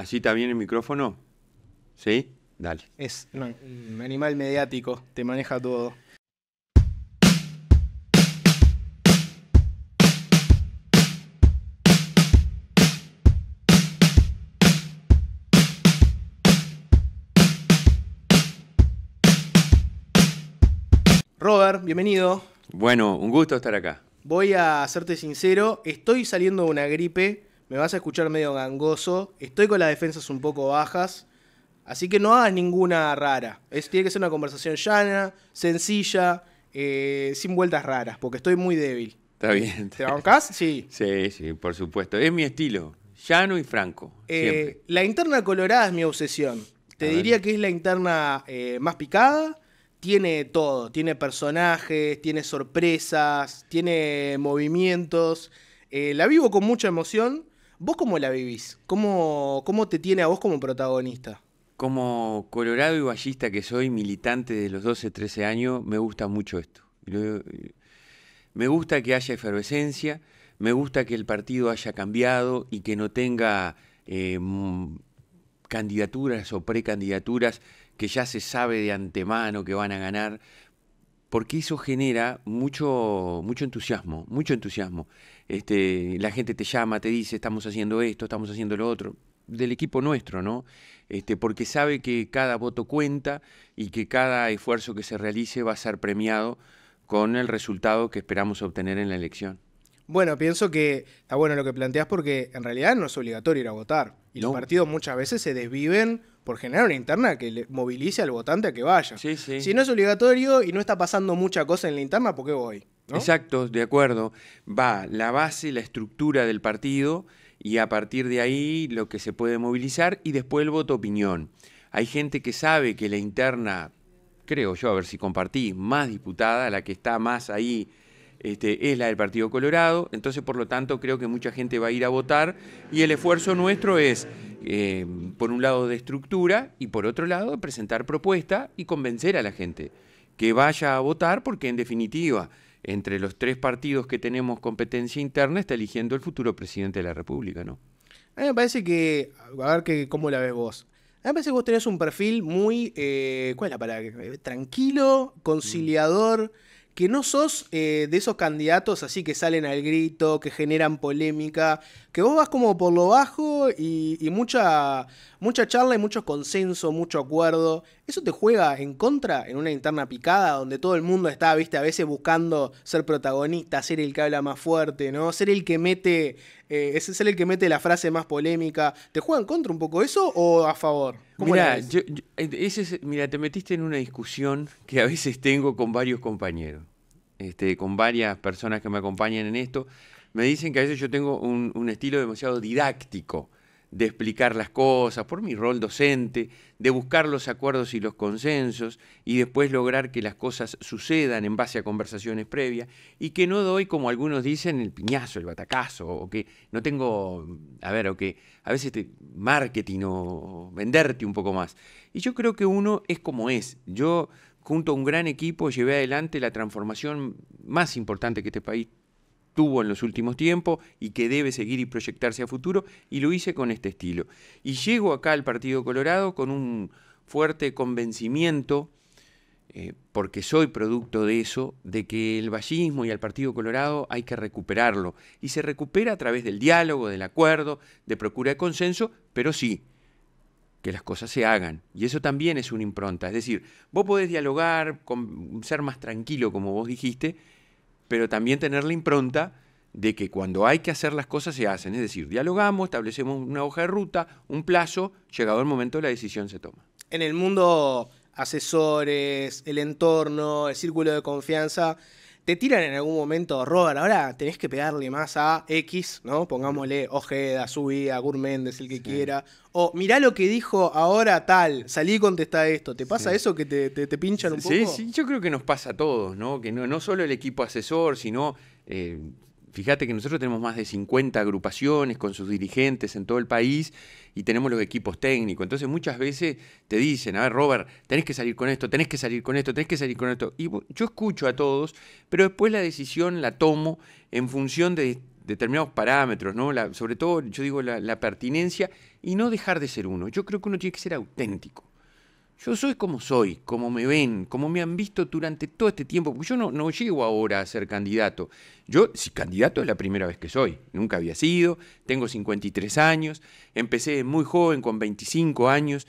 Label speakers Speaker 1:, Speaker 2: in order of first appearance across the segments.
Speaker 1: ¿Así también el micrófono? ¿Sí? Dale.
Speaker 2: Es un animal mediático, te maneja todo. Robert, bienvenido.
Speaker 1: Bueno, un gusto estar acá.
Speaker 2: Voy a serte sincero, estoy saliendo de una gripe me vas a escuchar medio gangoso, estoy con las defensas un poco bajas, así que no hagas ninguna rara. tiene que ser una conversación llana, sencilla, eh, sin vueltas raras, porque estoy muy débil.
Speaker 1: Está bien. ¿Te bancás? Sí. Sí, sí, por supuesto. Es mi estilo, llano y franco. Eh,
Speaker 2: la interna colorada es mi obsesión. Te diría que es la interna eh, más picada tiene todo, tiene personajes, tiene sorpresas, tiene movimientos. la vivo con mucha emoción ¿Vos cómo la vivís? ¿Cómo, te tiene a vos como protagonista?
Speaker 1: Como colorado y ballista que soy, militante de los 12, 13 años, me gusta mucho esto. Me gusta que haya efervescencia, me gusta que el partido haya cambiado y que no tenga eh, candidaturas o precandidaturas que ya se sabe de antemano que van a ganar, porque eso genera mucho, mucho entusiasmo, mucho entusiasmo. Este, la gente te llama, te dice, estamos haciendo esto, estamos haciendo lo otro, del equipo nuestro, ¿no? Este, porque sabe que cada voto cuenta y que cada esfuerzo que se realice va a ser premiado con el resultado que esperamos obtener en la elección.
Speaker 2: Bueno, pienso que está bueno lo que planteas porque en realidad no es obligatorio ir a votar. Y los partidos muchas veces se desviven por generar una interna que le movilice al votante a que vaya. Si no es obligatorio y no está pasando mucha cosa en la interna, ¿por qué voy?
Speaker 1: Exacto, de acuerdo. Va la base, la estructura del partido y a partir de ahí lo que se puede movilizar y después el voto opinión. Hay gente que sabe que la interna, creo yo, a ver si compartí, más diputada, la que está más ahí, este, es la del Partido Colorado, entonces por lo tanto creo que mucha gente va a ir a votar y el esfuerzo nuestro es, eh, por un lado, de estructura y por otro lado, presentar propuesta y convencer a la gente que vaya a votar porque en definitiva entre los tres partidos que tenemos competencia interna, está eligiendo el futuro presidente de la República, ¿no?
Speaker 2: A mí me parece que, a ver que, cómo la ves vos. A mí me parece que vos tenés un perfil muy, eh, ¿cuál es la palabra? Eh, tranquilo, conciliador, que no sos eh, de esos candidatos así que salen al grito, que generan polémica, que vos vas como por lo bajo y, mucha, mucha charla y mucho consenso, mucho acuerdo. ¿Eso te juega en contra en una interna picada donde todo el mundo está, viste, a veces buscando ser protagonista, ser el que habla más fuerte, ¿no? Ser el que mete, eh, el que mete la frase más polémica. ¿Te juega en contra un poco eso o a favor? Mira,
Speaker 1: yo, mira, te metiste en una discusión que a veces tengo con varios compañeros, este, con varias personas que me acompañan en esto. Me dicen que a veces yo tengo un estilo demasiado didáctico de explicar las cosas, por mi rol docente, de buscar los acuerdos y los consensos y después lograr que las cosas sucedan en base a conversaciones previas y que no doy, como algunos dicen, el piñazo, el batacazo, o que no tengo, a ver, o que a veces te, marketing o venderte un poco más. Y yo creo que uno es como es. Yo, junto a un gran equipo, llevé adelante la transformación más importante que este país tuvo en los últimos tiempos y que debe seguir y proyectarse a futuro, y lo hice con este estilo. Y llego acá al Partido Colorado con un fuerte convencimiento, eh, porque soy producto de eso, de que el vallismo y al Partido Colorado hay que recuperarlo. Y se recupera a través del diálogo, del acuerdo, de procura de consenso, pero sí, que las cosas se hagan. Y eso también es una impronta. Es decir, vos podés dialogar, con, ser más tranquilo, como vos dijiste, pero también tener la impronta de que cuando hay que hacer las cosas se hacen. Es decir, dialogamos, establecemos una hoja de ruta, un plazo, llegado el momento la decisión se toma.
Speaker 2: En el mundo asesores, el entorno, el círculo de confianza, te tiran en algún momento, Robert, ahora tenés que pegarle más a X, ¿no? Pongámosle Ojeda, Subía, Gurméndez, el que quiera. O mirá lo que dijo ahora tal, salí y contestá esto. ¿Te pasa eso que te, pinchan un poco? Sí, sí,
Speaker 1: yo creo que nos pasa a todos, ¿no? Que no, solo el equipo asesor, sino eh, Fíjate que nosotros tenemos más de 50 agrupaciones con sus dirigentes en todo el país y tenemos los equipos técnicos. Entonces muchas veces te dicen, a ver, Robert, tenés que salir con esto, tenés que salir con esto, tenés que salir con esto. Y yo escucho a todos, pero después la decisión la tomo en función de determinados parámetros, ¿no? sobre todo, yo digo, la pertinencia y no dejar de ser uno. Yo creo que uno tiene que ser auténtico yo soy como soy, como me ven, como me han visto durante todo este tiempo, porque yo no, llego ahora a ser candidato. Yo, si candidato es la primera vez que soy, nunca había sido, tengo 53 años, empecé muy joven, con 25 años,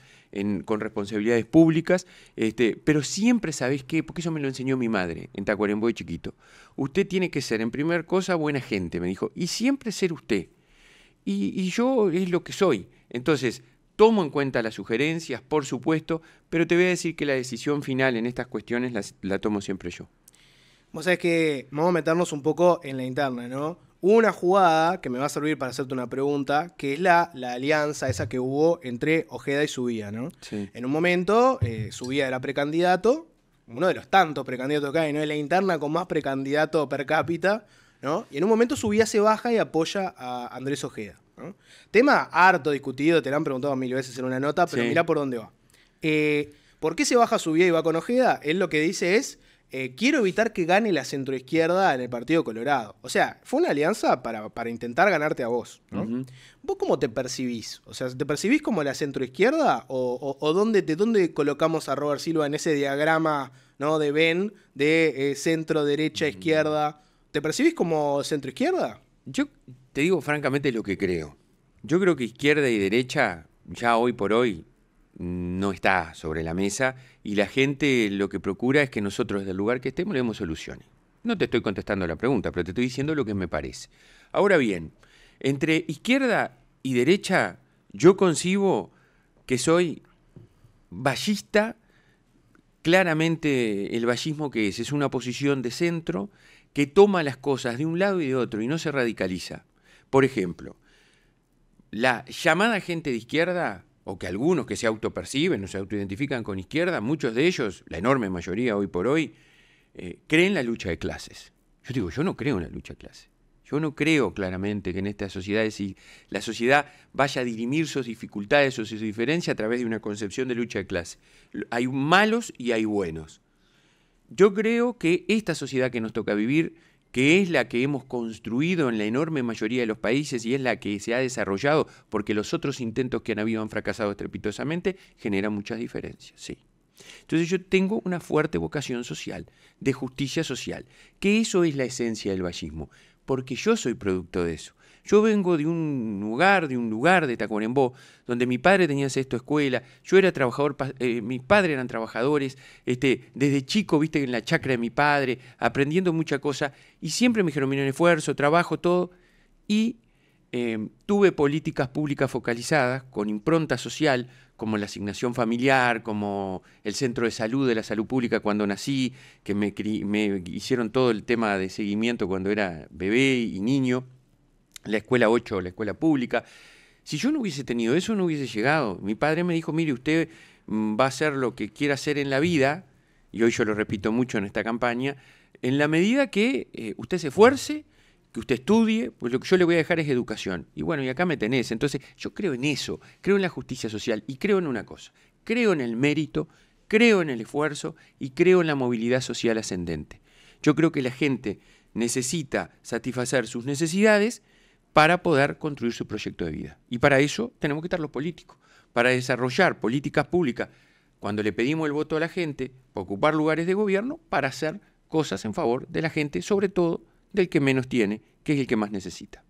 Speaker 1: con responsabilidades públicas, este, pero siempre, sabéis que Porque eso me lo enseñó mi madre en Tacuarembó de chiquito. Usted tiene que ser, en primer cosa, buena gente, me dijo, y siempre ser usted. y yo es lo que soy. Entonces, Tomo en cuenta las sugerencias, por supuesto, pero te voy a decir que la decisión final en estas cuestiones la, tomo siempre yo.
Speaker 2: Vos sabés que vamos a meternos un poco en la interna, ¿no? una jugada que me va a servir para hacerte una pregunta, que es la, la alianza esa que hubo entre Ojeda y Subía, ¿no? En un momento, eh, Subía era precandidato, uno de los tantos precandidatos que hay, ¿no? Es la interna con más precandidato per cápita, ¿no? Y en un momento Subía se baja y apoya a Andrés Ojeda. Tema harto discutido, te lo han preguntado mil veces en una nota, pero mira mirá por dónde va. Eh, ¿Por qué se baja su vida y va con Ojeda? Él lo que dice es, eh, quiero evitar que gane la centroizquierda en el Partido Colorado. O sea, fue una alianza para, intentar ganarte a vos. ¿Vos cómo te percibís? O sea, ¿te percibís como la centroizquierda? ¿O, o, dónde, dónde colocamos a Robert Silva en ese diagrama ¿no? de Ben de eh, centro, derecha, mm. izquierda? ¿Te percibís como centroizquierda?
Speaker 1: Yo, te digo francamente lo que creo. Yo creo que izquierda y derecha ya hoy por hoy no está sobre la mesa y la gente lo que procura es que nosotros desde el lugar que estemos le demos soluciones. No te estoy contestando la pregunta, pero te estoy diciendo lo que me parece. Ahora bien, entre izquierda y derecha yo concibo que soy vallista, claramente el vallismo que es, es una posición de centro que toma las cosas de un lado y de otro y no se radicaliza. Por ejemplo, la llamada gente de izquierda, o que algunos que se autoperciben o se autoidentifican con izquierda, muchos de ellos, la enorme mayoría hoy por hoy, eh, creen la lucha de clases. Yo digo, yo no creo en la lucha de clases. Yo no creo claramente que en esta sociedad si la sociedad vaya a dirimir sus dificultades o sus diferencias a través de una concepción de lucha de clases. Hay malos y hay buenos. Yo creo que esta sociedad que nos toca vivir que es la que hemos construido en la enorme mayoría de los países y es la que se ha desarrollado, porque los otros intentos que han habido han fracasado estrepitosamente, genera muchas diferencias, sí. Entonces yo tengo una fuerte vocación social, de justicia social, que eso es la esencia del vallismo, porque yo soy producto de eso. Yo vengo de un lugar, de un lugar de Tacuarembó, donde mi padre tenía sexto escuela, yo era trabajador, eh, mis padres eran trabajadores, este, desde chico, viste, en la chacra de mi padre, aprendiendo mucha cosa, y siempre me dijeron, mira esfuerzo, trabajo, todo, y eh, tuve políticas públicas focalizadas con impronta social, como la asignación familiar, como el centro de salud de la salud pública cuando nací, que me hicieron todo el tema de seguimiento cuando era bebé y niño la escuela 8, la escuela pública. Si yo no hubiese tenido eso, no hubiese llegado. Mi padre me dijo, mire, usted mm, va a hacer lo que quiera hacer en la vida, y hoy yo lo repito mucho en esta campaña, en la medida que eh, usted se esfuerce, que usted estudie, pues lo que yo le voy a dejar es educación. Y bueno, y acá me tenés. Entonces, yo creo en eso, creo en la justicia social y creo en una cosa, creo en el mérito, creo en el esfuerzo y creo en la movilidad social ascendente. Yo creo que la gente necesita satisfacer sus necesidades para poder construir su proyecto de vida. Y para eso tenemos que estar los políticos, para desarrollar políticas públicas cuando le pedimos el voto a la gente, para ocupar lugares de gobierno, para hacer cosas en favor de la gente, sobre todo del que menos tiene, que es el que más necesita.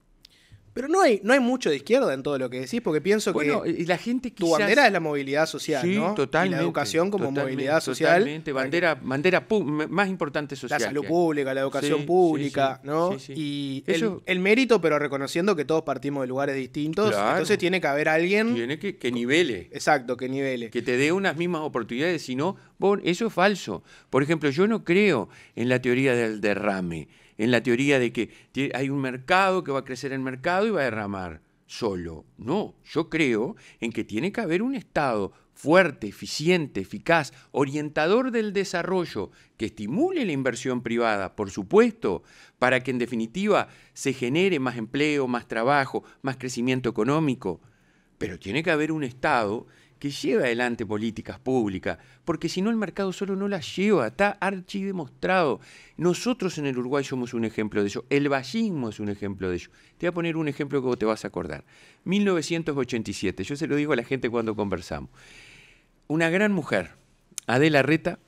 Speaker 1: Pero no hay, no hay mucho de izquierda en todo lo que decís, porque pienso bueno, que. y la gente quizás... Tu bandera es la movilidad social, sí, ¿no? Totalmente. Y la educación como movilidad social. Totalmente, bandera, bandera más importante social. La salud pública, la educación pública, ¿no? Y
Speaker 2: el, mérito, pero reconociendo que todos partimos de lugares distintos. Entonces
Speaker 1: tiene que haber alguien. Tiene que, que nivele. Exacto, que nivele. Que te dé unas mismas oportunidades, si no, eso es falso. Por ejemplo, yo no creo en la teoría del derrame en la teoría de que hay un mercado, que va a crecer el mercado y va a derramar solo. No, yo creo en que tiene que haber un Estado fuerte, eficiente, eficaz, orientador del desarrollo, que estimule la inversión privada, por supuesto, para que en definitiva se genere más empleo, más trabajo, más crecimiento económico. Pero tiene que haber un Estado que lleva adelante políticas públicas, porque si no el mercado solo no las lleva, está archidemostrado, Nosotros en el Uruguay somos un ejemplo de ello, el vallismo es un ejemplo de ello. Te voy a poner un ejemplo que vos te vas a acordar. 1987, yo se lo digo a la gente cuando conversamos. Una gran mujer, Adela Reta,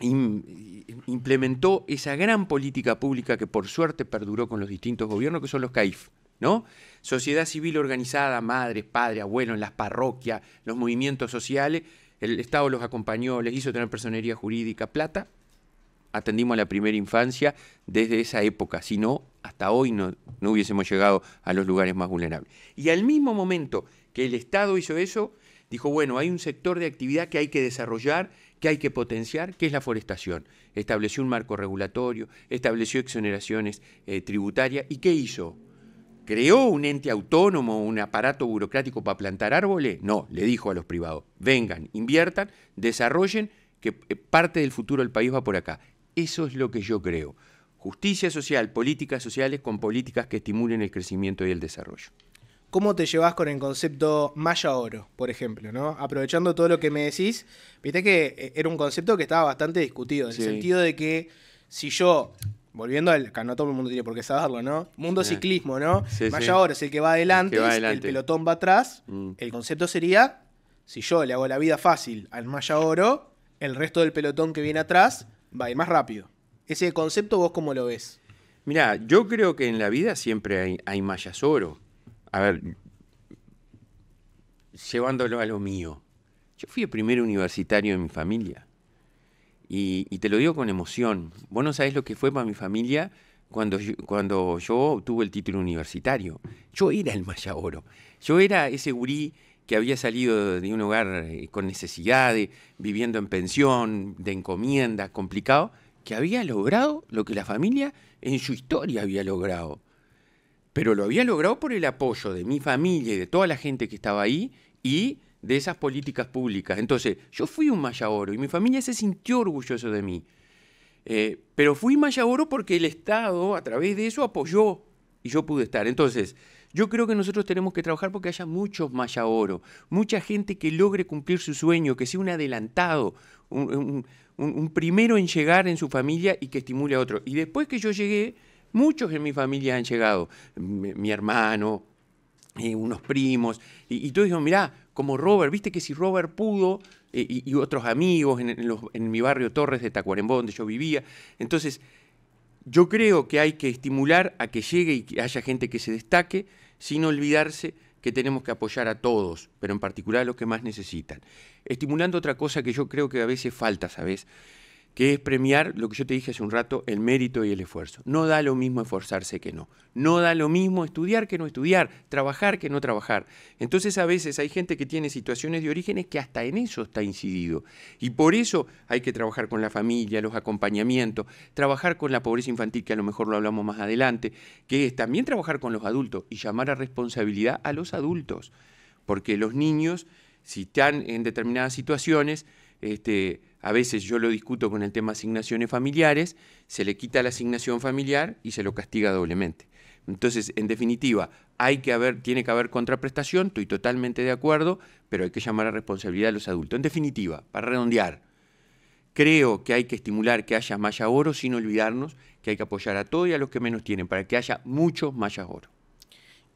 Speaker 1: implementó esa gran política pública que por suerte perduró con los distintos gobiernos, que son los CAIF. ¿no? Sociedad civil organizada, madres, padres, abuelos, en las parroquias, los movimientos sociales, el Estado los acompañó, les hizo tener personería jurídica, plata. Atendimos a la primera infancia desde esa época, si no, hasta hoy no, hubiésemos llegado a los lugares más vulnerables. Y al mismo momento que el Estado hizo eso, dijo, bueno, hay un sector de actividad que hay que desarrollar, que hay que potenciar, que es la forestación. Estableció un marco regulatorio, estableció exoneraciones eh, tributarias. ¿Y qué hizo? ¿Creó un ente autónomo, un aparato burocrático para plantar árboles? No, le dijo a los privados, vengan, inviertan, desarrollen, que eh, parte del futuro del país va por acá. Eso es lo que yo creo. Justicia social, políticas sociales con políticas que estimulen el crecimiento y el desarrollo.
Speaker 2: ¿Cómo te llevas con el concepto Maya Oro, por ejemplo? ¿no? Aprovechando todo lo que me decís, viste que eh, era un concepto que estaba bastante discutido, en el sentido de que si yo volviendo al que todo el mundo tiene por qué saberlo, ¿no? Mundo ciclismo, ¿no? Maya ahora es el que va adelante, el, pelotón va atrás. Mm. El concepto sería, si yo le hago la vida fácil al Maya Oro, el resto del pelotón que viene atrás va a ir más rápido. Ese concepto vos cómo lo ves?
Speaker 1: mira yo creo que en la vida siempre hay, hay mallas oro. A ver, llevándolo a lo mío. Yo fui el primer universitario de mi familia. Y, te lo digo con emoción. Vos no sabés lo que fue para mi familia cuando yo, cuando yo obtuve el título universitario. Yo era el Mayaoro. Yo era ese gurí que había salido de un hogar eh, con necesidades, viviendo en pensión, de encomienda, complicado, que había logrado lo que la familia en su historia había logrado. Pero lo había logrado por el apoyo de mi familia y de toda la gente que estaba ahí y de esas políticas públicas. Entonces, yo fui un maya oro y mi familia se sintió orgulloso de mí. Eh, pero fui maya oro porque el Estado, a través de eso, apoyó y yo pude estar. Entonces, yo creo que nosotros tenemos que trabajar porque haya muchos maya oro, mucha gente que logre cumplir su sueño, que sea un adelantado, un, primero en llegar en su familia y que estimule a otro. Y después que yo llegué, muchos en mi familia han llegado, mi, hermano, eh, unos primos, y, y todos dijeron, mirá, como Robert, viste que si Robert pudo, eh, y, otros amigos en, en, mi barrio Torres de Tacuarembó, donde yo vivía. Entonces, yo creo que hay que estimular a que llegue y que haya gente que se destaque, sin olvidarse que tenemos que apoyar a todos, pero en particular a los que más necesitan. Estimulando otra cosa que yo creo que a veces falta, ¿sabes? que es premiar lo que yo te dije hace un rato, el mérito y el esfuerzo. No da lo mismo esforzarse que no. No da lo mismo estudiar que no estudiar, trabajar que no trabajar. Entonces a veces hay gente que tiene situaciones de orígenes que hasta en eso está incidido. Y por eso hay que trabajar con la familia, los acompañamientos, trabajar con la pobreza infantil, que a lo mejor lo hablamos más adelante, que es también trabajar con los adultos y llamar a responsabilidad a los adultos. Porque los niños, si están en determinadas situaciones, este, a veces yo lo discuto con el tema asignaciones familiares, se le quita la asignación familiar y se lo castiga doblemente. Entonces, en definitiva, hay que haber, tiene que haber contraprestación, estoy totalmente de acuerdo, pero hay que llamar a responsabilidad a los adultos. En definitiva, para redondear, creo que hay que estimular que haya más oro sin olvidarnos que hay que apoyar a todos y a los que menos tienen para que haya mucho más oro.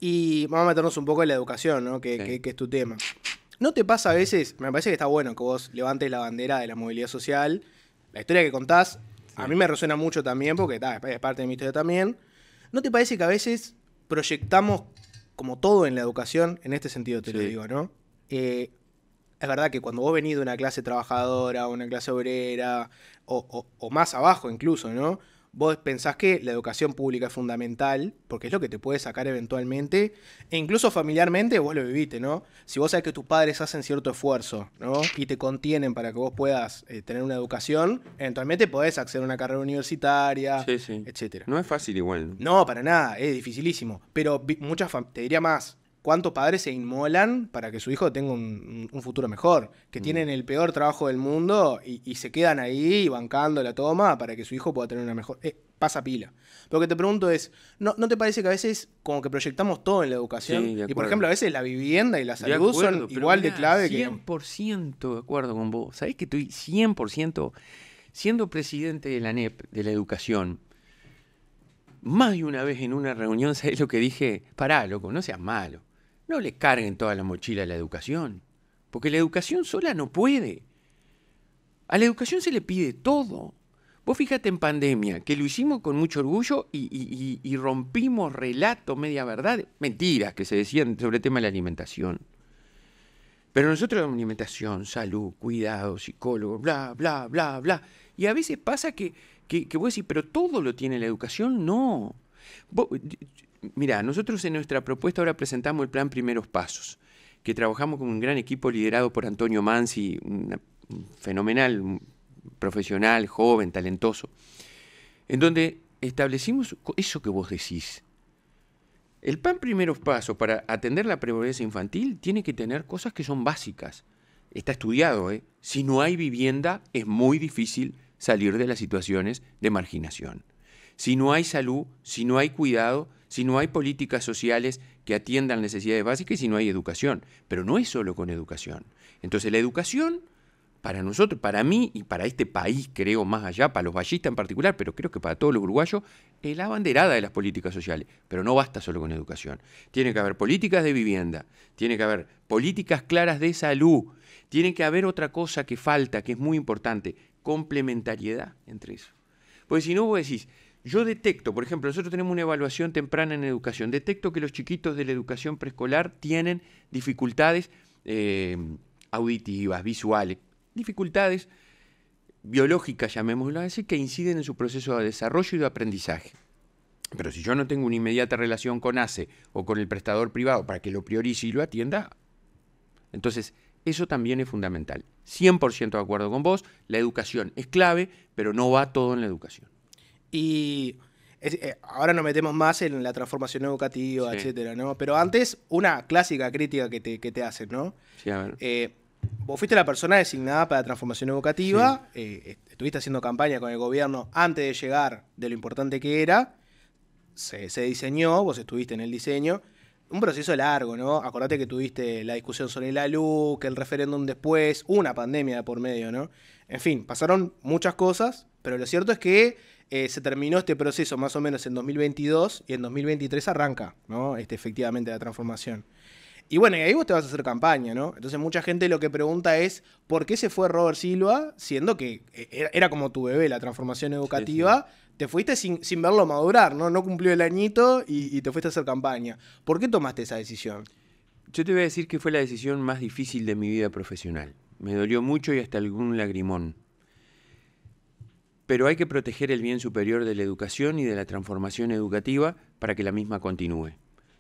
Speaker 2: Y vamos a meternos un poco en la educación, que, que es tu tema. ¿No te pasa a veces, me parece que está bueno que vos levantes la bandera de la movilidad social, la historia que contás, a mí me resuena mucho también, porque es parte de mi historia también, ¿no te parece que a veces proyectamos como todo en la educación, en este sentido te lo digo, ¿no? Eh, es verdad que cuando vos venido de una clase trabajadora, una clase obrera, o más abajo incluso, ¿no? vos pensás que la educación pública es fundamental, porque es lo que te puede sacar eventualmente, e incluso familiarmente vos lo viviste, ¿no? Si vos sabés que tus padres hacen cierto esfuerzo, ¿no? Y te contienen para que vos puedas eh, tener una educación, eventualmente podés acceder a una carrera universitaria,
Speaker 1: sí, No es fácil igual.
Speaker 2: No, para nada, es dificilísimo. Pero muchas, te diría más, cuántos padres se inmolan para que su hijo tenga un, futuro mejor, que mm. tienen el peor trabajo del mundo y, se quedan ahí bancando la toma para que su hijo pueda tener una mejor... Eh, pasa pila. Lo que te pregunto es, ¿no, te parece que a veces como que proyectamos todo en la educación? y por ejemplo, a veces la vivienda y la salud son igual de clave 100
Speaker 1: que... 100% de acuerdo con vos. ¿Sabés que estoy 100% siendo presidente de la NEP, de la educación? Más de una vez en una reunión, ¿sabés lo que dije? Pará, loco, no seas malo le carguen toda la mochila a la educación, porque la educación sola no puede. A la educación se le pide todo. Vos fíjate en pandemia, que lo hicimos con mucho orgullo y, rompimos relato, media verdad, mentiras que se decían sobre el tema de la alimentación. Pero nosotros alimentación, salud, cuidado, psicólogo, bla, bla, bla, bla. Y a veces pasa que, que, que vos decís, pero todo lo tiene la educación, no mira, nosotros en nuestra propuesta ahora presentamos el plan Primeros Pasos, que trabajamos con un gran equipo liderado por Antonio Mansi, un fenomenal profesional, joven, talentoso, en donde establecimos eso que vos decís. El plan Primeros Pasos para atender la pobreza infantil tiene que tener cosas que son básicas. Está estudiado, ¿eh? Si no hay vivienda, es muy difícil salir de las situaciones de marginación. Si no hay salud, si no hay cuidado, si no hay políticas sociales que atiendan necesidades básicas y si no hay educación. Pero no es solo con educación. Entonces la educación, para nosotros, para mí y para este país, creo más allá, para los vallistas en particular, pero creo que para todos los uruguayos, es la banderada de las políticas sociales. Pero no basta solo con educación. Tiene que haber políticas de vivienda, tiene que haber políticas claras de salud, tiene que haber otra cosa que falta, que es muy importante, complementariedad entre eso. Porque si no, vos decís, yo detecto, por ejemplo, nosotros tenemos una evaluación temprana en educación, detecto que los chiquitos de la educación preescolar tienen dificultades eh, auditivas, visuales, dificultades biológicas, llamémoslo así, que inciden en su proceso de desarrollo y de aprendizaje. Pero si yo no tengo una inmediata relación con ACE o con el prestador privado para que lo priorice y lo atienda, entonces eso también es fundamental. 100% de acuerdo con vos, la educación es clave, pero no va todo en la educación.
Speaker 2: Y eh, ahora nos metemos más en la transformación educativa, etcétera, ¿no? Pero antes, una clásica crítica que te, que hacen, ¿no?
Speaker 1: Sí, eh,
Speaker 2: vos fuiste la persona designada para la transformación educativa, eh, estuviste haciendo campaña con el gobierno antes de llegar de lo importante que era, se, se, diseñó, vos estuviste en el diseño, un proceso largo, ¿no? Acordate que tuviste la discusión sobre la luz, que el referéndum después, una pandemia por medio, ¿no? En fin, pasaron muchas cosas, pero lo cierto es que eh, se terminó este proceso más o menos en 2022 y en 2023 arranca, Este, efectivamente, la transformación. Y bueno, y ahí vos te vas a hacer campaña, ¿no? Entonces mucha gente lo que pregunta es, ¿por qué se fue Robert Silva siendo que eh, era como tu bebé la transformación educativa? Te fuiste sin, verlo madurar, ¿no? No cumplió el añito y, y te fuiste a hacer campaña. ¿Por qué tomaste esa decisión?
Speaker 1: Yo te voy a decir que fue la decisión más difícil de mi vida profesional. Me dolió mucho y hasta algún lagrimón pero hay que proteger el bien superior de la educación y de la transformación educativa para que la misma continúe.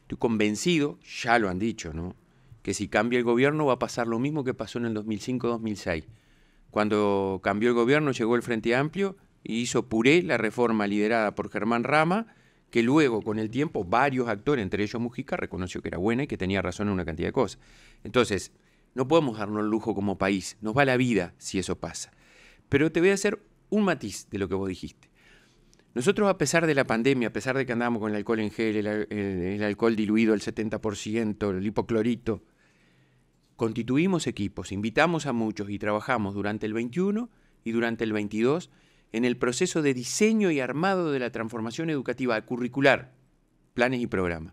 Speaker 1: Estoy convencido, ya lo han dicho, ¿no? que si cambia el gobierno va a pasar lo mismo que pasó en el 2005-2006. Cuando cambió el gobierno llegó el Frente Amplio y e hizo puré la reforma liderada por Germán Rama, que luego con el tiempo varios actores, entre ellos Mujica, reconoció que era buena y que tenía razón en una cantidad de cosas. Entonces, no podemos darnos el lujo como país, nos va la vida si eso pasa. Pero te voy a hacer un matiz de lo que vos dijiste. Nosotros, a pesar de la pandemia, a pesar de que andábamos con el alcohol en gel, el, alcohol diluido al 70%, el hipoclorito, constituimos equipos, invitamos a muchos y trabajamos durante el 21 y durante el 22 en el proceso de diseño y armado de la transformación educativa curricular, planes y programas,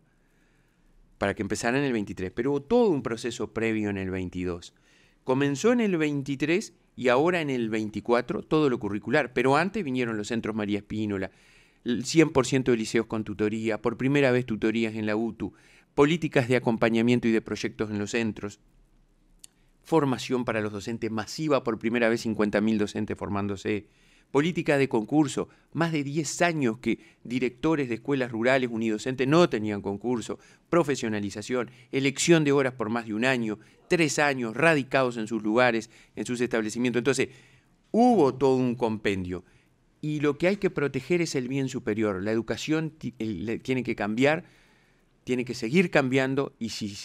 Speaker 1: para que empezara en el 23. Pero hubo todo un proceso previo en el 22. Comenzó en el 23 y ahora en el 24 todo lo curricular, pero antes vinieron los centros María Espínola, el 100% de liceos con tutoría, por primera vez tutorías en la UTU, políticas de acompañamiento y de proyectos en los centros, formación para los docentes masiva, por primera vez 50.000 docentes formándose, política de concurso. Más de 10 años que directores de escuelas rurales unidocentes no tenían concurso. Profesionalización, elección de horas por más de un año, tres años radicados en sus lugares, en sus establecimientos. Entonces, hubo todo un compendio. Y lo que hay que proteger es el bien superior. La educación tiene que cambiar, tiene que seguir cambiando y si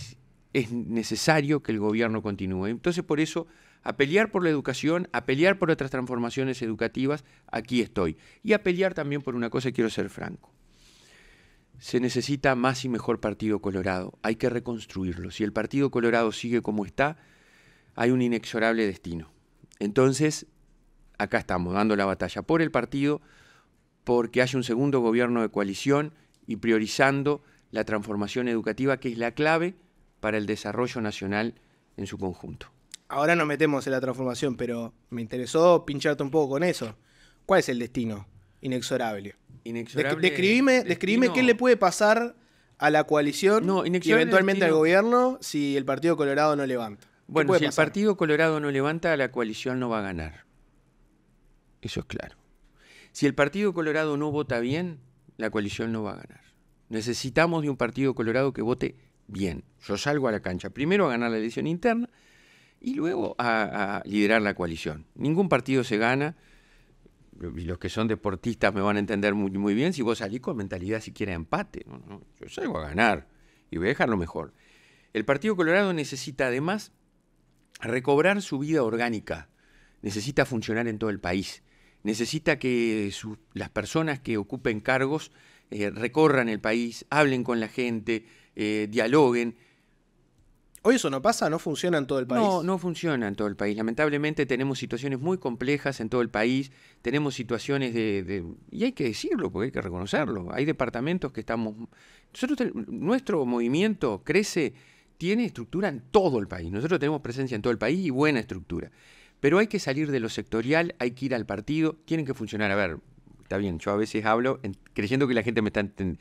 Speaker 1: es necesario que el gobierno continúe. Entonces, por eso a pelear por la educación, a pelear por otras transformaciones educativas, aquí estoy. Y a pelear también por una cosa, quiero ser franco. Se necesita más y mejor Partido Colorado, hay que reconstruirlo. Si el Partido Colorado sigue como está, hay un inexorable destino. Entonces, acá estamos, dando la batalla por el partido, porque haya un segundo gobierno de coalición y priorizando la transformación educativa, que es la clave para el desarrollo nacional en su conjunto
Speaker 2: ahora nos metemos en la transformación, pero me interesó pincharte un poco con eso. ¿Cuál es el destino inexorable? Inexorable. describime, qué le puede pasar a
Speaker 1: la coalición
Speaker 2: y eventualmente al gobierno si el Partido Colorado no levanta. Bueno, si el
Speaker 1: Partido Colorado no levanta, la coalición no va a ganar. Eso es claro. Si el Partido Colorado no vota bien, la coalición no va a ganar. Necesitamos de un Partido Colorado que vote bien. Yo salgo a la cancha primero a ganar la elección interna y luego a, liderar la coalición. Ningún partido se gana, y los que son deportistas me van a entender muy, bien, si vos salís con mentalidad siquiera de empate. yo salgo a ganar y voy a dejarlo mejor. El Partido Colorado necesita además recobrar su vida orgánica, necesita funcionar en todo el país, necesita que las personas que ocupen cargos eh, recorran el país, hablen con la gente, eh, dialoguen Hoy eso no pasa, no funciona en todo el país. No, no funciona en todo el país. Lamentablemente tenemos situaciones muy complejas en todo el país, tenemos situaciones de, y hay que decirlo, porque hay que reconocerlo. Hay departamentos que estamos nosotros nuestro movimiento crece tiene estructura en todo el país. Nosotros tenemos presencia en todo el país y buena estructura. Pero hay que salir de lo sectorial, hay que ir al partido, tienen que funcionar. A ver, está bien, yo a veces hablo creyendo que la gente me está entendiendo.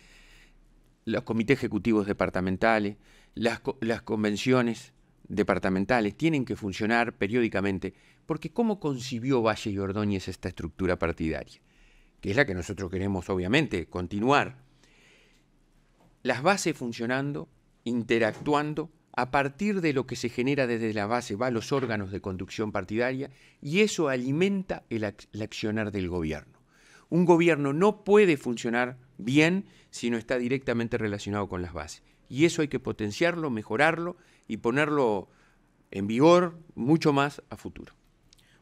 Speaker 1: Los comités ejecutivos departamentales, las, convenciones departamentales tienen que funcionar periódicamente, porque ¿cómo concibió Valle y Ordóñez esta estructura partidaria? Que es la que nosotros queremos, obviamente, continuar. Las bases funcionando, interactuando, a partir de lo que se genera desde la base va a los órganos de conducción partidaria y eso alimenta el, el accionar del gobierno. Un gobierno no puede funcionar bien si no está directamente relacionado con las bases y eso hay que potenciarlo, mejorarlo y ponerlo en vigor mucho más a futuro.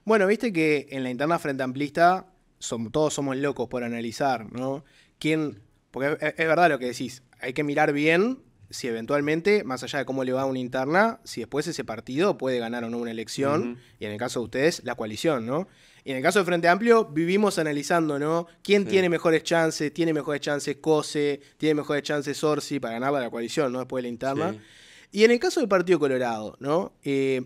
Speaker 1: Bueno, viste que en la interna frente amplista son,
Speaker 2: todos somos locos por analizar, ¿no? ¿Quién? Porque es, verdad lo que decís, hay que mirar bien si eventualmente, más allá de cómo le va a una interna, si después ese partido puede ganar o no una elección, y en el caso de ustedes, la coalición, ¿no? Y en el caso de Frente Amplio, vivimos analizando, ¿no? ¿Quién tiene mejores chances? ¿Tiene mejores chances Cose? ¿Tiene mejores chances Orsi para ganar la coalición, ¿no? Después de la interna. Y en el caso del Partido Colorado, ¿no? Eh,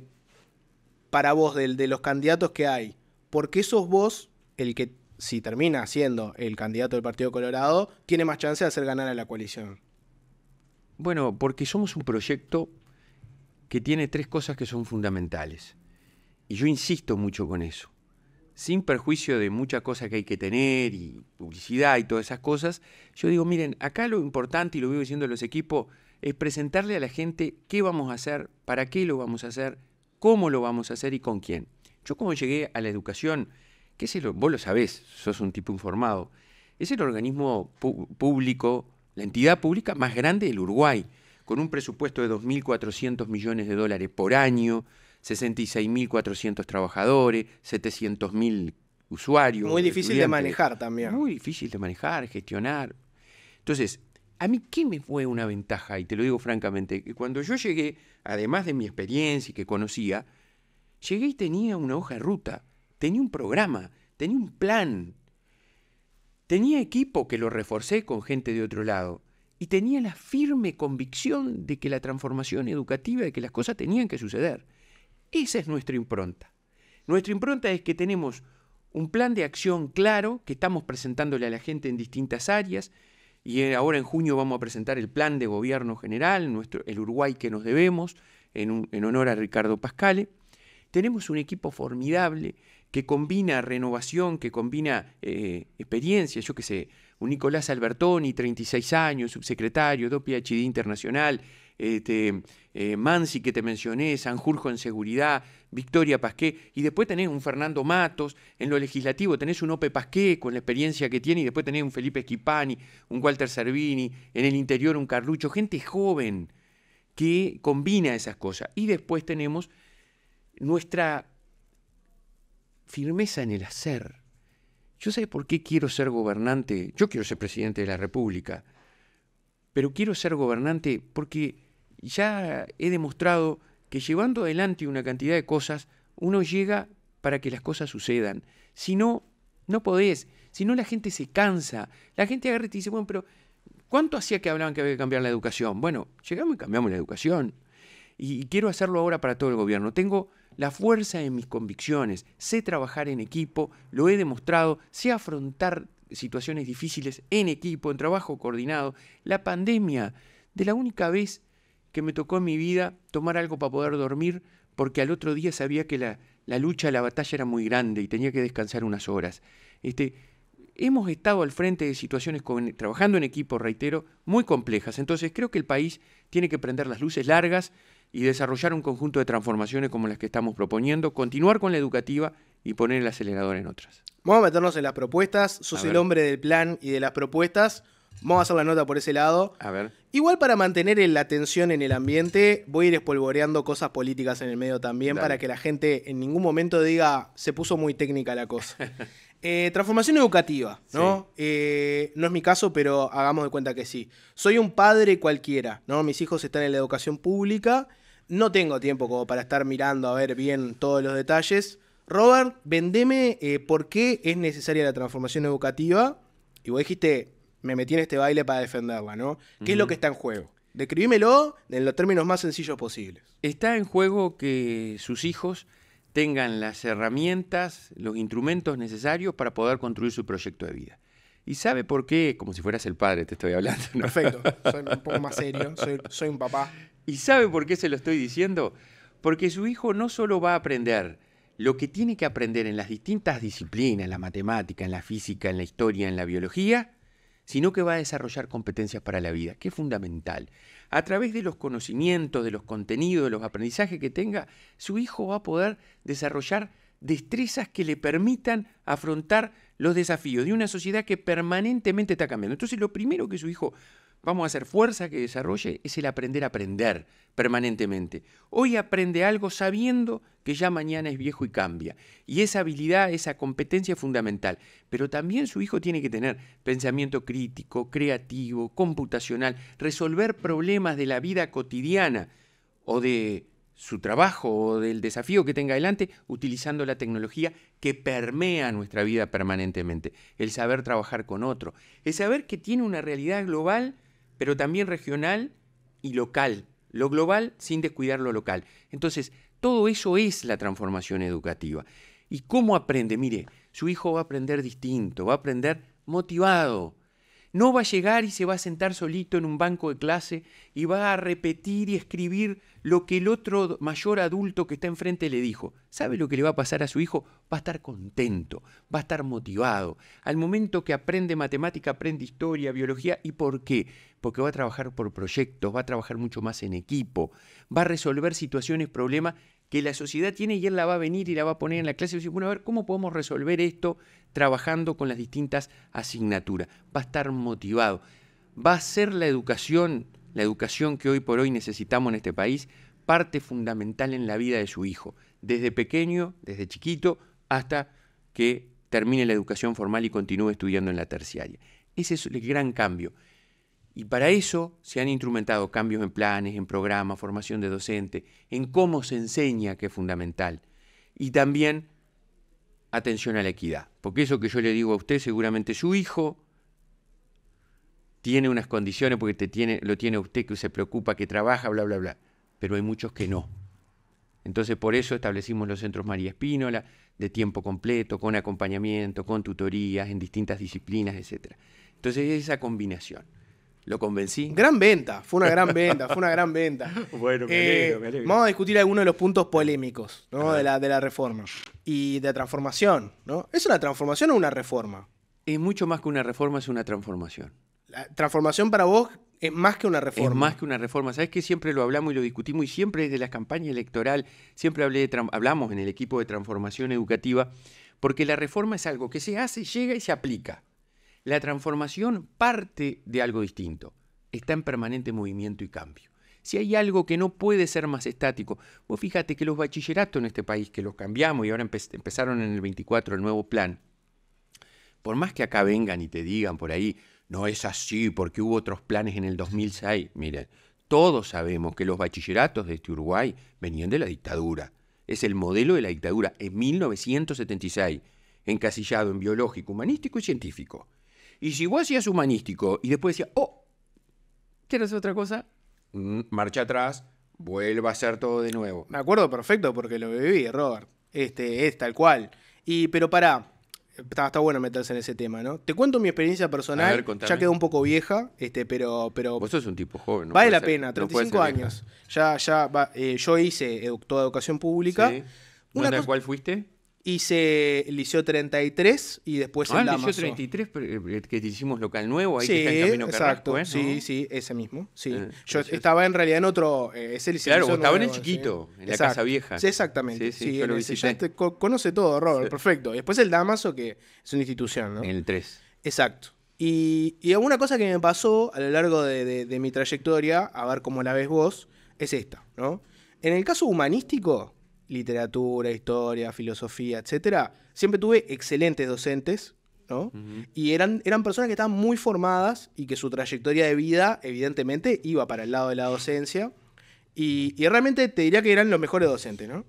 Speaker 2: para vos, de los candidatos que hay, ¿por qué sos vos el que, si termina siendo el candidato del Partido Colorado, tiene más chance de hacer ganar a la coalición?
Speaker 1: Bueno, porque somos un proyecto que tiene tres cosas que son fundamentales. Y yo insisto mucho con eso. Sin perjuicio de muchas cosas que hay que tener y publicidad y todas esas cosas, yo digo, miren, acá lo importante, y lo vivo diciendo a los equipos, es presentarle a la gente qué vamos a hacer, para qué lo vamos a hacer, cómo lo vamos a hacer y con quién. Yo como llegué a la educación, que es vos lo sabés, sos un tipo informado, es el organismo público la entidad pública más grande del Uruguay, con un presupuesto de 2.400 millones de dólares por año, 66.400 trabajadores, 700.000 usuarios. Muy difícil de manejar también. Muy difícil de manejar, gestionar. Entonces, a mí qué me fue una ventaja, y te lo digo francamente, que cuando yo llegué, además de mi experiencia y que conocía, llegué y tenía una hoja de ruta, tenía un programa, tenía un plan, Tenía equipo que lo reforcé con gente de otro lado y tenía la firme convicción de que la transformación educativa, de que las cosas tenían que suceder. Esa es nuestra impronta. Nuestra impronta es que tenemos un plan de acción claro que estamos presentándole a la gente en distintas áreas y ahora en junio vamos a presentar el plan de gobierno general, el Uruguay que nos debemos, en, en honor a Ricardo Pascale. Tenemos un equipo formidable que combina renovación, que combina eh, experiencia, yo qué sé, un Nicolás Albertoni, 36 años, subsecretario, do PhD internacional, este, eh, Mansi que te mencioné, Sanjurjo en seguridad, Victoria Pasqué, y después tenés un Fernando Matos, en lo legislativo tenés un Ope Pasqué con la experiencia que tiene, y después tenés un Felipe Schipani, un Walter Servini, en el interior un Carlucho, gente joven que combina esas cosas. Y después tenemos nuestra firmeza en el hacer. Yo sé por qué quiero ser gobernante, yo quiero ser presidente de la República, pero quiero ser gobernante porque ya he demostrado que llevando adelante una cantidad de cosas, uno llega para que las cosas sucedan. Si no, no podés. Si no, la gente se cansa. La gente agarra y dice, bueno, pero ¿cuánto hacía que hablaban que había que cambiar la educación? Bueno, llegamos y cambiamos la educación. y quiero hacerlo ahora para todo el gobierno. Tengo la fuerza de mis convicciones, sé trabajar en equipo, lo he demostrado, sé afrontar situaciones difíciles en equipo, en trabajo coordinado. La pandemia, de la única vez que me tocó en mi vida tomar algo para poder dormir, porque al otro día sabía que la, lucha, la batalla era muy grande y tenía que descansar unas horas. Este, hemos estado al frente de situaciones trabajando en equipo, reitero, muy complejas. Entonces creo que el país tiene que prender las luces largas, y desarrollar un conjunto de transformaciones como las que estamos proponiendo, continuar con la educativa y poner el acelerador en otras. Vamos a meternos en las propuestas,
Speaker 2: sos el hombre del plan y de las propuestas, vamos a hacer la nota por ese lado. A ver. Igual para mantener la tensión en el ambiente, voy a ir espolvoreando cosas políticas en el medio también para que la gente en ningún momento diga se puso muy técnica la cosa. Eh, transformación educativa, ¿no? Eh, no es mi caso, pero hagamos de cuenta que sí. Soy un padre cualquiera, ¿no? Mis hijos están en la educación pública. No tengo tiempo como para estar mirando a ver bien todos los detalles. Robert, vendeme eh, por qué es necesaria la transformación educativa. Y vos dijiste, me metí en este baile para defenderla, ¿no? ¿Qué es lo que está en juego? Describímelo en los términos más sencillos
Speaker 1: posibles. Está en juego que sus hijos tengan las herramientas, los instrumentos necesarios para poder construir su proyecto de vida. ¿Y sabe por qué? Como si fueras el padre, te estoy hablando. Perfecto, soy un poco más serio, soy, soy un papá. ¿Y sabe por qué se lo estoy diciendo? Porque su hijo no solo va a aprender lo que tiene que aprender en las distintas disciplinas, en la matemática, en la física, en la historia, en la biología, sino que va a desarrollar competencias para la vida, que es fundamental. A través de los conocimientos, de los contenidos, de los aprendizajes que tenga, su hijo va a poder desarrollar destrezas que le permitan afrontar los desafíos de una sociedad que permanentemente está cambiando. Entonces, lo primero que su hijo vamos a hacer fuerza que desarrolle es el aprender a aprender permanentemente. Hoy aprende algo sabiendo que ya mañana es viejo y cambia. Y esa habilidad, esa competencia es fundamental. Pero también su hijo tiene que tener pensamiento crítico, creativo, computacional, resolver problemas de la vida cotidiana o de su trabajo o del desafío que tenga adelante utilizando la tecnología que permea nuestra vida permanentemente. El saber trabajar con otro. El saber que tiene una realidad global pero también regional y local, lo global sin descuidar lo local. Entonces, todo eso es la transformación educativa. ¿Y cómo aprende? Mire, su hijo va a aprender distinto, va a aprender motivado, no va a llegar y se va a sentar solito en un banco de clase y va a repetir y escribir lo que el otro mayor adulto que está enfrente le dijo. ¿Sabe lo que le va a pasar a su hijo? Va a estar contento, va a estar motivado. Al momento que aprende matemática, aprende historia, biología. ¿Y por qué? Porque va a trabajar por proyectos, va a trabajar mucho más en equipo, va a resolver situaciones, problemas que la sociedad tiene y él la va a venir y la va a poner en la clase y decir, bueno, a ver, ¿cómo podemos resolver esto trabajando con las distintas asignaturas? Va a estar motivado. Va a ser la educación, la educación que hoy por hoy necesitamos en este país, parte fundamental en la vida de su hijo, desde pequeño, desde chiquito, hasta que termine la educación formal y continúe estudiando en la terciaria. Ese es el gran cambio. Y para eso se han instrumentado cambios en planes, en programas, formación de docente, en cómo se enseña, que es fundamental. Y también atención a la equidad. Porque eso que yo le digo a usted, seguramente su hijo tiene unas condiciones porque tiene, lo tiene usted que se preocupa, que trabaja, bla, bla, bla. Pero hay muchos que no. Entonces por eso establecimos los centros María Espínola de tiempo completo, con acompañamiento, con tutorías en distintas disciplinas, etc. Entonces es esa combinación lo convencí. Gran venta, fue una gran venta, fue una gran venta. bueno, eh, me alegro, Vamos a discutir algunos de los puntos polémicos
Speaker 2: de, la, de la reforma y de la transformación. ¿no? ¿Es una transformación o una reforma?
Speaker 1: Es mucho más que una reforma, es una transformación. La transformación para vos es más que una reforma. Es más que una reforma. Sabes que siempre lo hablamos y lo discutimos y siempre desde la campaña electoral, siempre hablé hablamos en el equipo de transformación educativa, porque la reforma es algo que se hace, llega y se aplica. La transformación parte de algo distinto. Está en permanente movimiento y cambio. Si hay algo que no puede ser más estático, vos fíjate que los bachilleratos en este país, que los cambiamos y ahora empezaron en el 24 el nuevo plan, por más que acá vengan y te digan por ahí, no es así porque hubo otros planes en el 2006, miren, todos sabemos que los bachilleratos de este Uruguay venían de la dictadura. Es el modelo de la dictadura en 1976, encasillado en biológico, humanístico y científico. Y si vos hacías humanístico y después decías, oh, ¿quieres otra cosa? Mm, marcha atrás, vuelva a hacer todo de nuevo. Me acuerdo perfecto porque lo viví,
Speaker 2: Robert. Este, es tal cual. Y, pero pará, Está, bueno meterse en ese tema, ¿no? Te cuento mi experiencia personal. ya quedó un poco vieja, este, pero, pero.
Speaker 1: Vos sos un tipo joven, ¿no? Vale la pena, 35 años.
Speaker 2: Ya, ya, eh, yo hice toda educación pública. Sí. Una ¿Dónde cuál fuiste? Hice el Liceo 33 y después ah, el Damaso. Liceo
Speaker 1: 33, eh, que hicimos local nuevo, ahí sí, que está Camino exacto, ¿eh? Sí, sí, ese mismo. Sí. Ah, yo pues
Speaker 2: estaba en realidad en otro, eh, Liceo Claro, estaba en el chiquito, en la Casa Vieja. Sí, exactamente. Sí, sí lo ya conoce todo, Robert, perfecto. Y Después el Damaso, que es una institución, ¿no? En el 3. Exacto. Y, y alguna cosa que me pasó a lo largo de, de mi trayectoria, a ver cómo la ves vos, es esta, ¿no? En el caso humanístico, literatura, historia, filosofía, etcétera, siempre tuve excelentes docentes, ¿no? Y eran, eran personas que estaban muy formadas y que su trayectoria de vida, evidentemente, iba para el lado de la docencia. Y, realmente te diría que eran los mejores docentes, ¿no?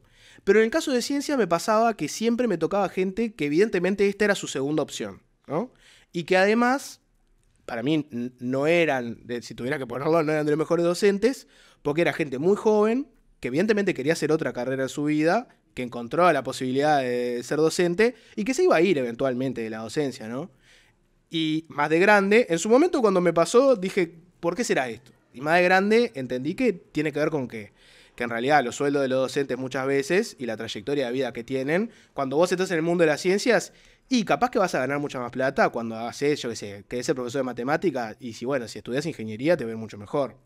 Speaker 2: Pero en el caso de ciencia me pasaba que siempre me tocaba gente que evidentemente esta era su segunda opción, ¿no? Y que además, para mí no eran, si tuviera que ponerlo, no eran de los mejores docentes, porque era gente muy joven, que evidentemente quería hacer otra carrera en su vida, que encontró la posibilidad de ser docente y que se iba a ir eventualmente de la docencia, ¿no? Y más de grande, en su momento cuando me pasó dije, ¿por qué será esto? Y más de grande entendí que tiene que ver con que, que en realidad los sueldos de los docentes muchas veces y la trayectoria de vida que tienen, cuando vos estás en el mundo de las ciencias, y capaz que vas a ganar mucha más plata cuando haces, yo qué sé, que el profesor de matemáticas y si bueno, si estudias ingeniería te ven mucho mejor.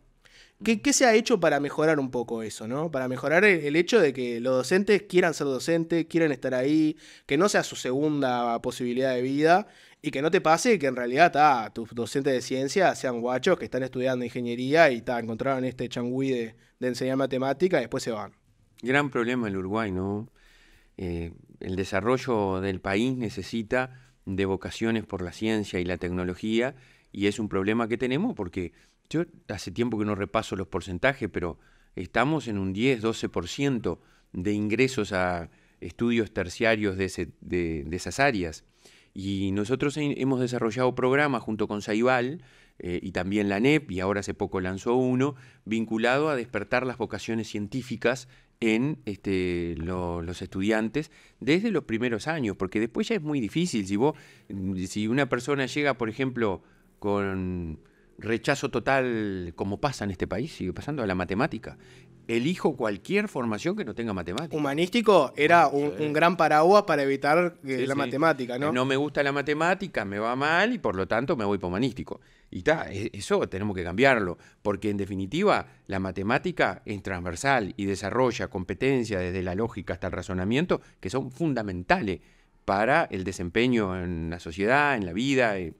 Speaker 2: ¿Qué, se ha hecho para mejorar un poco eso, ¿no? Para mejorar el, hecho de que los docentes quieran ser docentes, quieran estar ahí, que no sea su segunda posibilidad de vida y que no te pase que en realidad tus docentes de ciencia sean guachos que están estudiando ingeniería y ta, encontraron este changüí de, enseñar matemática y después se van.
Speaker 1: Gran problema el Uruguay, ¿no? Eh, el desarrollo del país necesita de vocaciones por la ciencia y la tecnología y es un problema que tenemos porque yo hace tiempo que no repaso los porcentajes, pero estamos en un 10-12% de ingresos a estudios terciarios de, esas áreas. Y nosotros hemos desarrollado programas junto con Saibal eh, y también la NEP, y ahora hace poco lanzó uno, vinculado a despertar las vocaciones científicas en este, los estudiantes desde los primeros años, porque después ya es muy difícil. Si, vos, si una persona llega, por ejemplo, con rechazo total, como pasa en este país, sigue pasando, a la matemática. Elijo cualquier formación que no tenga matemática. Humanístico era ah, un,
Speaker 2: gran paraguas para evitar eh, la matemática, ¿no? No
Speaker 1: me gusta la matemática, me va mal y por lo tanto me voy por humanístico. Y está, e-, eso tenemos que cambiarlo, porque en definitiva la matemática es transversal y desarrolla competencias desde la lógica hasta el razonamiento que son fundamentales para el desempeño en la sociedad, en la vida. Eh,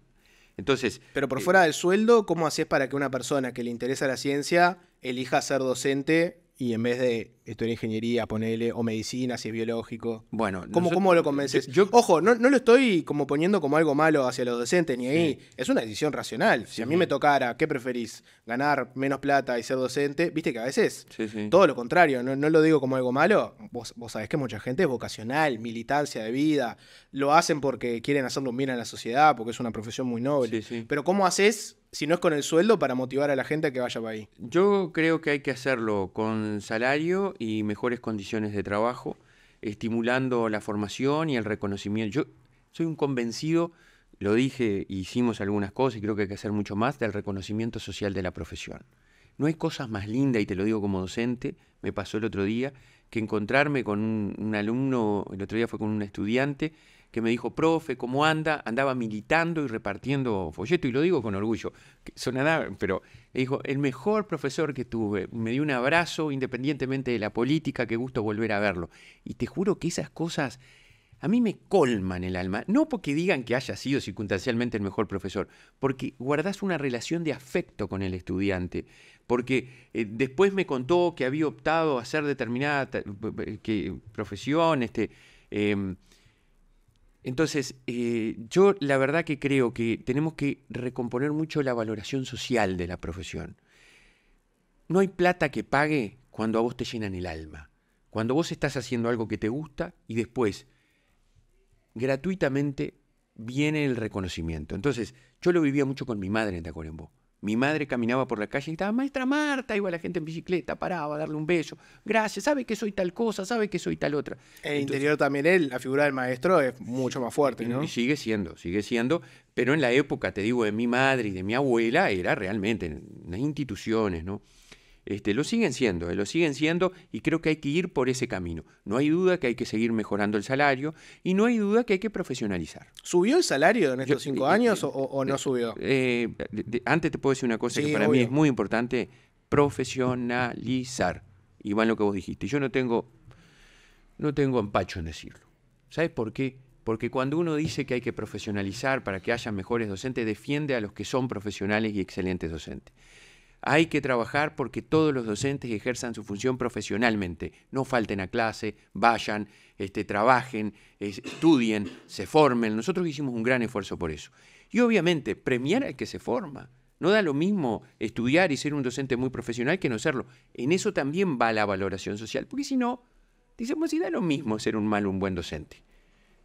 Speaker 1: entonces. Pero por eh, fuera del
Speaker 2: sueldo, ¿cómo haces para que una persona que le interesa la ciencia elija ser docente y en vez de estudiar ingeniería, ponele, o medicina, si es biológico.
Speaker 1: Bueno, ¿cómo,
Speaker 2: cómo lo convences? Ojo, no, no, lo estoy como poniendo como algo malo hacia los docentes, ni ahí. Es una decisión racional. Si a mí me tocara, ¿qué preferís? ¿Ganar menos plata y ser docente? Viste que a veces todo lo contrario, no, lo digo como algo malo. Vos, vos sabés que mucha gente es vocacional, militancia de vida, lo hacen porque quieren hacerlo un bien a la sociedad, porque es una profesión muy noble. Pero ¿cómo haces si no es con el sueldo, para motivar a la gente a que vaya para ahí?
Speaker 1: Yo creo que hay que hacerlo con salario y mejores condiciones de trabajo, estimulando la formación y el reconocimiento. Yo soy un convencido, lo dije, hicimos algunas cosas y creo que hay que hacer mucho más del reconocimiento social de la profesión. No hay cosas más lindas, y te lo digo como docente, me pasó el otro día, que encontrarme con un alumno, el otro día fue con un estudiante, que me dijo, profe, ¿cómo anda? Andaba militando y repartiendo folletos, y lo digo con orgullo, sonada, pero me dijo, el mejor profesor que tuve, me dio un abrazo independientemente de la política, qué gusto volver a verlo. Y te juro que esas cosas a mí me colman el alma, no porque digan que haya sido circunstancialmente el mejor profesor, porque guardas una relación de afecto con el estudiante, porque eh, después me contó que había optado a hacer determinada eh, que, profesión, este, em, entonces, eh, yo la verdad que creo que tenemos que recomponer mucho la valoración social de la profesión. No hay plata que pague cuando a vos te llenan el alma, cuando vos estás haciendo algo que te gusta y después gratuitamente viene el reconocimiento. Entonces, yo lo vivía mucho con mi madre en Tacuarembó. Mi madre caminaba por la calle y estaba, maestra Marta, iba la gente en bicicleta, paraba a darle un beso, gracias, sabe que soy tal cosa, sabe que soy tal otra. E en el interior también él, la figura del maestro es mucho más fuerte, ¿no? sigue siendo, sigue siendo, pero en la época, te digo, de mi madre y de mi abuela, era realmente en las instituciones, ¿no? Este, lo siguen siendo, eh, lo siguen siendo y creo que hay que ir por ese camino. No hay duda que hay que seguir mejorando el salario y no hay duda que hay que profesionalizar. ¿Subió el salario en estos cinco
Speaker 2: eh, eh, años o, no subió?
Speaker 1: antes te puedo decir una cosa que para mí es muy importante, profesionalizar. Igual lo que vos dijiste. Yo no tengo, no tengo empacho en decirlo. ¿Sabes por qué? Porque cuando uno dice que hay que profesionalizar para que haya mejores docentes, defiende a los que son profesionales y excelentes docentes. Hay que trabajar porque todos los docentes ejerzan su función profesionalmente. No falten a clase, vayan, este, trabajen, estudien, se formen. Nosotros hicimos un gran esfuerzo por eso. Y obviamente, premiar al que se forma. No da lo mismo estudiar y ser un docente muy profesional que no serlo. En eso también va la valoración social, porque si no, decimos si da lo mismo ser un mal o un buen docente.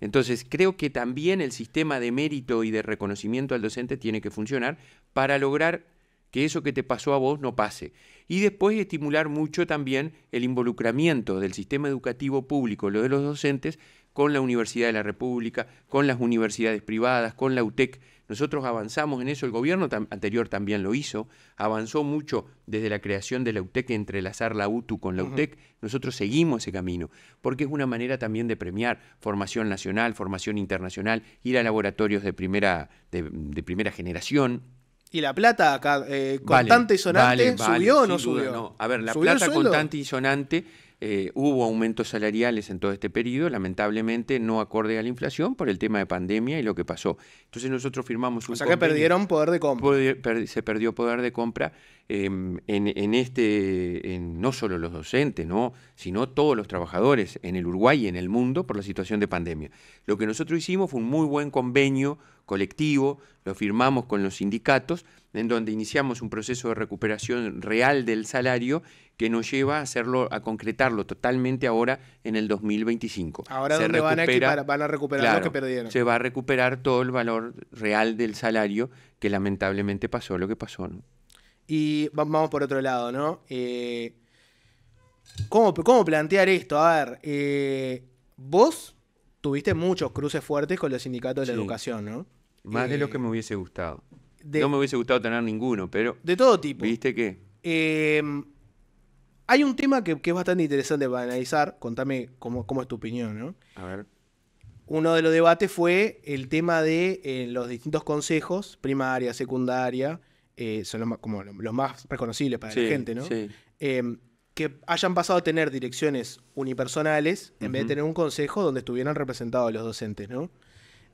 Speaker 1: Entonces, creo que también el sistema de mérito y de reconocimiento al docente tiene que funcionar para lograr que eso que te pasó a vos no pase. Y después estimular mucho también el involucramiento del sistema educativo público, lo de los docentes, con la Universidad de la República, con las universidades privadas, con la UTEC. Nosotros avanzamos en eso, el gobierno anterior también lo hizo, avanzó mucho desde la creación de la UTEC, entrelazar la UTU con la UTEC, nosotros seguimos ese camino, porque es una manera también de premiar formación nacional, formación internacional, ir a laboratorios de primera, de primera generación,
Speaker 2: ¿Y la plata acá, eh, constante y sonante, subió o no subió? A ver, la plata constante
Speaker 1: y sonante, eh, hubo aumentos salariales en todo este periodo, lamentablemente no acorde a la inflación por el tema de pandemia y lo que pasó. Entonces nosotros firmamos un... O sea que perdieron poder de compra. se perdió poder de compra Em, en, este, en, no solo los docentes, ¿no? sino todos los trabajadores en el Uruguay y en el mundo por la situación de pandemia. Lo que nosotros hicimos fue un muy buen convenio colectivo, lo firmamos con los sindicatos, en donde iniciamos un proceso de recuperación real del salario que nos lleva a hacerlo, a concretarlo totalmente ahora en el 2025. Ahora se van, a recuperar lo que perdieron. Se va a recuperar todo el valor real del salario que lamentablemente pasó lo que pasó.
Speaker 2: Y vamos por otro lado, ¿no? Eh, ¿cómo, plantear esto? A ver, eh, vos tuviste muchos cruces fuertes con los sindicatos de la educación, ¿no? Más
Speaker 1: de lo eh, que me hubiese gustado. no me hubiese gustado tener ninguno, pero... De todo tipo. ¿Viste qué?
Speaker 2: Em, hay un tema que, es bastante interesante para analizar. Contame cómo, es tu opinión, ¿no? A ver uno de los debates fue el tema de los distintos consejos, primaria, secundaria, eh, son los, como los más reconocibles para la gente, ¿no? Sí. Em, que hayan pasado a tener direcciones unipersonales en vez de tener un consejo donde estuvieran representados los docentes, ¿no?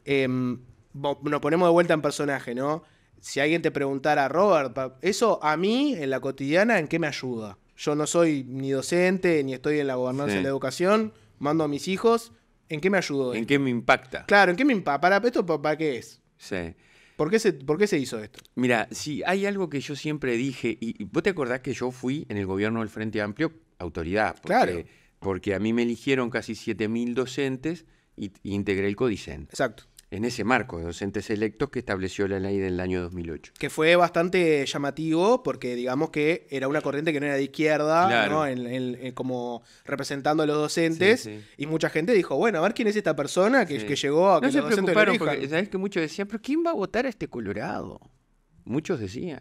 Speaker 2: Em, nos ponemos de vuelta en personaje, ¿no? Si alguien te preguntara, Robert, eso a mí en la cotidiana, ¿en qué me ayuda? Yo no soy ni docente, ni estoy en la gobernanza de la educación, mando a mis
Speaker 1: hijos, ¿en qué me ayuda? ¿En qué me impacta? Claro, ¿en qué me impacta? ¿Para esto para qué es? Sí.
Speaker 2: ¿Por qué, se, ¿Por qué se hizo esto?
Speaker 1: Mira, si hay algo que yo siempre dije, y, vos te acordás que yo fui en el gobierno del Frente Amplio autoridad. Porque, claro. Porque a mí me eligieron casi 7.000 docentes y, y integré el CODICEN. Exacto en ese marco de docentes electos que estableció la ley del año 2008.
Speaker 2: Que fue bastante llamativo porque digamos que era una corriente que no era de izquierda, ¿no? Eh, como representando a los docentes, y mucha gente dijo, bueno, a ver quién es esta persona que, llegó a que sabes
Speaker 1: que muchos decían, pero ¿quién va a votar a este colorado? Muchos decían.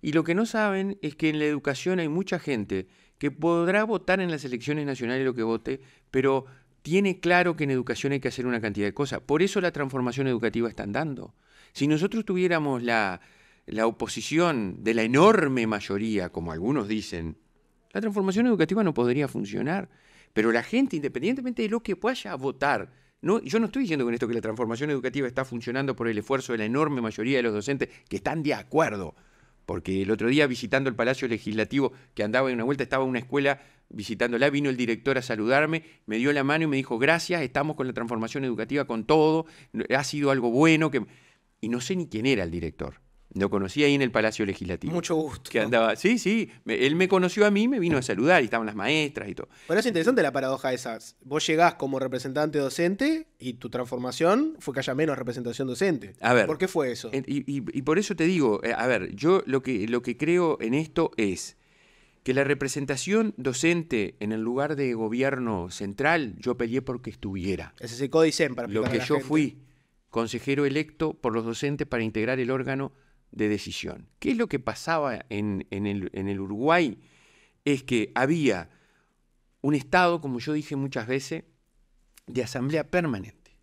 Speaker 1: Y lo que no saben es que en la educación hay mucha gente que podrá votar en las elecciones nacionales lo que vote, pero tiene claro que en educación hay que hacer una cantidad de cosas. Por eso la transformación educativa está andando. Si nosotros tuviéramos la, oposición de la enorme mayoría, como algunos dicen, la transformación educativa no podría funcionar. Pero la gente, independientemente de lo que vaya a votar, no, yo no estoy diciendo con esto que la transformación educativa está funcionando por el esfuerzo de la enorme mayoría de los docentes que están de acuerdo. Porque el otro día visitando el Palacio Legislativo que andaba en una vuelta estaba una escuela visitándola, vino el director a saludarme, me dio la mano y me dijo, gracias, estamos con la transformación educativa, con todo, ha sido algo bueno. Que... Y no sé ni quién era el director. Lo conocí ahí en el Palacio Legislativo. Mucho gusto. Que andaba, sí, sí. él me conoció a mí, me vino a saludar y estaban las maestras y todo.
Speaker 2: Bueno, es interesante la paradoja esa. Vos llegás como representante docente y tu transformación fue que haya menos representación docente.
Speaker 1: A ver. ¿Por qué fue eso? Y, por eso te digo, eh, a ver, yo lo que, lo que creo en esto es que la representación docente en el lugar de gobierno central, yo peleé porque estuviera.
Speaker 2: Ese es el códice para Lo que yo fui
Speaker 1: consejero electo por los docentes para integrar el órgano de decisión. ¿Qué es lo que pasaba en, el, en el Uruguay? Es que había un Estado, como yo dije muchas veces, de asamblea permanente.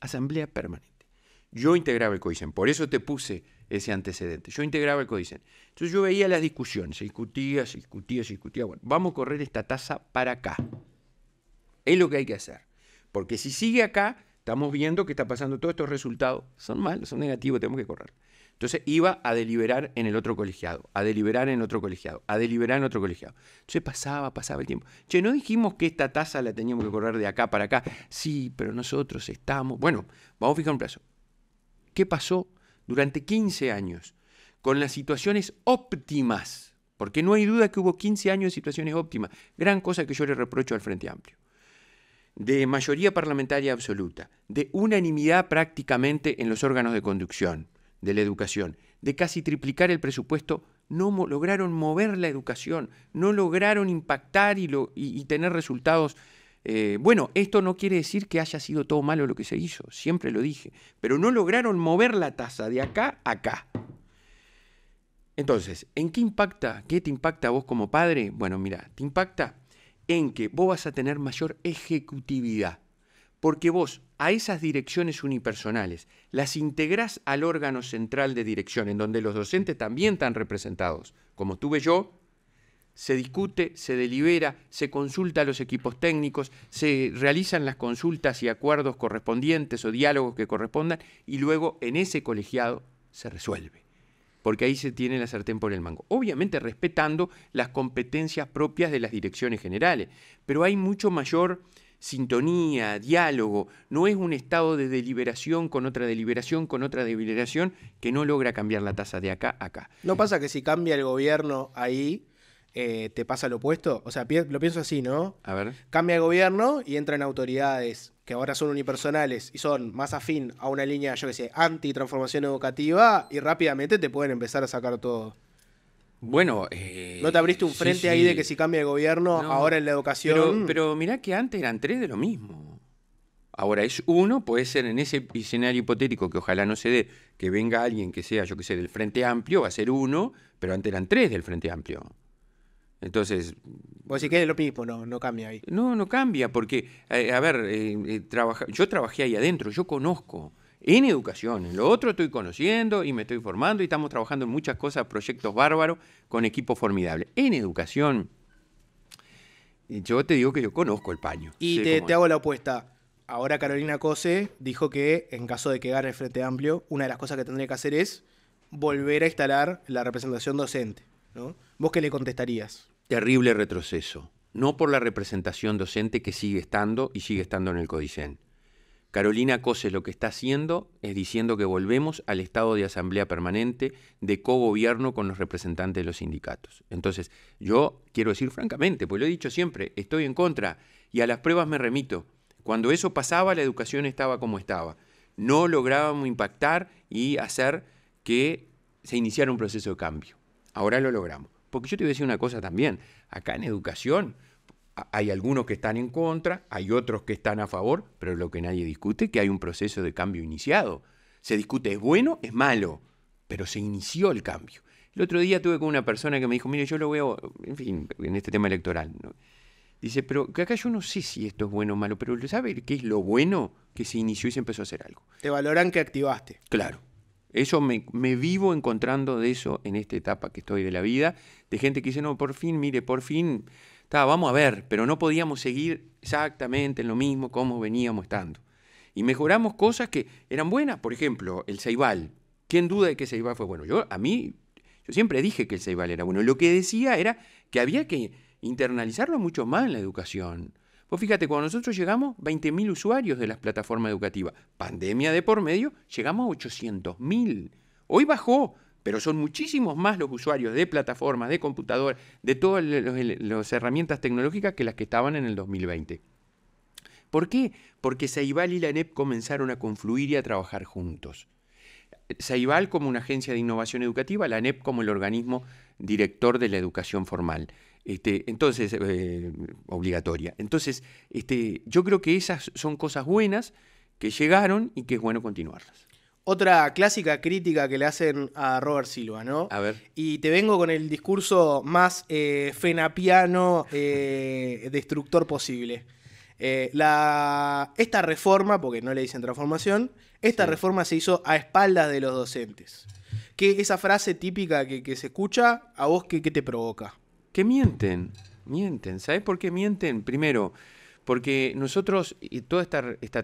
Speaker 1: Asamblea permanente. Yo integraba el COICEN, por eso te puse ese antecedente. Yo integraba el codicen. Entonces yo veía las discusiones, se discutía, se discutía, se discutía. Bueno, vamos a correr esta tasa para acá. Es lo que hay que hacer. Porque si sigue acá, estamos viendo que está pasando todos estos resultados. Son malos, son negativos, tenemos que correr. Entonces iba a deliberar en el otro colegiado, a deliberar en otro colegiado, a deliberar en otro colegiado. Entonces pasaba, pasaba el tiempo. Che, no dijimos que esta tasa la teníamos que correr de acá para acá. Sí, pero nosotros estamos. Bueno, vamos a fijar un plazo. ¿Qué pasó? durante 15 años, con las situaciones óptimas, porque no hay duda que hubo 15 años de situaciones óptimas, gran cosa que yo le reprocho al Frente Amplio, de mayoría parlamentaria absoluta, de unanimidad prácticamente en los órganos de conducción, de la educación, de casi triplicar el presupuesto, no lograron mover la educación, no lograron impactar y tener resultados eh, bueno, esto no quiere decir que haya sido todo malo lo que se hizo, siempre lo dije, pero no lograron mover la tasa de acá a acá. Entonces, ¿en qué impacta? ¿Qué te impacta vos como padre? Bueno, mira, te impacta en que vos vas a tener mayor ejecutividad, porque vos a esas direcciones unipersonales las integrás al órgano central de dirección, en donde los docentes también están representados, como tuve yo se discute, se delibera, se consulta a los equipos técnicos, se realizan las consultas y acuerdos correspondientes o diálogos que correspondan y luego en ese colegiado se resuelve, porque ahí se tiene la sartén por el mango. Obviamente respetando las competencias propias de las direcciones generales, pero hay mucho mayor sintonía, diálogo, no es un estado de deliberación con otra deliberación, con otra deliberación, que no logra cambiar la tasa de acá a acá.
Speaker 2: No pasa que si cambia el gobierno ahí, eh, te pasa lo opuesto? O sea, lo pienso así, ¿no? A ver. Cambia de gobierno y entran autoridades que ahora son unipersonales y son más afín a una línea, yo que sé, anti-transformación educativa y rápidamente te pueden empezar a sacar todo.
Speaker 1: Bueno, eh, ¿no te abriste un frente ahí de que si
Speaker 2: cambia de gobierno, ahora en la educación? Pero,
Speaker 1: pero, mirá que antes eran tres de lo mismo. Ahora es uno, puede ser en ese escenario hipotético que ojalá no se dé, que venga alguien que sea, yo que sé, del Frente Amplio, va a ser uno, pero antes eran tres del Frente Amplio. Entonces...
Speaker 2: Vos si que es lo mismo, no, no cambia
Speaker 1: ahí. No, no cambia, porque, eh, a ver, eh, eh, yo trabajé ahí adentro, yo conozco en educación, lo otro estoy conociendo y me estoy formando y estamos trabajando en muchas cosas, proyectos bárbaros, con equipo formidable. En educación, yo te digo que yo conozco el paño. Y te, hago
Speaker 2: la opuesta. Ahora Carolina Cose dijo que en caso de que gane el Frente Amplio, una de las cosas que tendría que hacer es volver a instalar la representación docente. ¿no? ¿Vos qué le contestarías?
Speaker 1: terrible retroceso, no por la representación docente que sigue estando y sigue estando en el Codicen. Carolina Cose lo que está haciendo es diciendo que volvemos al estado de asamblea permanente de cogobierno con los representantes de los sindicatos. Entonces, yo quiero decir francamente, pues lo he dicho siempre, estoy en contra y a las pruebas me remito. Cuando eso pasaba, la educación estaba como estaba. No lográbamos impactar y hacer que se iniciara un proceso de cambio. Ahora lo logramos. Porque yo te voy a decir una cosa también, acá en educación hay algunos que están en contra, hay otros que están a favor, pero lo que nadie discute es que hay un proceso de cambio iniciado. Se discute, es bueno, es malo, pero se inició el cambio. El otro día tuve con una persona que me dijo, mire, yo lo veo, en fin, en este tema electoral. Dice, pero que acá yo no sé si esto es bueno o malo, pero ¿sabe qué es lo bueno? Que se inició y se empezó a hacer algo.
Speaker 2: Te valoran que activaste.
Speaker 1: Claro. Eso me, vivo encontrando de eso en esta etapa que estoy de la vida, de gente que dice, no, por fin, mire, por fin, vamos a ver, pero no podíamos seguir exactamente en lo mismo como veníamos estando. Y mejoramos cosas que eran buenas, por ejemplo, el Ceibal. ¿Quién duda de que Ceibal fue bueno? Yo, a mí, yo siempre dije que el Ceibal era bueno. Lo que decía era que había que internalizarlo mucho más en la educación. Pues fíjate, cuando nosotros llegamos, 20.000 usuarios de las plataformas educativas. Pandemia de por medio, llegamos a 800.000. Hoy bajó, pero son muchísimos más los usuarios de plataformas, de computador, de todas las herramientas tecnológicas que las que estaban en el 2020. ¿Por qué? Porque Saibal y la ANEP comenzaron a confluir y a trabajar juntos. Saibal como una agencia de innovación educativa, la ANEP como el organismo director de la educación formal. Este, entonces, eh, obligatoria. Entonces, este, yo creo que esas son cosas buenas que llegaron y que es bueno continuarlas.
Speaker 2: Otra clásica crítica que le hacen a Robert Silva, ¿no? A ver. Y te vengo con el discurso más eh, fenapiano, eh, destructor posible. esta reforma, porque no le dicen transformación, esta reforma se hizo a espaldas de los docentes.
Speaker 1: Que esa frase típica que, se escucha, ¿a vos qué te provoca? que mienten, mienten. ¿Sabes por qué mienten? Primero, porque nosotros, y toda esta, esta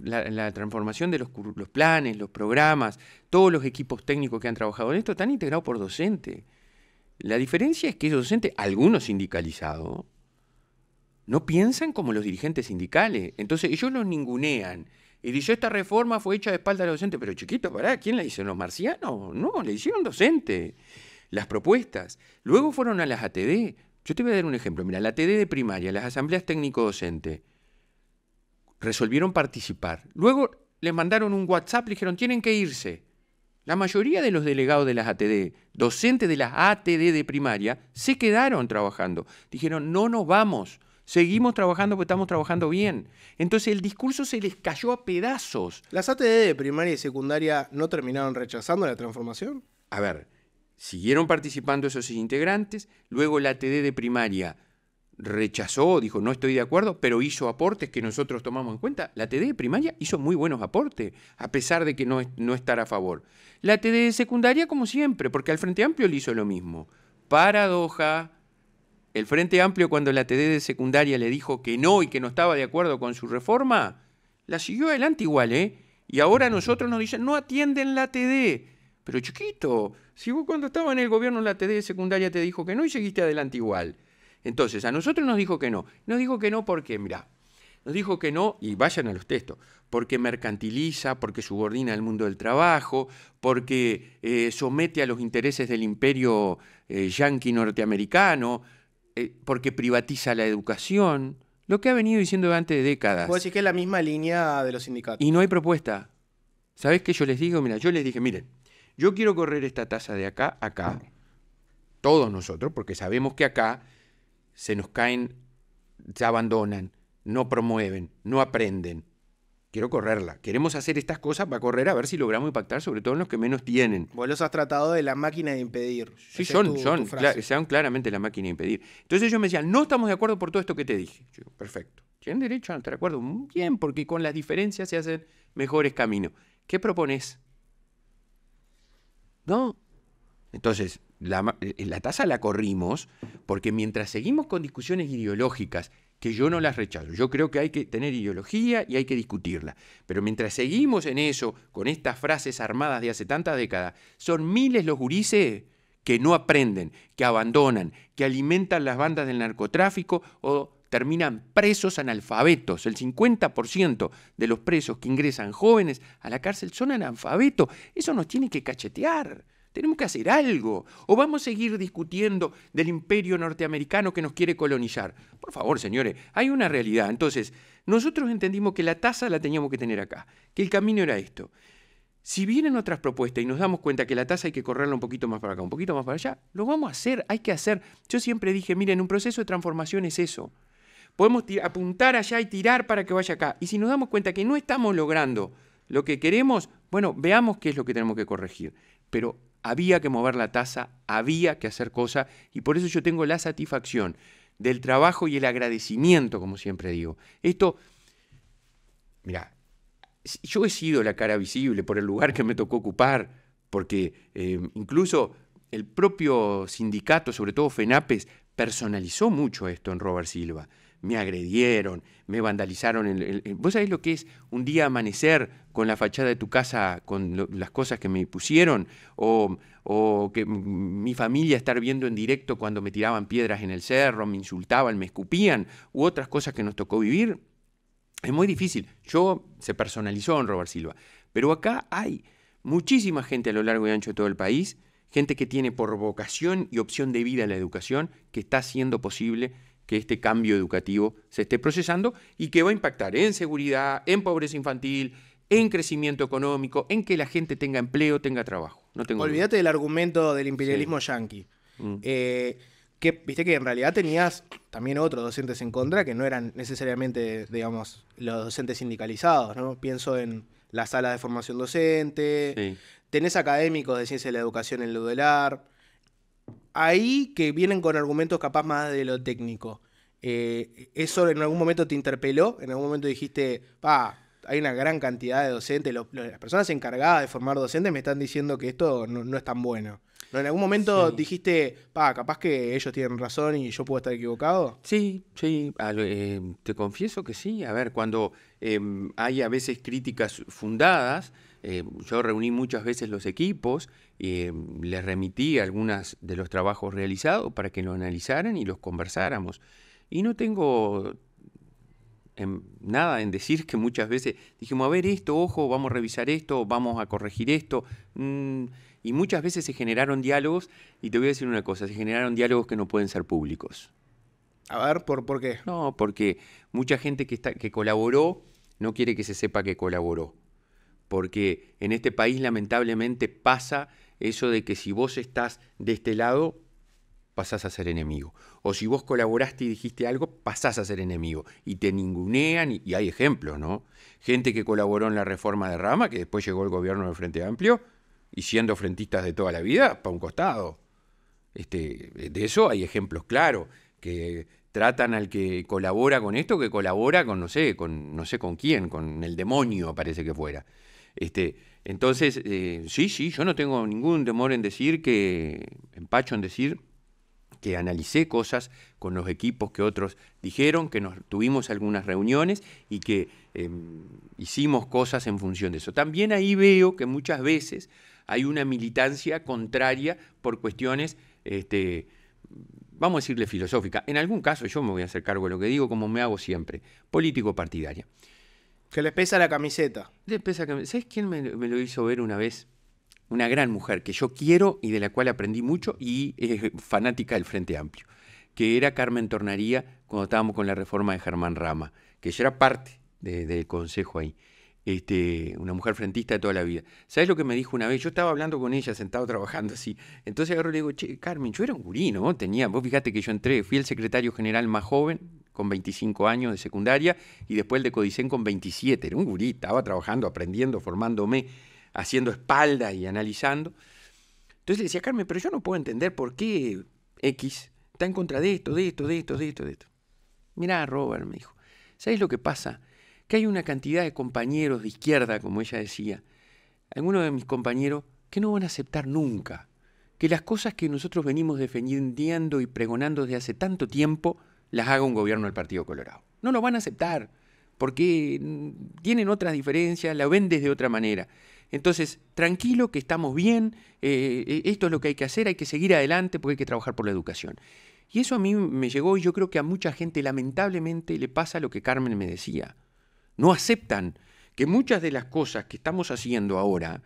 Speaker 1: la, transformación de los, planes, los programas, todos los equipos técnicos que han trabajado en esto, están integrados por docente. La diferencia es que esos docentes, algunos sindicalizados, no piensan como los dirigentes sindicales. Entonces ellos los ningunean. Y dice, esta reforma fue hecha de espalda de los docentes. Pero chiquito, ¿para ¿quién la hizo? ¿Los marcianos? No, la hicieron docente las propuestas. Luego fueron a las ATD. Yo te voy a dar un ejemplo. Mira, la ATD de primaria, las asambleas técnico-docente, resolvieron participar. Luego les mandaron un WhatsApp, le dijeron, tienen que irse. La mayoría de los delegados de las ATD, docentes de las ATD de primaria, se quedaron trabajando. Dijeron, no nos vamos, seguimos trabajando porque estamos trabajando bien. Entonces el discurso se les cayó a pedazos. ¿Las ATD de primaria y secundaria no terminaron rechazando
Speaker 2: la transformación?
Speaker 1: A ver, Siguieron participando esos integrantes, luego la TD de primaria rechazó, dijo no estoy de acuerdo, pero hizo aportes que nosotros tomamos en cuenta. La TD de primaria hizo muy buenos aportes, a pesar de que no, no estar a favor. La TD de secundaria, como siempre, porque al Frente Amplio le hizo lo mismo. Paradoja. El Frente Amplio, cuando la TD de secundaria le dijo que no y que no estaba de acuerdo con su reforma, la siguió adelante igual, ¿eh? Y ahora nosotros nos dicen, no atienden la TD pero chiquito, si vos cuando estaba en el gobierno la TD secundaria te dijo que no y seguiste adelante igual. Entonces, a nosotros nos dijo que no. Nos dijo que no porque, mira, nos dijo que no, y vayan a los textos, porque mercantiliza, porque subordina al mundo del trabajo, porque eh, somete a los intereses del imperio eh, yanqui norteamericano, eh, porque privatiza la educación, lo que ha venido diciendo durante décadas. Puedo decir
Speaker 2: que es la misma línea de los sindicatos.
Speaker 1: Y no hay propuesta. ¿Sabés qué yo les digo? Mira, yo les dije, miren, yo quiero correr esta tasa de acá a acá, todos nosotros, porque sabemos que acá se nos caen, se abandonan, no promueven, no aprenden. Quiero correrla. Queremos hacer estas cosas para correr a ver si logramos impactar, sobre todo en los que menos tienen.
Speaker 2: Vos los has tratado de la máquina de impedir. Sí, son, son,
Speaker 1: claramente la máquina de impedir. Entonces ellos me decían, no estamos de acuerdo por todo esto que te dije. perfecto. Tienen derecho a estar de acuerdo. Bien, porque con las diferencias se hacen mejores caminos. ¿Qué propones? ¿No? Entonces, eh, la, tasa la corrimos porque mientras seguimos con discusiones ideológicas, que yo no las rechazo, yo creo que hay que tener ideología y hay que discutirla, pero mientras seguimos en eso, con estas frases armadas de hace tantas décadas, son miles los gurises que no aprenden, que abandonan, que alimentan las bandas del narcotráfico o terminan presos analfabetos. El 50% de los presos que ingresan jóvenes a la cárcel son analfabetos. Eso nos tiene que cachetear. Tenemos que hacer algo. O vamos a seguir discutiendo del imperio norteamericano que nos quiere colonizar. Por favor, señores, hay una realidad. Entonces, nosotros entendimos que la tasa la teníamos que tener acá, que el camino era esto. Si vienen otras propuestas y nos damos cuenta que la tasa hay que correrla un poquito más para acá, un poquito más para allá, lo vamos a hacer, hay que hacer. Yo siempre dije, miren, un proceso de transformación es eso podemos apuntar allá y tirar para que vaya acá. Y si nos damos cuenta que no estamos logrando lo que queremos, bueno, veamos qué es lo que tenemos que corregir. Pero había que mover la tasa, había que hacer cosas y por eso yo tengo la satisfacción del trabajo y el agradecimiento, como siempre digo. Esto, mira, yo he sido la cara visible por el lugar que me tocó ocupar, porque eh, incluso el propio sindicato, sobre todo FENAPES, personalizó mucho esto en Robert Silva me agredieron, me vandalizaron. ¿Vos sabés lo que es un día amanecer con la fachada de tu casa, con las cosas que me pusieron? O, o que mi familia estar viendo en directo cuando me tiraban piedras en el cerro, me insultaban, me escupían, u otras cosas que nos tocó vivir. Es muy difícil. Yo se personalizó en Robert Silva. Pero acá hay muchísima gente a lo largo y ancho de todo el país gente que tiene por vocación y opción de vida la educación, que está haciendo posible que este cambio educativo se esté procesando y que va a impactar en seguridad, en pobreza infantil, en crecimiento económico, en que la gente tenga empleo, tenga trabajo. Olvídate
Speaker 2: del argumento del imperialismo yanqui.
Speaker 1: Mm. Eh, que viste que en
Speaker 2: realidad tenías también otros docentes en contra que no eran necesariamente, digamos, los docentes sindicalizados, ¿no? Pienso en las salas de formación docente, tenés académicos de ciencia de la educación en Ludelar, ahí que vienen con argumentos capaz más de lo técnico. Eh, ¿Eso en algún momento te interpeló? ¿En algún momento dijiste, pa, hay una gran cantidad de docentes, las personas encargadas de formar docentes me están diciendo que esto no, es tan bueno? ¿No, ¿En algún momento dijiste, pa, capaz que ellos tienen razón y yo
Speaker 1: puedo estar equivocado? Sí, sí, eh, te confieso que sí. A ver, cuando em, hay a veces críticas fundadas, eh, yo reuní muchas veces los equipos, y eh, les remití algunos de los trabajos realizados para que lo analizaran y los conversáramos. Y no tengo nada en decir que muchas veces dijimos, a ver esto, ojo, vamos a revisar esto, vamos a corregir esto. Mm, y muchas veces se generaron diálogos, y te voy a decir una cosa, se generaron diálogos que no pueden ser públicos. A ver, ¿por, por qué? No, porque mucha gente que, está, que colaboró no quiere que se sepa que colaboró porque en este país lamentablemente pasa eso de que si vos estás de este lado, pasás a ser enemigo. O si vos colaboraste y dijiste algo, pasás a ser enemigo. Y te ningunean, y, hay ejemplos, ¿no? Gente que colaboró en la reforma de Rama, que después llegó el gobierno del Frente Amplio, y siendo frentistas de toda la vida, para un costado. Este, de eso hay ejemplos claros, que tratan al que colabora con esto, que colabora con, no sé, con no sé con quién, con el demonio parece que fuera. Este, entonces, eh, sí, sí, yo no tengo ningún temor en decir que, empacho en decir que analicé cosas con los equipos que otros dijeron, que nos tuvimos algunas reuniones y que em, hicimos cosas en función de eso. También ahí veo que muchas veces hay una militancia contraria por cuestiones, este, vamos a decirle filosófica. En algún caso yo me voy a hacer cargo de lo que digo, como me hago siempre, político-partidaria. Que les pesa la camiseta. Le pesa camiseta. ¿Sabes quién me, lo hizo ver una vez? Una gran mujer que yo quiero y de la cual aprendí mucho y fanática del Frente Amplio, que era Carmen Tornaría cuando estábamos con la reforma de Germán Rama, que yo era parte del consejo ahí. Este, una mujer frentista de toda la vida. ¿Sabes lo que me dijo una vez? Yo estaba hablando con ella, sentado trabajando así. Entonces agarro y le digo, Carmen, yo era un gurino, Tenía, vos fíjate que yo entré, fui el secretario general más joven con 25 años de secundaria y después el de Codicen con 27. Era un gurí, estaba trabajando, aprendiendo, formándome, haciendo espaldas y analizando. Entonces le decía, Carmen, pero yo no puedo entender por qué X está en contra de esto, de esto, de esto, de esto, de esto. Mirá, Robert, me dijo, ¿sabes lo que pasa? Que hay una cantidad de compañeros de izquierda, como ella decía, algunos de mis compañeros, que no van a aceptar nunca que las cosas que nosotros venimos defendiendo y pregonando desde hace tanto tiempo las haga un gobierno del Partido Colorado. No lo van a aceptar, porque mm, tienen otras diferencias, la ven desde otra manera. Entonces, tranquilo que estamos bien, eh, eh, esto es lo que hay que hacer, hay que seguir adelante porque hay que trabajar por la educación. Y eso a mí me llegó y yo creo que a mucha gente lamentablemente le pasa lo que Carmen me decía. No aceptan que muchas de las cosas que estamos haciendo ahora,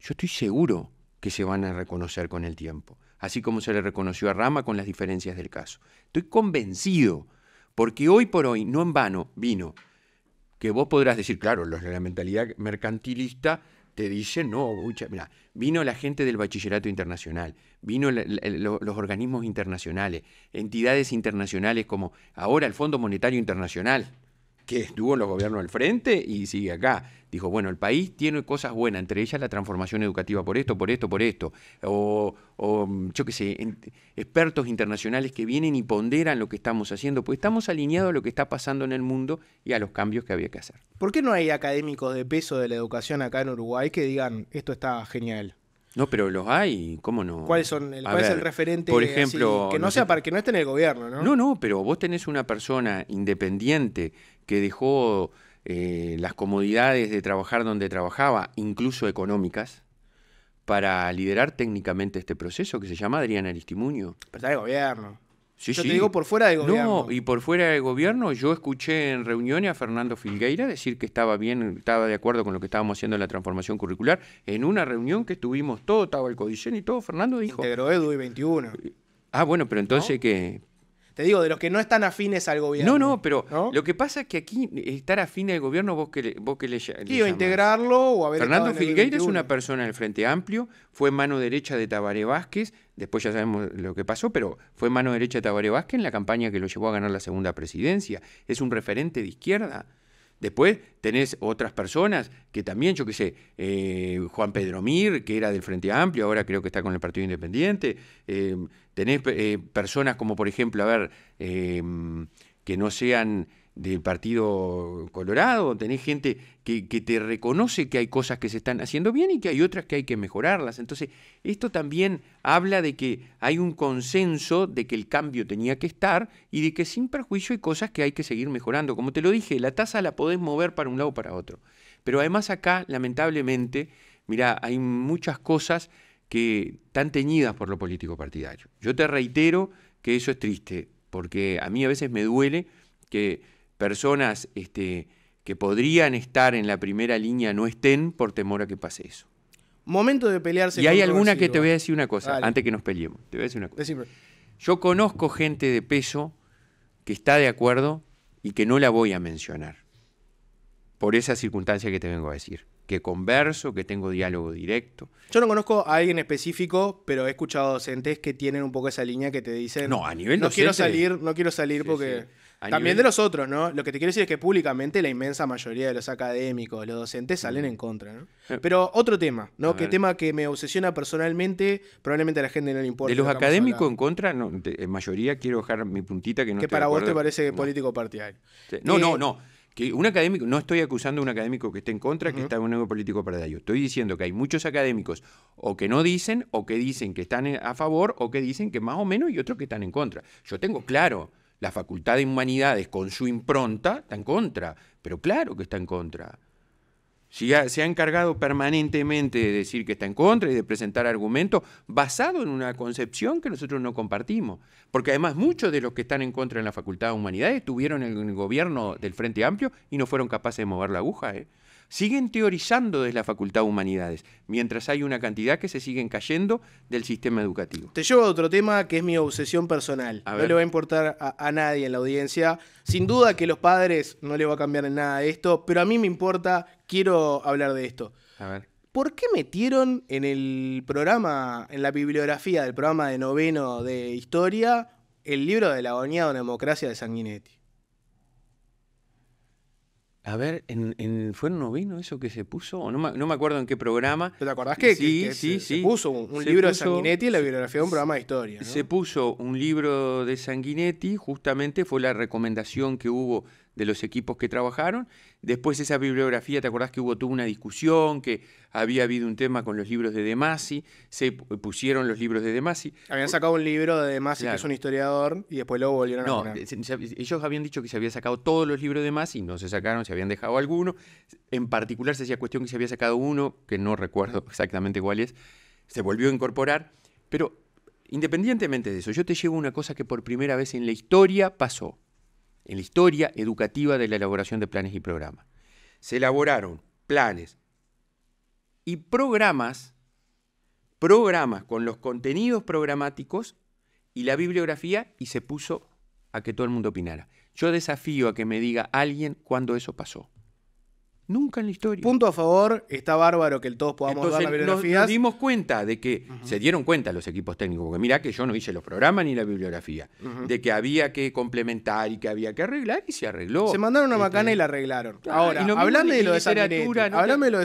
Speaker 1: yo estoy seguro que se van a reconocer con el tiempo así como se le reconoció a Rama con las diferencias del caso. Estoy convencido, porque hoy por hoy, no en vano, vino, que vos podrás decir, claro, de la mentalidad mercantilista te dice, no, vino la gente del bachillerato internacional, vino los organismos internacionales, entidades internacionales como ahora el Fondo Monetario Internacional, que estuvo en los gobiernos al frente y sigue acá. Dijo, bueno, el país tiene cosas buenas, entre ellas la transformación educativa por esto, por esto, por esto. O, yo qué sé, expertos internacionales que vienen y ponderan lo que estamos haciendo, pues estamos alineados a lo que está pasando en el mundo y a los cambios que había que hacer. ¿Por qué
Speaker 2: no hay académicos de peso de la educación acá en Uruguay que digan, esto está genial?
Speaker 1: No, pero los hay, ¿cómo no? ¿Cuáles son? ¿Cuál es el referente? Por ejemplo, que no, sea
Speaker 2: para que no esté en el gobierno, ¿no? No,
Speaker 1: no, pero vos tenés una persona independiente que dejó eh, las comodidades de trabajar donde trabajaba, incluso económicas, para liderar técnicamente este proceso que se llama Adrián Aristimuño. Pero está de gobierno. yo te digo por fuera de gobierno. No, y por fuera de gobierno yo escuché en reuniones a Fernando Filgueira decir que estaba bien, estaba de acuerdo con lo que estábamos haciendo en la transformación curricular. En una reunión que estuvimos todo, estaba el Codicen y todo, Fernando dijo... Integró Edu y 21. Ah, bueno, pero entonces qué. que te digo, de los que no
Speaker 2: están afines al
Speaker 1: gobierno. No, no, pero lo que pasa es que aquí estar afín al gobierno vos que le, vos que le, sí, o
Speaker 2: integrarlo o Fernando Filgueira es una
Speaker 1: persona del Frente Amplio, fue mano derecha de Tabaré Vázquez, después ya sabemos lo que pasó, pero fue mano derecha de Tabaré Vázquez en la campaña que lo llevó a ganar la segunda presidencia. Es un referente de izquierda. Después tenés otras personas que también, yo qué sé, eh, Juan Pedro Mir, que era del Frente Amplio, ahora creo que está con el Partido Independiente. Eh, tenés eh, personas como, por ejemplo, a ver, que no sean del Partido Colorado, tenés gente que, te reconoce que hay cosas que se están haciendo bien y que hay otras que hay que mejorarlas. Entonces, esto también habla de que hay un consenso de que el cambio tenía que estar y de que sin perjuicio hay cosas que hay que seguir mejorando. Como te lo dije, la tasa la podés mover para un lado o para otro. Pero además acá, lamentablemente, mira, hay muchas cosas que están teñidas por lo político partidario. Yo te reitero que eso es triste, porque a mí a veces me duele que personas este, que podrían estar en la primera línea no estén por temor a que pase eso.
Speaker 2: Momento de pelearse. Y hay alguna que te voy a decir
Speaker 1: una cosa, antes que nos peleemos. Te voy a decir una cosa. Yo conozco gente de peso que está de acuerdo y que no la voy a mencionar. Por esa circunstancia que te vengo a decir. Que converso, que tengo diálogo directo. Yo no conozco a alguien
Speaker 2: específico, pero he escuchado docentes que tienen un poco esa línea que te dicen. No, a nivel No quiero salir, no quiero salir porque. También de los otros, ¿no? Lo que te quiero decir es que públicamente la inmensa mayoría de los académicos, los docentes mm. salen en contra, ¿no? Eh. Pero otro tema, ¿no? que tema que me obsesiona personalmente, probablemente a la gente no le importa. De los académicos en
Speaker 1: contra, en mayoría quiero dejar mi puntita que no Que para vos te parece
Speaker 2: político partidario.
Speaker 1: No, no, eh, no. Que un académico, no estoy acusando a un académico que esté en contra, que está en un nuevo político partidario. Estoy diciendo que hay muchos académicos o que no dicen, o que dicen que están eh, a favor, o que dicen que más o menos, y otros que están en contra. Yo tengo claro la Facultad de Humanidades con su impronta está en contra, pero claro que está en contra. se ha encargado permanentemente de decir que está en contra y de presentar argumentos basados en una concepción que nosotros no compartimos. Porque además muchos de los que están en contra en la Facultad de Humanidades estuvieron en el gobierno del Frente Amplio y no fueron capaces de mover la aguja. ¿eh? siguen teorizando desde la Facultad de Humanidades, mientras hay una cantidad que se siguen cayendo del sistema educativo.
Speaker 2: Te llevo a otro tema que es mi obsesión personal. no le va a importar a, nadie en la audiencia. Sin duda que los padres no le va a cambiar en nada esto, pero a mí me importa, quiero hablar de esto. A ver. ¿Por qué metieron en el programa, en la bibliografía del programa de noveno de historia, el libro de la agonía de una democracia de Sanguinetti?
Speaker 1: A ver, en, en, ¿fue en novino eso que se puso? No me, no me acuerdo en qué programa. te acordás que, sí, sí, se, puso un, libro de Sanguinetti y
Speaker 2: la bibliografía de un programa de historia? Se
Speaker 1: puso un libro de Sanguinetti, justamente fue la recomendación que hubo de los equipos que trabajaron. Después esa bibliografía, ¿te acordás que hubo tuvo una discusión, que había habido un tema con los libros de De Masi, se pusieron los libros de De Masi.
Speaker 2: Habían sacado un libro de De que es un historiador, y después lo volvieron a No,
Speaker 1: ellos habían dicho que se había sacado todos los libros de Masi, no se sacaron, se habían dejado alguno. En particular se hacía cuestión que se había sacado uno, que no recuerdo exactamente cuál es, se volvió a incorporar, pero independientemente de eso, yo te llevo una cosa que por primera vez en la historia pasó en la historia educativa de la elaboración de planes y programas. Se elaboraron planes y programas, programas con los contenidos programáticos y la bibliografía y se puso a que todo el mundo opinara. Yo desafío a que me diga alguien cuándo eso pasó.
Speaker 2: Nunca en la historia. Punto a favor, está bárbaro que el todos podamos dar las bibliografías. Nos, dimos
Speaker 1: cuenta de que, se dieron cuenta los equipos técnicos, porque mirá que yo no hice los programas ni la bibliografía, de que había que complementar y que había que arreglar y se arregló. Se mandaron a este, macana y la arreglaron. Ahora, hablame de lo de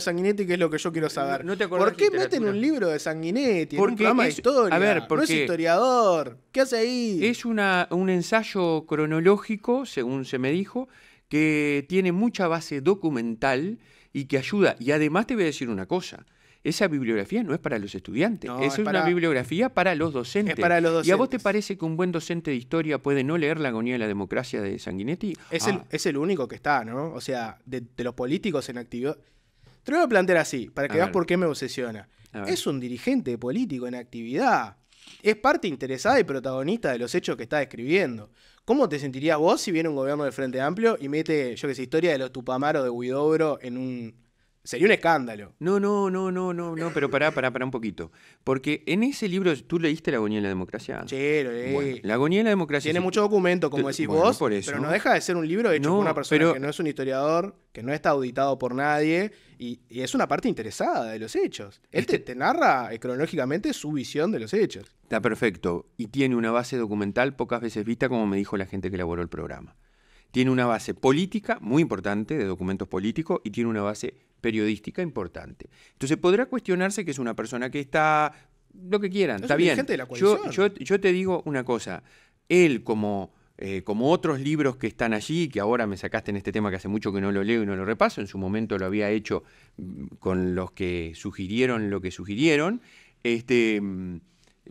Speaker 2: Sanguinetti. que es lo que yo quiero saber. ¿Por qué meten un libro de Sanguinetti en un historia? A ver, no es historiador.
Speaker 1: ¿Qué hace ahí? Es una, un ensayo cronológico, según se me dijo, que tiene mucha base documental y que ayuda. Y además te voy a decir una cosa, esa bibliografía no es para los estudiantes, es, una bibliografía para los docentes. ¿Y a vos te parece que un buen docente de historia puede no leer La agonía de la democracia de Sanguinetti? Es,
Speaker 2: el, ah. único que está, ¿no? O sea, de, los políticos en actividad... Te voy a plantear así, para que veas por qué me obsesiona. Es un dirigente político en actividad. Es parte interesada y protagonista de los hechos que está describiendo. ¿Cómo te sentirías vos si viene un gobierno de Frente Amplio y mete, yo que sé, historia de los Tupamaros de Huidobro en un Sería un escándalo.
Speaker 1: No, no, no, no, no, no, pero pará, pará, pará un poquito. Porque en ese libro, ¿tú leíste La agonía de la democracia? Sí, lo la agonía de la democracia... Tiene muchos documentos, como decís vos, pero no deja
Speaker 2: de ser un libro hecho por una persona que no es un historiador, que no está auditado por nadie, y, es una parte interesada de los hechos. Él este te, narra cronológicamente su visión de los hechos.
Speaker 1: Está perfecto, y tiene una base documental pocas veces vista, como me dijo la gente que elaboró el programa. Tiene una base política muy importante de documentos políticos y tiene una base periodística importante. Entonces podrá cuestionarse que es una persona que está, lo que quieran, está bien. yo, te digo una cosa, él como... Eh, como otros libros que están allí, que ahora me sacaste en este tema que hace mucho que no lo leo y no lo repaso, en su momento lo había hecho mm, con los que sugirieron lo que sugirieron, este, mm,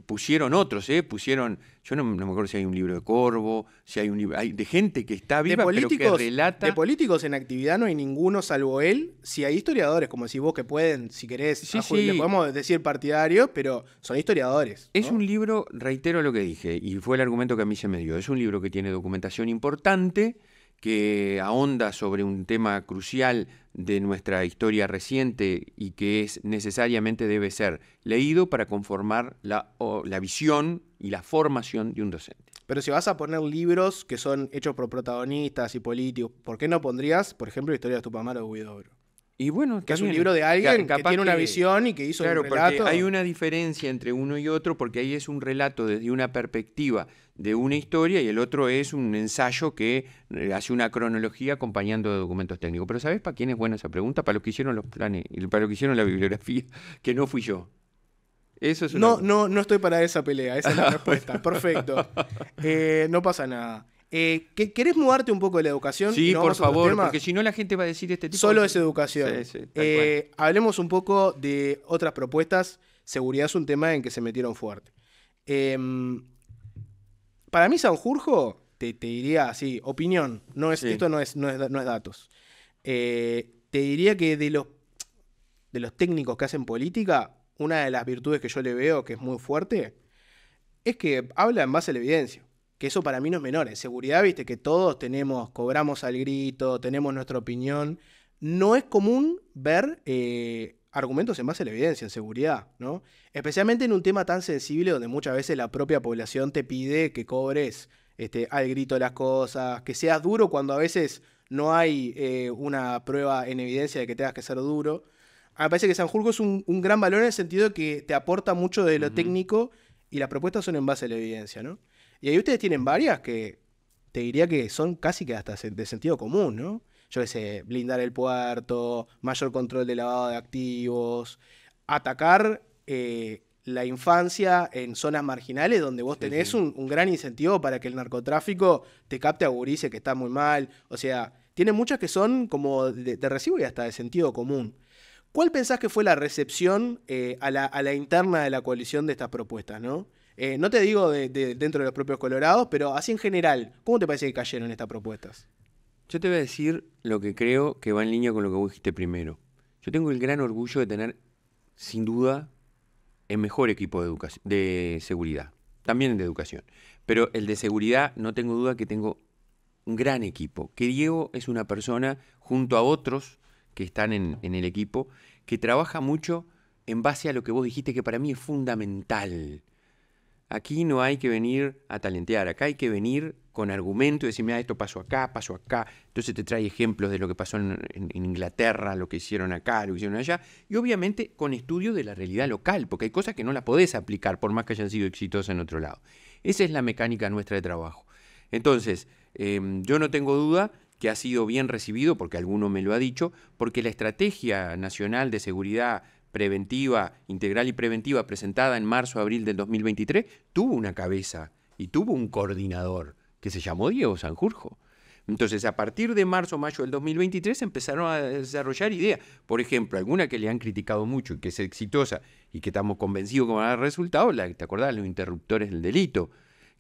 Speaker 1: pusieron otros, ¿eh? Pusieron, yo no, me acuerdo si hay un libro de Corvo, si hay un libro, de gente que está viva, de políticos, pero que relata. De
Speaker 2: políticos en actividad no hay ninguno salvo él. Si hay historiadores, como decís vos, que pueden, si querés, podemos decir partidarios, pero son historiadores. Es un
Speaker 1: libro, reitero lo que dije, y fue el argumento que a mí se me dio, es un libro que tiene documentación importante, que ahonda sobre un tema crucial de nuestra historia reciente y que es necesariamente debe ser leído para conformar la, visión y la formación de un docente.
Speaker 2: Pero si vas a poner libros que son hechos por protagonistas y políticos, ¿por qué no pondrías, por ejemplo, historia de Tupamaro o Oro?
Speaker 1: Y bueno, que es un libro de alguien que tiene una visión y que hizo un relato. hay una diferencia entre uno y otro porque ahí es un relato desde una perspectiva de una historia y el otro es un ensayo que eh, hace una cronología acompañando de documentos técnicos. Pero ¿sabes para quién es buena esa pregunta? Para los que hicieron los planes, para los que hicieron la bibliografía, que no fui yo. Eso No,
Speaker 2: no, no estoy para esa pelea, esa es la ah, respuesta. Perfecto. Eh, no pasa nada. Eh, ¿Querés mudarte un poco de la educación? Sí, por favor, porque
Speaker 1: si no la gente va a decir este tipo Solo es
Speaker 2: educación. Eh, hablemos un poco de otras propuestas. Seguridad es un tema en que se metieron fuerte. Em, para mí, Sanjurjo, te, te diría así, opinión. No Esto no es, no es, datos. Eh, te diría que de los, de los técnicos que hacen política, una de las virtudes que yo le veo que es muy fuerte, es que habla en base a la evidencia eso para mí no es menor. En seguridad, viste que todos tenemos, cobramos al grito, tenemos nuestra opinión. No es común ver eh, argumentos en base a la evidencia, en seguridad, ¿no? Especialmente en un tema tan sensible donde muchas veces la propia población te pide que cobres este, al grito las cosas, que seas duro cuando a veces no hay eh, una prueba en evidencia de que tengas que ser duro. me parece que Sanjurgo es un, gran valor en el sentido de que te aporta mucho de lo técnico y las propuestas son en base a la evidencia, ¿no? Y ahí ustedes tienen varias que te diría que son casi que hasta de sentido común, ¿no? Yo qué sé, blindar el puerto, mayor control de lavado de activos, atacar eh, la infancia en zonas marginales donde vos tenés Un, gran incentivo para que el narcotráfico te capte a gurice que está muy mal. O sea, tiene muchas que son como de, recibo y hasta de sentido común. ¿Cuál pensás que fue la recepción eh, a, la, interna de la coalición de estas propuestas, no? Eh, no te digo dentro de los propios Colorados, pero así en general, ¿cómo te parece que cayeron estas propuestas?
Speaker 1: Yo te voy a decir lo que creo que va en línea con lo que vos dijiste primero. Yo tengo el gran orgullo de tener, sin duda, el mejor equipo de, educación, de seguridad, también el de educación. Pero el de seguridad, no tengo duda que tengo un gran equipo, que Diego es una persona, junto a otros que están en, en el equipo, que trabaja mucho en base a lo que vos dijiste, que para mí es fundamental Aquí no hay que venir a talentear, acá hay que venir con argumento y decir, mira, ah, esto pasó acá, pasó acá. Entonces te trae ejemplos de lo que pasó en, Inglaterra, lo que hicieron acá, lo que hicieron allá. Y obviamente con estudio de la realidad local, porque hay cosas que no las podés aplicar por más que hayan sido exitosas en otro lado. Esa es la mecánica nuestra de trabajo. Entonces, em, yo no tengo duda que ha sido bien recibido, porque alguno me lo ha dicho, porque la estrategia nacional de seguridad preventiva, integral y preventiva, presentada en marzo-abril del 2023, tuvo una cabeza y tuvo un coordinador que se llamó Diego Sanjurjo. Entonces, a partir de marzo-mayo del 2023 empezaron a desarrollar ideas. Por ejemplo, alguna que le han criticado mucho y que es exitosa y que estamos convencidos que va a dar resultado, la, ¿te acordás? Los interruptores del delito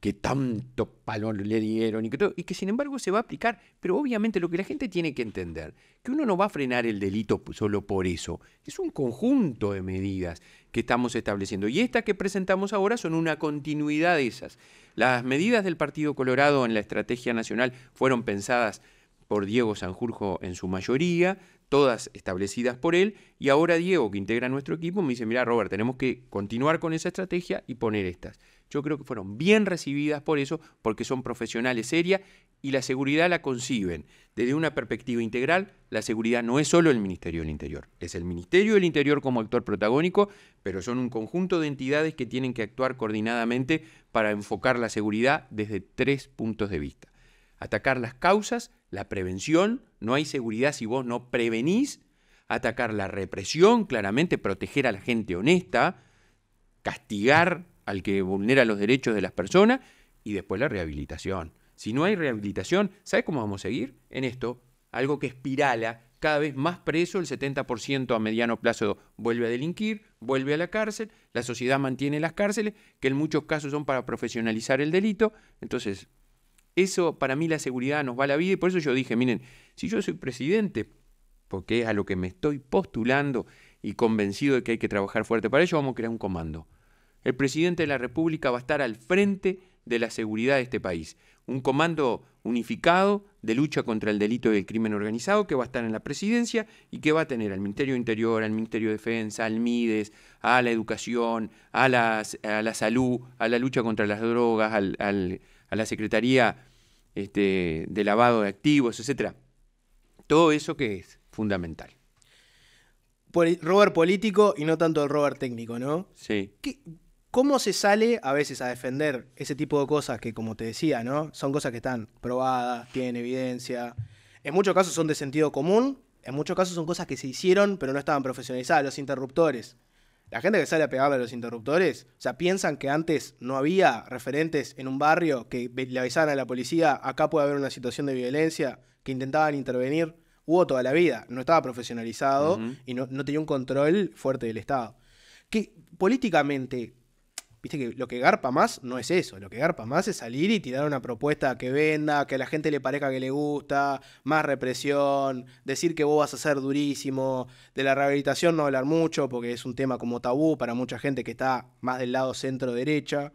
Speaker 1: que tanto palo le dieron y que, todo, y que sin embargo se va a aplicar. Pero obviamente lo que la gente tiene que entender, que uno no va a frenar el delito pues solo por eso, es un conjunto de medidas que estamos estableciendo. Y estas que presentamos ahora son una continuidad de esas. Las medidas del Partido Colorado en la Estrategia Nacional fueron pensadas por Diego Sanjurjo en su mayoría, todas establecidas por él, y ahora Diego, que integra nuestro equipo, me dice, mira Robert, tenemos que continuar con esa estrategia y poner estas yo creo que fueron bien recibidas por eso, porque son profesionales serias y la seguridad la conciben desde una perspectiva integral. La seguridad no es solo el Ministerio del Interior, es el Ministerio del Interior como actor protagónico, pero son un conjunto de entidades que tienen que actuar coordinadamente para enfocar la seguridad desde tres puntos de vista. Atacar las causas, la prevención, no hay seguridad si vos no prevenís, atacar la represión, claramente proteger a la gente honesta, castigar al que vulnera los derechos de las personas y después la rehabilitación. Si no hay rehabilitación, ¿sabes cómo vamos a seguir? En esto, algo que espirala cada vez más preso, el 70% a mediano plazo vuelve a delinquir, vuelve a la cárcel, la sociedad mantiene las cárceles, que en muchos casos son para profesionalizar el delito. Entonces, eso para mí la seguridad nos va a la vida y por eso yo dije, miren, si yo soy presidente, porque es a lo que me estoy postulando y convencido de que hay que trabajar fuerte para ello, vamos a crear un comando. El presidente de la República va a estar al frente de la seguridad de este país. Un comando unificado de lucha contra el delito y el crimen organizado que va a estar en la presidencia y que va a tener al Ministerio Interior, al Ministerio de Defensa, al MIDES, a la educación, a, la salud, a la lucha contra las drogas, a la Secretaría este, de Lavado de Activos, etc. Todo eso que es fundamental.
Speaker 2: Robert político y no tanto el Robert técnico, ¿no? Sí. ¿Cómo se sale a veces a defender ese tipo de cosas que, como te decía, ¿no? Son cosas que están probadas, tienen evidencia. En muchos casos son de sentido común, en muchos casos son cosas que se hicieron pero no estaban profesionalizadas, los interruptores. La gente que sale a pegarle a los interruptores, o sea, piensan que antes no había referentes en un barrio que le avisaran a la policía, acá puede haber una situación de violencia, que intentaban intervenir. Hubo toda la vida, no estaba profesionalizado y no tenía un control fuerte del Estado. Que políticamente, Viste que lo que garpa más no es eso, lo que garpa más es salir y tirar una propuesta que venda, que a la gente le parezca que le gusta, más represión, decir que vos vas a ser durísimo, de la rehabilitación no hablar mucho porque es un tema como tabú para mucha gente que está más del lado centro derecha.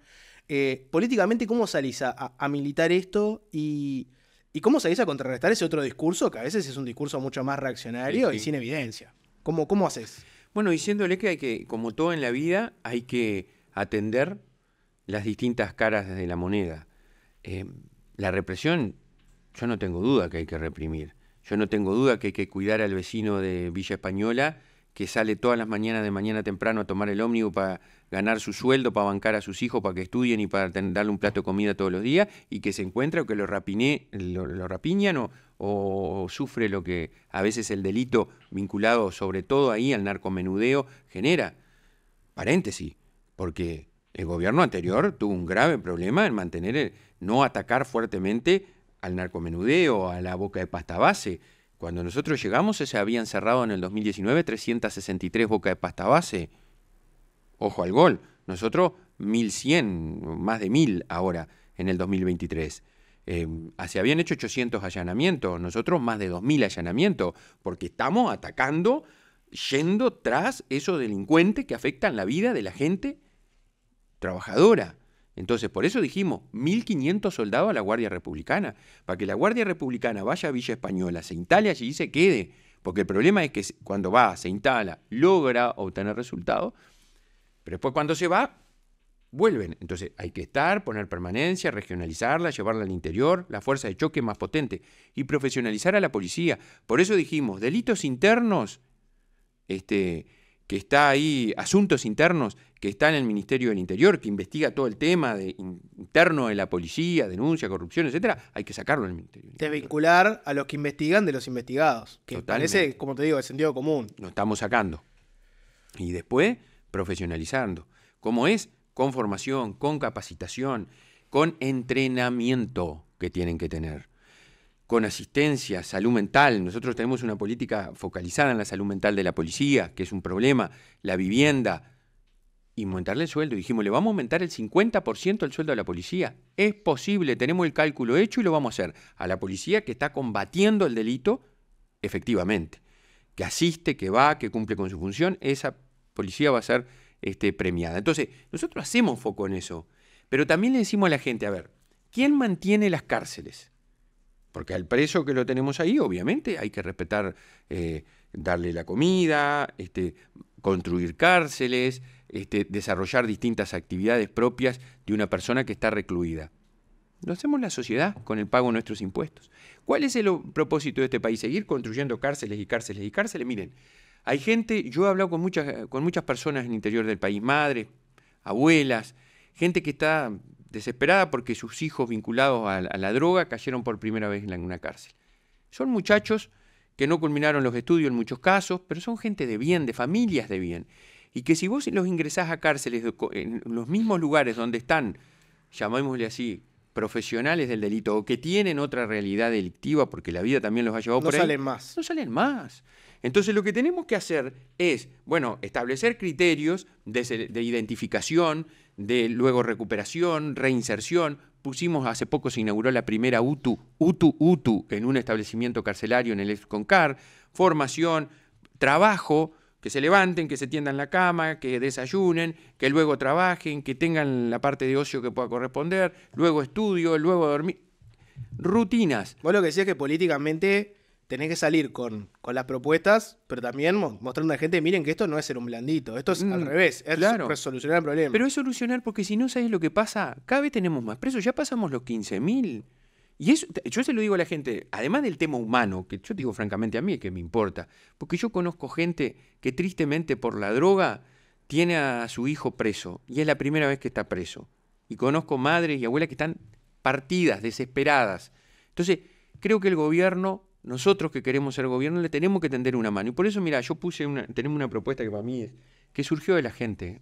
Speaker 2: Eh, políticamente, ¿cómo salís a, militar esto y, y, cómo salís a contrarrestar ese otro discurso que a veces es un discurso mucho más reaccionario y sin evidencia? ¿Cómo, cómo haces?
Speaker 1: Bueno, diciéndole que hay que, como todo en la vida, hay que atender las distintas caras de la moneda. Eh, la represión, yo no tengo duda que hay que reprimir. Yo no tengo duda que hay que cuidar al vecino de Villa Española que sale todas las mañanas de mañana temprano a tomar el ómnibus para ganar su sueldo, para bancar a sus hijos, para que estudien y para darle un plato de comida todos los días, y que se encuentra o que lo, rapine, lo, rapiñan o, sufre lo que a veces el delito vinculado sobre todo ahí al narcomenudeo genera. Paréntesis, porque el gobierno anterior tuvo un grave problema en mantener, el, no atacar fuertemente al narcomenudeo, a la boca de pasta base. Cuando nosotros llegamos se habían cerrado en el 2019 363 boca de pasta base. Ojo al gol. Nosotros 1.100, más de 1.000 ahora en el 2023. Em, se habían hecho 800 allanamientos, nosotros más de 2.000 allanamientos, porque estamos atacando, yendo tras esos delincuentes que afectan la vida de la gente trabajadora. Entonces, por eso dijimos 1.500 soldados a la Guardia Republicana, para que la Guardia Republicana vaya a Villa Española, se instale allí y se quede, porque el problema es que cuando va, se instala, logra obtener resultados, pero después cuando se va, vuelven. Entonces, hay que estar, poner permanencia, regionalizarla, llevarla al interior, la fuerza de choque más potente y profesionalizar a la policía. Por eso dijimos, delitos internos, este, que está ahí, asuntos internos, que está en el Ministerio del Interior, que investiga todo el tema de interno de la policía, denuncia, corrupción, etcétera, hay que sacarlo del Ministerio.
Speaker 2: vincular a los que investigan de los investigados,
Speaker 1: que Totalmente. parece, como te digo, el sentido común. Lo estamos sacando. Y después, profesionalizando. Como es? Con formación, con capacitación, con entrenamiento que tienen que tener con asistencia, salud mental. Nosotros tenemos una política focalizada en la salud mental de la policía, que es un problema, la vivienda, y aumentarle el sueldo. Dijimos, le vamos a aumentar el 50% del sueldo a la policía. Es posible, tenemos el cálculo hecho y lo vamos a hacer. A la policía que está combatiendo el delito, efectivamente, que asiste, que va, que cumple con su función, esa policía va a ser este, premiada. Entonces, nosotros hacemos foco en eso, pero también le decimos a la gente, a ver, ¿quién mantiene las cárceles? Porque al preso que lo tenemos ahí, obviamente, hay que respetar, eh, darle la comida, este, construir cárceles, este, desarrollar distintas actividades propias de una persona que está recluida. Lo hacemos la sociedad con el pago de nuestros impuestos. ¿Cuál es el propósito de este país? ¿Seguir construyendo cárceles y cárceles y cárceles? Miren, hay gente, yo he hablado con muchas, con muchas personas en el interior del país, madres, abuelas, gente que está desesperada porque sus hijos vinculados a, la droga cayeron por primera vez en una cárcel. Son muchachos que no culminaron los estudios en muchos casos, pero son gente de bien, de familias de bien. Y que si vos los ingresás a cárceles en los mismos lugares donde están, llamémosle así, profesionales del delito o que tienen otra realidad delictiva porque la vida también los ha llevado por ahí. No salen más. No salen más. Entonces lo que tenemos que hacer es, bueno, establecer criterios de identificación, de luego recuperación, reinserción. Pusimos, hace poco se inauguró la primera UTU, UTU, UTU, en un establecimiento carcelario en el ex formación, trabajo, que se levanten, que se tiendan la cama, que desayunen, que luego trabajen, que tengan la parte de ocio que pueda corresponder, luego estudio, luego dormir.
Speaker 2: Rutinas. Vos lo que decías que políticamente tenés que salir con, con las propuestas, pero también mostrando a la gente, miren que esto no es ser un blandito, esto es al mm, revés, es solucionar el problema. Pero es
Speaker 1: solucionar porque si no sabes lo que pasa, cada vez tenemos más presos, ya pasamos los 15.000. Y eso, yo se lo digo a la gente, además del tema humano, que yo digo francamente a mí es que me importa, porque yo conozco gente que tristemente por la droga tiene a su hijo preso y es la primera vez que está preso. Y conozco madres y abuelas que están partidas, desesperadas. Entonces, creo que el gobierno nosotros que queremos ser gobierno le tenemos que tender una mano. Y por eso, mira, yo puse tenemos una propuesta que para mí es, que surgió de la gente.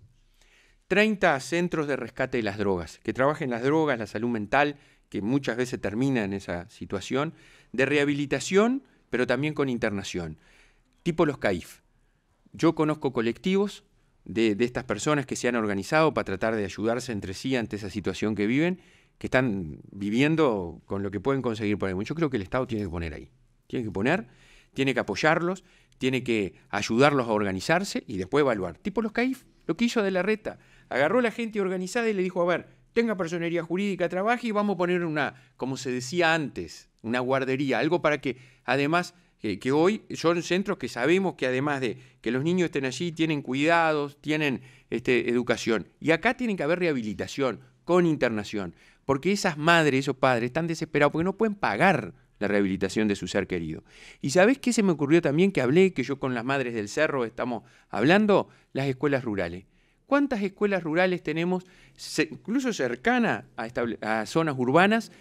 Speaker 1: 30 centros de rescate de las drogas, que trabajen las drogas, la salud mental, que muchas veces termina en esa situación, de rehabilitación, pero también con internación, tipo los CAIF. Yo conozco colectivos de, de estas personas que se han organizado para tratar de ayudarse entre sí ante esa situación que viven, que están viviendo con lo que pueden conseguir por ahí. Yo creo que el Estado tiene que poner ahí tiene que poner, tiene que apoyarlos, tiene que ayudarlos a organizarse y después evaluar. Tipo los CAIF, lo que hizo de la reta. Agarró a la gente organizada y le dijo, a ver, tenga personería jurídica, trabaje y vamos a poner una, como se decía antes, una guardería, algo para que además, eh, que hoy son centros que sabemos que además de que los niños estén allí, tienen cuidados, tienen este, educación. Y acá tienen que haber rehabilitación con internación, porque esas madres, esos padres están desesperados porque no pueden pagar la rehabilitación de su ser querido. ¿Y sabes qué se me ocurrió también que hablé, que yo con las madres del cerro estamos hablando? Las escuelas rurales. ¿Cuántas escuelas rurales tenemos, incluso cercanas a, zonas urbanas,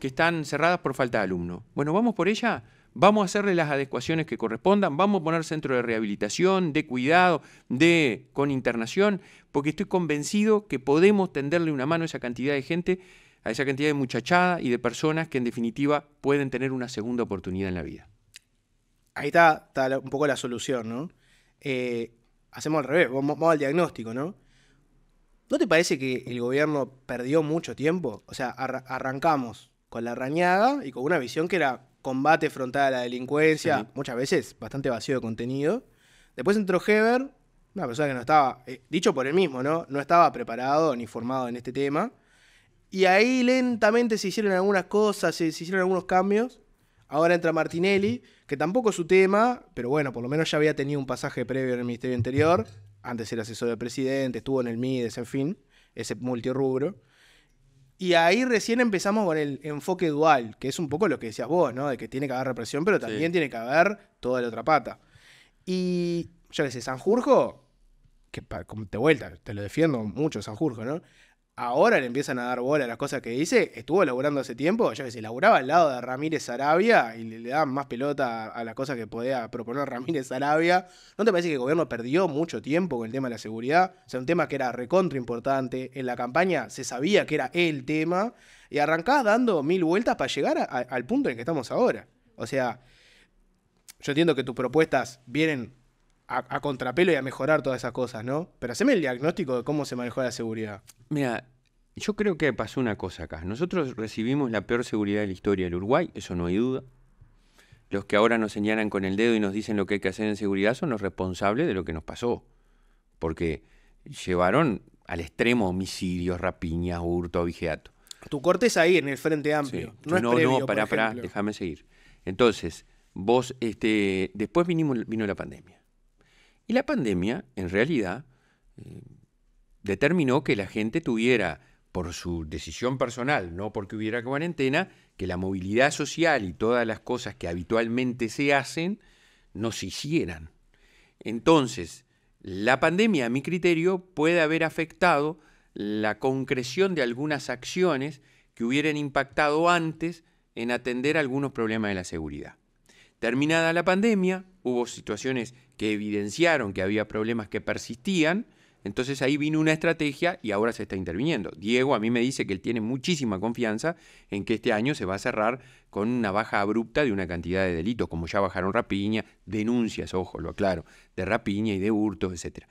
Speaker 1: que están cerradas por falta de alumnos? Bueno, vamos por ella, vamos a hacerle las adecuaciones que correspondan, vamos a poner centro de rehabilitación, de cuidado, de con internación, porque estoy convencido que podemos tenderle una mano a esa cantidad de gente a esa cantidad de muchachada y de personas que en definitiva pueden tener una segunda oportunidad en la vida.
Speaker 2: Ahí está, un poco la solución, ¿no? Eh, hacemos al revés, vamos al diagnóstico, ¿no? ¿No te parece que el gobierno perdió mucho tiempo? O sea, arrancamos con la rañada y con una visión que era combate frontal a la delincuencia, muchas veces bastante vacío de contenido. Después entró Heber, una persona que no estaba, eh, dicho por él mismo, ¿no? No estaba preparado ni formado en este tema. Y ahí lentamente se hicieron algunas cosas, se, hicieron algunos cambios. Ahora entra Martinelli, que tampoco es su tema, pero bueno, por lo menos ya había tenido un pasaje previo en el Ministerio Interior. Antes era asesor del presidente, estuvo en el MIDES, en fin, ese multirrubro. Y ahí recién empezamos con el enfoque dual, que es un poco lo que decías vos, ¿no? De que tiene que haber represión, pero también tiene que haber toda la otra pata. Y, yo les decía, Sanjurjo, que te vuelta, te lo defiendo mucho, Sanjurjo, ¿no? ahora le empiezan a dar bola a las cosas que dice, estuvo laburando hace tiempo, ya que se laburaba al lado de Ramírez Arabia y le, daban más pelota a, la las cosas que podía proponer Ramírez Arabia. ¿No te parece que el gobierno perdió mucho tiempo con el tema de la seguridad? O sea, un tema que era recontra importante. En la campaña se sabía que era el tema y arrancás dando mil vueltas para llegar al punto en el que estamos ahora. O sea, yo entiendo que tus propuestas vienen a, contrapelo y a mejorar todas esas cosas, ¿no? Pero haceme el diagnóstico de cómo se manejó la seguridad.
Speaker 1: Mira, yo creo que pasó una cosa acá. Nosotros recibimos la peor seguridad de la historia del Uruguay, eso no hay duda. Los que ahora nos señalan con el dedo y nos dicen lo que hay que hacer en seguridad son los responsables de lo que nos pasó. Porque llevaron al extremo homicidios, rapiñas, hurto, vigiato.
Speaker 2: Tu corte es ahí, en el Frente Amplio. No, no, pará, pará,
Speaker 1: déjame seguir. Entonces, vos, este, después vinimos, vino la pandemia. Y la pandemia, en realidad, eh, determinó que la gente tuviera, por su decisión personal, no porque hubiera cuarentena, que la movilidad social y todas las cosas que habitualmente se hacen no se hicieran. Entonces, la pandemia, a mi criterio, puede haber afectado la concreción de algunas acciones que hubieran impactado antes en atender algunos problemas de la seguridad. Terminada la pandemia, hubo situaciones que evidenciaron que había problemas que persistían, entonces ahí vino una estrategia y ahora se está interviniendo. Diego a mí me dice que él tiene muchísima confianza en que este año se va a cerrar con una baja abrupta de una cantidad de delitos, como ya bajaron rapiña, denuncias, ojo, lo aclaro, de rapiña y de hurtos, etc.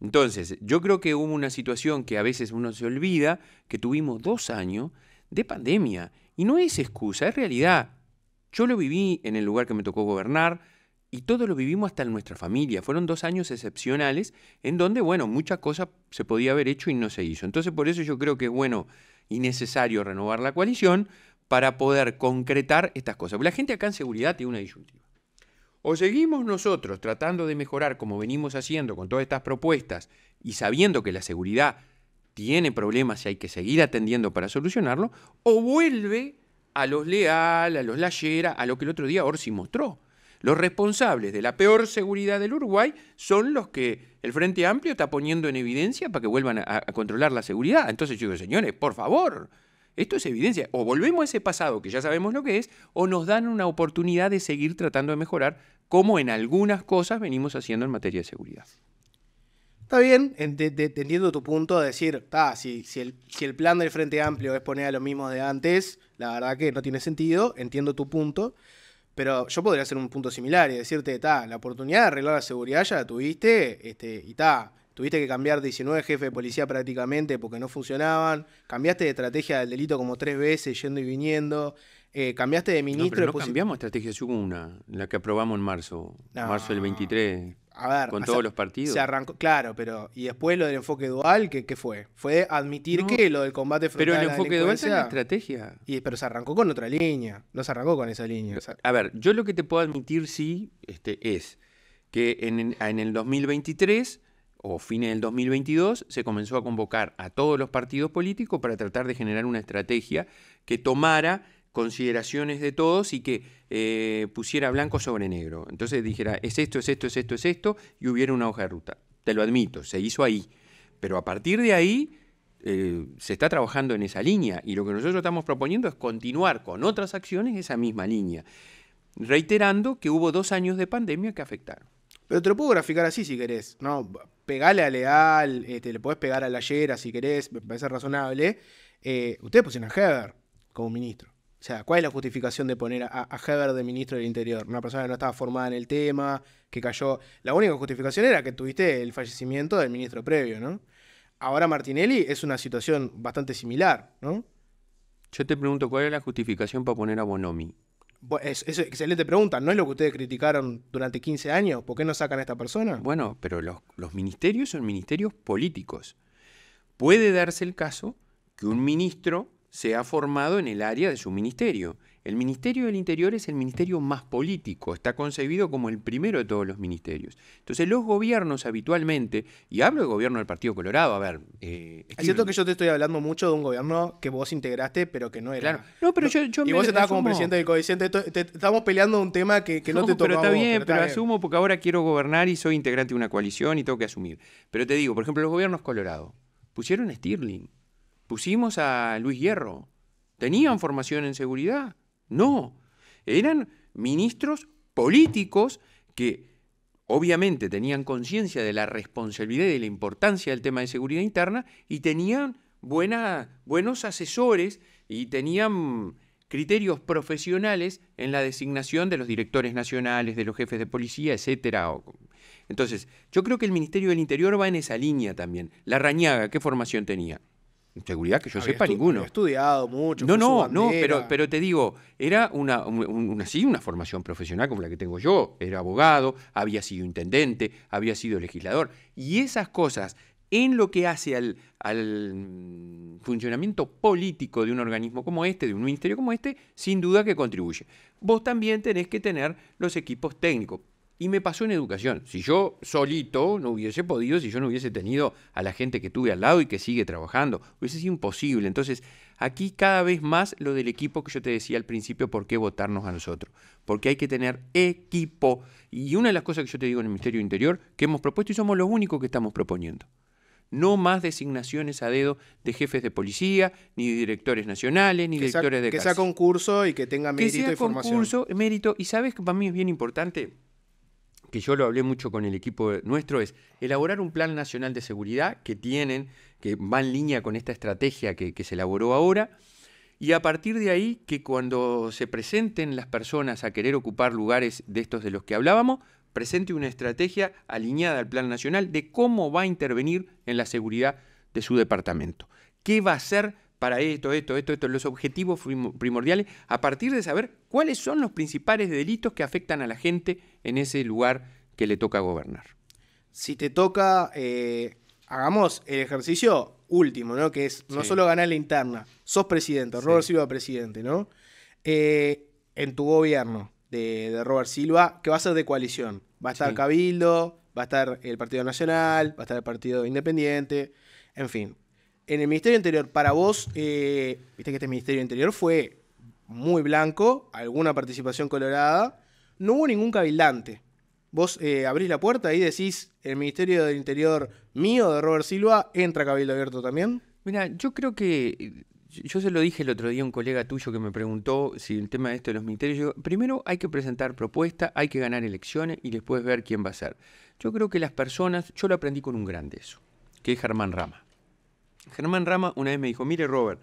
Speaker 1: Entonces, yo creo que hubo una situación que a veces uno se olvida, que tuvimos dos años de pandemia. Y no es excusa, es realidad. Yo lo viví en el lugar que me tocó gobernar, y todo lo vivimos hasta en nuestra familia. Fueron dos años excepcionales en donde, bueno, mucha cosa se podía haber hecho y no se hizo. Entonces, por eso yo creo que es bueno y necesario renovar la coalición para poder concretar estas cosas. la gente acá en seguridad tiene una disyuntiva. O seguimos nosotros tratando de mejorar como venimos haciendo con todas estas propuestas y sabiendo que la seguridad tiene problemas y hay que seguir atendiendo para solucionarlo, o vuelve a los Leal, a los layera, a lo que el otro día Orsi mostró los responsables de la peor seguridad del Uruguay son los que el Frente Amplio está poniendo en evidencia para que vuelvan a, controlar la seguridad. Entonces yo digo, señores, por favor, esto es evidencia. O volvemos a ese pasado que ya sabemos lo que es, o nos dan una oportunidad de seguir tratando de mejorar como en algunas cosas venimos haciendo en materia de seguridad.
Speaker 2: Está bien, entendiendo tu punto de decir, si, si, el, plan del Frente Amplio es poner a lo mismo de antes, la verdad que no tiene sentido, entiendo tu punto. Pero yo podría hacer un punto similar y decirte, ta, la oportunidad de arreglar la seguridad ya la tuviste, este, y ta, tuviste que cambiar 19 jefes de policía prácticamente porque no funcionaban, cambiaste de estrategia del delito como tres veces yendo y viniendo, eh, cambiaste de ministro. No, cambiamos
Speaker 1: estrategia, yo una, la que aprobamos en marzo, marzo del 23
Speaker 2: con todos los partidos. Se arrancó, claro, pero. Y después lo del enfoque dual, ¿qué, fue? Fue admitir que lo del combate frontal. Pero el enfoque dual es la
Speaker 1: estrategia.
Speaker 2: pero se arrancó con otra línea. No se arrancó con esa línea.
Speaker 1: A ver, yo lo que te puedo admitir, sí, este, es que en, en el 2023 o fines del 2022 se comenzó a convocar a todos los partidos políticos para tratar de generar una estrategia que tomara consideraciones de todos y que eh, pusiera blanco sobre negro. Entonces dijera, es esto, es esto, es esto, es esto, y hubiera una hoja de ruta. Te lo admito, se hizo ahí. Pero a partir de ahí eh, se está trabajando en esa línea y lo que nosotros estamos proponiendo es continuar con otras acciones esa misma línea, reiterando que hubo dos años de pandemia que afectaron. Pero te lo
Speaker 2: puedo graficar así si querés, ¿no? Pegale a Leal, este, le podés pegar a la Lallera si querés, me parece razonable. Usted eh, ustedes pusieron a Heber como ministro. O sea, ¿cuál es la justificación de poner a, a, Heber de ministro del Interior? Una persona que no estaba formada en el tema, que cayó. La única justificación era que tuviste el fallecimiento del ministro previo, ¿no? Ahora Martinelli es una situación bastante similar, ¿no?
Speaker 1: Yo te pregunto, ¿cuál es la justificación para poner a Bonomi?
Speaker 2: Es, es excelente pregunta. ¿No es lo que ustedes criticaron durante 15 años? ¿Por qué no sacan a esta
Speaker 1: persona? Bueno, pero los ministerios son ministerios políticos. Puede darse el caso que un ministro se ha formado en el área de su ministerio. El Ministerio del Interior es el ministerio más político, está concebido como el primero de todos los ministerios. Entonces los gobiernos habitualmente, y hablo de gobierno del Partido Colorado, a ver... Eh, es cierto que
Speaker 2: yo te estoy hablando mucho de un gobierno que vos integraste, pero que no era... No, pero yo, yo, Y vos estabas como presidente del coeficiente, estamos peleando un tema que, no, te toca pero está bien, pero, asumo
Speaker 1: porque ahora quiero gobernar y soy integrante de una coalición y tengo que asumir. Pero te digo, por ejemplo, los gobiernos Colorado pusieron a Stirling. Pusimos a Luis Hierro. ¿Tenían formación en seguridad? No. Eran ministros políticos que obviamente tenían conciencia de la responsabilidad y de la importancia del tema de seguridad interna y tenían buenos asesores y tenían criterios profesionales en la designación de los directores nacionales, de los jefes de policía, etcétera. Entonces, yo creo que el Ministerio del Interior va en esa línea también. La Rañaga, ¿qué formación tenía? Seguridad que yo ah, sepa, ninguno. he
Speaker 2: estudiado mucho. No, no, no, pero,
Speaker 1: pero te digo, era una, una formación profesional como la que tengo yo. Era abogado, había sido intendente, había sido legislador. Y esas cosas, en lo que hace al, al funcionamiento político de un organismo como este, de un ministerio como este, sin duda que contribuye. Vos también tenés que tener los equipos técnicos. Y me pasó en educación. Si yo solito no hubiese podido, si yo no hubiese tenido a la gente que tuve al lado y que sigue trabajando, hubiese sido imposible. Entonces, aquí cada vez más lo del equipo que yo te decía al principio, ¿por qué votarnos a nosotros? Porque hay que tener equipo. Y una de las cosas que yo te digo en el Ministerio Interior, que hemos propuesto y somos los únicos que estamos proponiendo. No más designaciones a dedo de jefes de policía, ni de directores nacionales, ni directores de Que sea concurso y que tenga mérito que sea Concurso, mérito. Y sabes que para mí es bien importante que yo lo hablé mucho con el equipo nuestro, es elaborar un plan nacional de seguridad que tienen, que va en línea con esta estrategia que, que se elaboró ahora, y a partir de ahí que cuando se presenten las personas a querer ocupar lugares de estos de los que hablábamos, presente una estrategia alineada al plan nacional de cómo va a intervenir en la seguridad de su departamento. ¿Qué va a hacer? para esto, esto, esto, esto, los objetivos primordiales, a partir de saber cuáles son los principales delitos que afectan a la gente en ese lugar que le toca gobernar. Si te toca, eh, hagamos el
Speaker 2: ejercicio último, ¿no? Que es no solo ganar la interna, sos presidente, Robert Silva presidente, ¿no? Eh, en tu gobierno de, Robert Silva, que va a ser de coalición. Va a estar Cabildo, va a estar el Partido Nacional, va a estar el Partido Independiente, en fin en el Ministerio Interior, para vos, eh, viste que este Ministerio Interior fue muy blanco, alguna participación colorada, no hubo ningún cabildante. Vos eh, abrís la puerta y decís, el Ministerio del Interior mío, de Robert Silva, entra cabildo abierto también.
Speaker 1: Mira, yo creo que yo se lo dije el otro día a un colega tuyo que me preguntó si el tema de esto de los ministerios, primero hay que presentar propuestas, hay que ganar elecciones y después ver quién va a ser. Yo creo que las personas, yo lo aprendí con un grande eso, que es Germán Rama. Germán Rama una vez me dijo, mire Robert,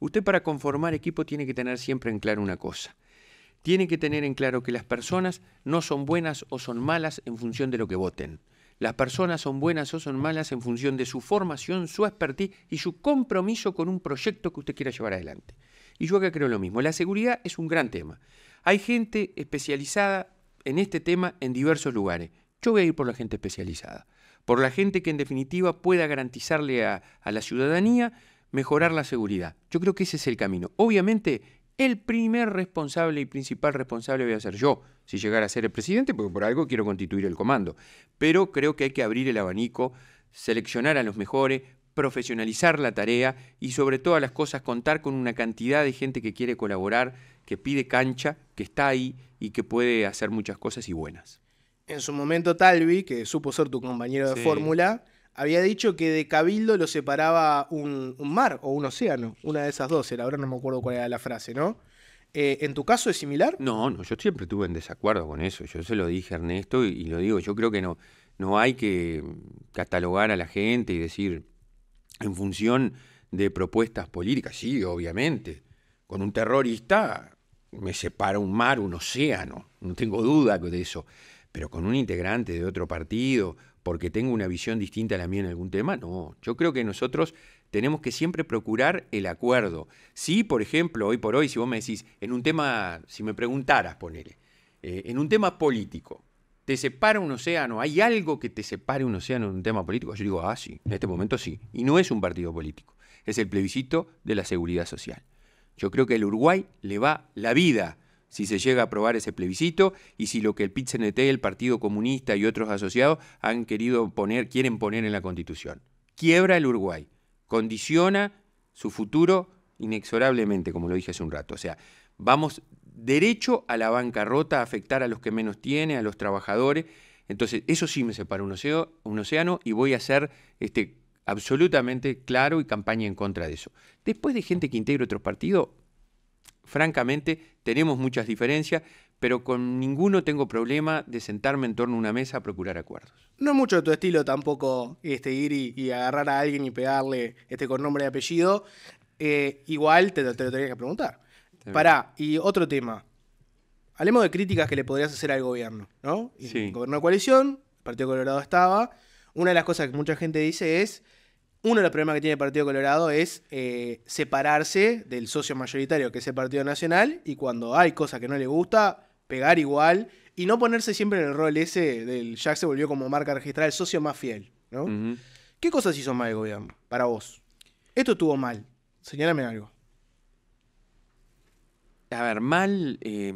Speaker 1: usted para conformar equipo tiene que tener siempre en claro una cosa. Tiene que tener en claro que las personas no son buenas o son malas en función de lo que voten. Las personas son buenas o son malas en función de su formación, su expertise y su compromiso con un proyecto que usted quiera llevar adelante. Y yo acá creo lo mismo. La seguridad es un gran tema. Hay gente especializada en este tema en diversos lugares. Yo voy a ir por la gente especializada por la gente que en definitiva pueda garantizarle a, la ciudadanía mejorar la seguridad. Yo creo que ese es el camino. Obviamente, el primer responsable y principal responsable voy a ser yo, si llegara a ser el presidente, porque por algo quiero constituir el comando. Pero creo que hay que abrir el abanico, seleccionar a los mejores, profesionalizar la tarea y sobre todas las cosas contar con una cantidad de gente que quiere colaborar, que pide cancha, que está ahí y que puede hacer muchas cosas y buenas
Speaker 2: en su momento Talvi, que supo ser tu compañero de fórmula, había dicho que de Cabildo lo separaba un, mar o un océano, una de esas dos, ahora no me acuerdo cuál era la frase, ¿no?
Speaker 1: Eh, ¿En tu caso es similar? No, no, yo siempre estuve en desacuerdo con eso, yo se lo dije a Ernesto y, lo digo, yo creo que no, no hay que catalogar a la gente y decir en función de propuestas políticas, sí, obviamente, con un terrorista me separa un mar, un océano, no tengo duda de eso pero con un integrante de otro partido, porque tengo una visión distinta a la mía en algún tema, no. Yo creo que nosotros tenemos que siempre procurar el acuerdo. Si, por ejemplo, hoy por hoy, si vos me decís, en un tema, si me preguntaras, ponele, eh, en un tema político, ¿te separa un océano? ¿Hay algo que te separe un océano en un tema político? Yo digo, ah, sí, en este momento sí. Y no es un partido político, es el plebiscito de la seguridad social. Yo creo que el Uruguay le va la vida si se llega a aprobar ese plebiscito y si lo que el pit el Partido Comunista y otros asociados han querido poner, quieren poner en la Constitución. Quiebra el Uruguay, condiciona su futuro inexorablemente, como lo dije hace un rato. O sea, vamos derecho a la bancarrota, a afectar a los que menos tienen, a los trabajadores. Entonces, eso sí me separa un océano, un océano y voy a ser este, absolutamente claro y campaña en contra de eso. Después de gente que integra otros partidos, Francamente, tenemos muchas diferencias, pero con ninguno tengo problema de sentarme en torno a una mesa a procurar acuerdos.
Speaker 2: No es mucho de tu estilo tampoco este, ir y, agarrar a alguien y pegarle este, con nombre y apellido. Eh, igual te, lo tenía que preguntar. Para Pará, y otro tema. Hablemos de críticas que le podrías hacer al gobierno, ¿no? Sí. de coalición, el Partido Colorado estaba. Una de las cosas que mucha gente dice es uno de los problemas que tiene el Partido Colorado es eh, separarse del socio mayoritario que es el Partido Nacional y cuando hay cosas que no le gusta, pegar igual y no ponerse siempre en el rol ese del ya se volvió como marca registrada el socio más fiel, ¿Qué cosas hizo mal el gobierno para vos? Esto estuvo mal. Señálame algo.
Speaker 1: A ver, mal... Eh,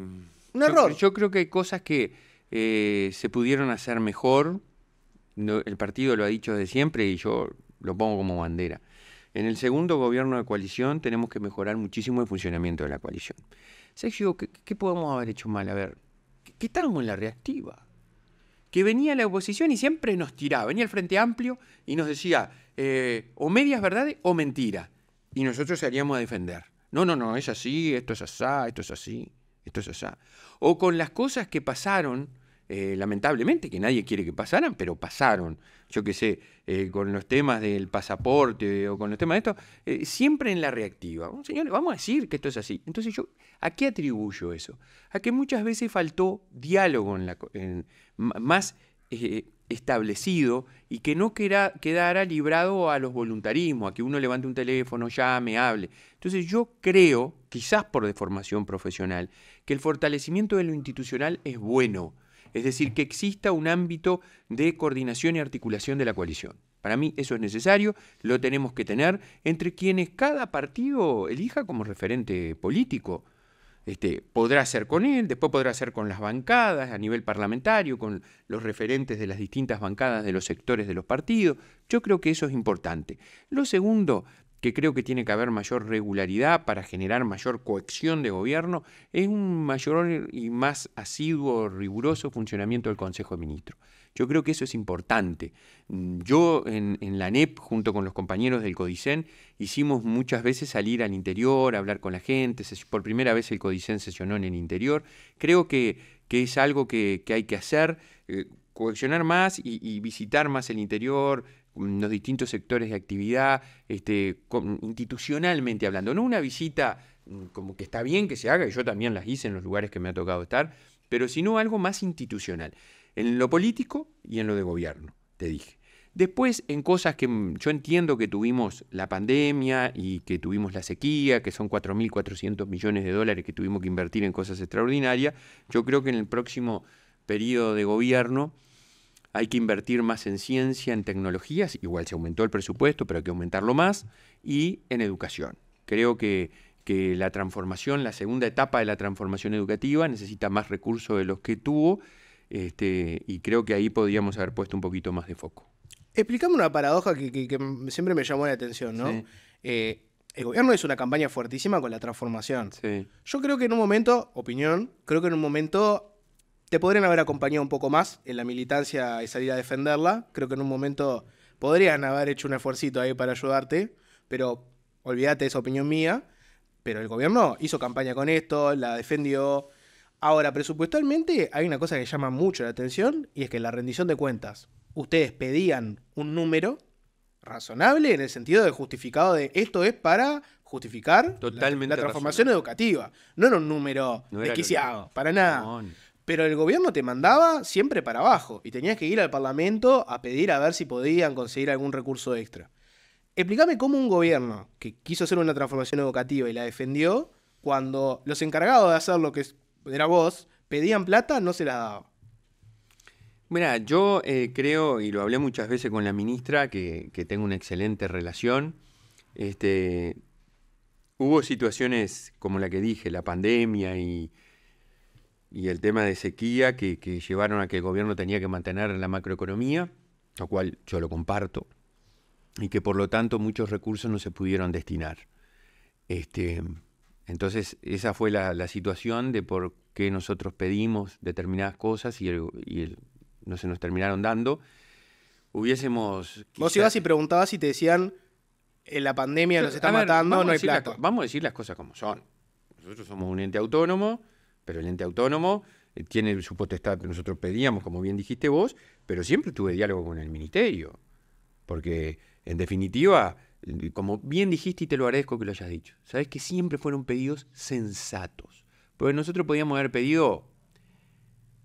Speaker 1: Un error. Yo, creo que hay cosas que eh, se pudieron hacer mejor. el partido lo ha dicho desde siempre y yo lo pongo como bandera. En el segundo gobierno de coalición tenemos que mejorar muchísimo el funcionamiento de la coalición. Sergio, ¿qué, podemos haber hecho mal? A ver, ¿qué tal estábamos en la reactiva. Que venía la oposición y siempre nos tiraba. Venía el Frente Amplio y nos decía eh, o medias verdades o mentiras. Y nosotros salíamos a defender. No, no, no, es así, esto es asá, esto es así, esto es asá. O con las cosas que pasaron, eh, lamentablemente, que nadie quiere que pasaran, pero pasaron yo qué sé, eh, con los temas del pasaporte o con los temas de esto, eh, siempre en la reactiva. señores, vamos a decir que esto es así. Entonces yo, ¿a qué atribuyo eso? A que muchas veces faltó diálogo más eh, establecido y que no quedara librado a los voluntarismos, a que uno levante un teléfono, llame, hable. Entonces yo creo, quizás por deformación profesional, que el fortalecimiento de lo institucional es bueno es decir, que exista un ámbito de coordinación y articulación de la coalición. Para mí eso es necesario, lo tenemos que tener entre quienes cada partido elija como referente político. Este, podrá ser con él, después podrá ser con las bancadas a nivel parlamentario, con los referentes de las distintas bancadas de los sectores de los partidos. Yo creo que eso es importante. Lo segundo, que creo que tiene que haber mayor regularidad para generar mayor cohesión de gobierno, es un mayor y más asiduo, riguroso funcionamiento del Consejo de Ministros. Yo creo que eso es importante. Yo en, la NEP, junto con los compañeros del CODICEN, hicimos muchas veces salir al interior, hablar con la gente. Por primera vez el CODICEN sesionó en el interior. Creo que, que es algo que, hay que hacer, eh, cohesionar más y visitar más el interior, los distintos sectores de actividad, este, institucionalmente hablando. No una visita mm, como que está bien que se haga, y yo también las hice en los lugares que me ha tocado estar, pero sino algo más institucional, en lo político y en lo de gobierno, te dije. Después, en cosas que mm, yo entiendo que tuvimos la pandemia y que tuvimos la sequía, que son 4.400 millones de dólares que tuvimos que invertir en cosas extraordinarias, yo creo que en el próximo periodo de gobierno hay que invertir más en ciencia, en tecnologías, igual se aumentó el presupuesto, pero hay que aumentarlo más, y en educación. Creo que, la transformación, la segunda etapa de la transformación educativa necesita más recursos de los que tuvo, este, y creo que ahí podríamos haber puesto un poquito más de foco.
Speaker 2: Explicame una paradoja que, siempre me llamó la atención, ¿no? Eh, el gobierno hizo una campaña fuertísima con la transformación. Yo creo que en un momento, opinión, creo que en un momento te podrían haber acompañado un poco más en la militancia y salir a defenderla. Creo que en un momento podrían haber hecho un esfuercito ahí para ayudarte, pero olvídate, esa opinión mía. Pero el gobierno hizo campaña con esto, la defendió. Ahora, presupuestalmente hay una cosa que llama mucho la atención y es que la rendición de cuentas ustedes pedían un número razonable en el sentido de justificado de esto es para justificar la, transformación educativa. No era un número desquiciado, para nada. Pero el gobierno te mandaba siempre para abajo y tenías que ir al Parlamento a pedir a ver si podían conseguir algún recurso extra. Explícame cómo un gobierno que quiso hacer una transformación educativa y la defendió, cuando los encargados de hacer lo que era vos, pedían plata, no se la daba.
Speaker 1: Mira, yo eh, creo, y lo hablé muchas veces con la ministra, que, tengo una excelente relación. Este, hubo situaciones como la que dije, la pandemia y, y el tema de sequía que, llevaron a que el gobierno tenía que mantener la macroeconomía, lo cual yo lo comparto, y que por lo tanto muchos recursos no se pudieron destinar. Este, entonces, esa fue la, situación de por qué nosotros pedimos determinadas cosas y, no se nos terminaron dando. Hubiésemos... Vos ibas
Speaker 2: y preguntabas si te decían, en eh, la pandemia nos está matando, no hay plata.
Speaker 1: vamos a decir las cosas como son. Nosotros somos un ente autónomo, pero el ente autónomo eh, tiene su potestad que nosotros pedíamos, como bien dijiste vos, pero siempre tuve diálogo con el ministerio. Porque, en definitiva, eh, como bien dijiste y te lo agradezco que lo hayas dicho, sabes que siempre fueron pedidos sensatos. Porque nosotros podíamos haber pedido,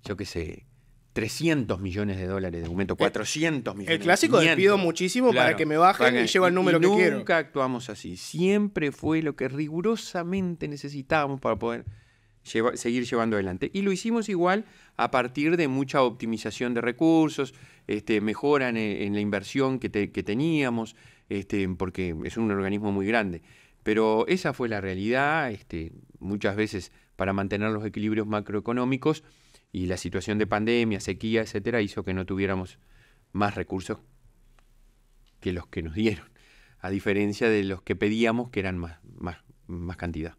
Speaker 1: yo qué sé, 300 millones de dólares de aumento, 400 millones. El clásico despido pido muchísimo para que me bajen y llevo el número que quiero. Nunca actuamos así. Siempre fue lo que rigurosamente necesitábamos para poder seguir llevando adelante. Y lo hicimos igual a partir de mucha optimización de recursos, este, mejora eh, en, la inversión que, teníamos, este, porque es un organismo muy grande. Pero esa fue la realidad, este, muchas veces para mantener los equilibrios macroeconómicos y la situación de pandemia, sequía, etcétera, hizo que no tuviéramos más recursos que los que nos dieron, a diferencia de los que pedíamos que eran más, más, más cantidad.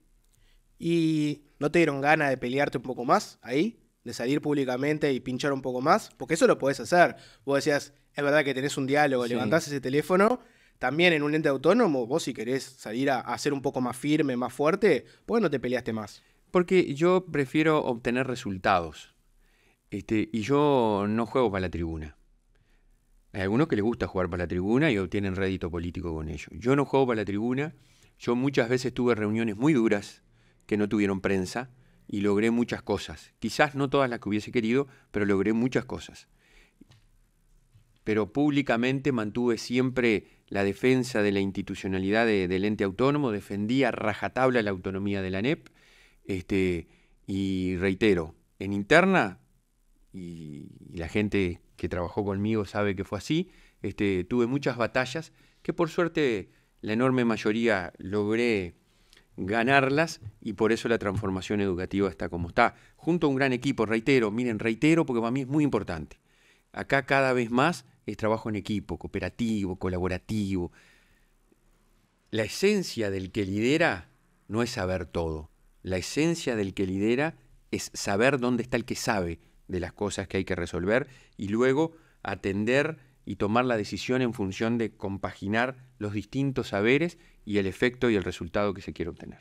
Speaker 2: ¿Y no te dieron ganas de pelearte un poco más ahí? De salir públicamente y pinchar un poco más? Porque eso lo podés hacer. Vos decías, es verdad que tenés un diálogo, levantás ese teléfono. También en un ente autónomo, vos si querés salir a, ser un poco más firme, más fuerte, ¿por qué no te peleaste más?
Speaker 1: Porque yo prefiero obtener resultados. Este, y yo no juego para la tribuna. Hay algunos que les gusta jugar para la tribuna y obtienen rédito político con ello. Yo no juego para la tribuna. Yo muchas veces tuve reuniones muy duras que no tuvieron prensa y logré muchas cosas. Quizás no todas las que hubiese querido, pero logré muchas cosas. Pero públicamente mantuve siempre la defensa de la institucionalidad del ente autónomo, defendía rajatabla la autonomía de la ANEP, este, y reitero, en interna, y, la gente que trabajó conmigo sabe que fue así, este, tuve muchas batallas que por suerte la enorme mayoría logré ganarlas y por eso la transformación educativa está como está. Junto a un gran equipo, reitero, miren, reitero porque para mí es muy importante. Acá cada vez más es trabajo en equipo, cooperativo, colaborativo. La esencia del que lidera no es saber todo. La esencia del que lidera es saber dónde está el que sabe de las cosas que hay que resolver y luego atender y tomar la decisión en función de compaginar los distintos saberes y el efecto y el resultado que se quiere obtener.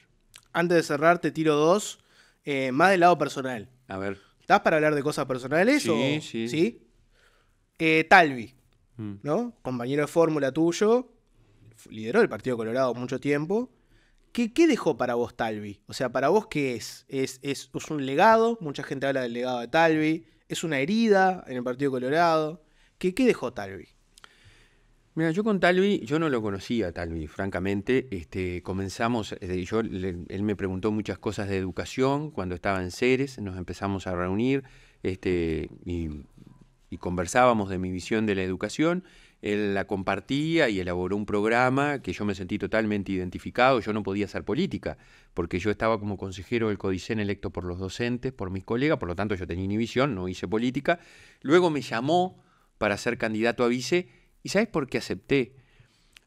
Speaker 2: Antes de cerrar, te tiro dos, eh, más del lado personal. A ver. ¿Estás para hablar de cosas personales? Sí, sí. ¿Sí? Eh, Talvi, mm. ¿no? Compañero de fórmula tuyo, lideró el Partido Colorado mucho tiempo. ¿Qué, ¿Qué, dejó para vos Talvi? O sea, ¿para vos qué es? es? Es, es? un legado? Mucha gente habla del legado de Talvi. ¿Es una herida en el Partido Colorado? ¿Qué, qué dejó Talvi?
Speaker 1: Mira, yo con Talvi, yo no lo conocía Talvi, francamente. Este, comenzamos, yo, él me preguntó muchas cosas de educación cuando estaba en Ceres, nos empezamos a reunir este, y, conversábamos de mi visión de la educación. Él la compartía y elaboró un programa que yo me sentí totalmente identificado. Yo no podía hacer política, porque yo estaba como consejero del Codicen electo por los docentes, por mis colegas, por lo tanto yo tenía visión, no hice política. Luego me llamó para ser candidato a vice ¿Y sabes por qué acepté?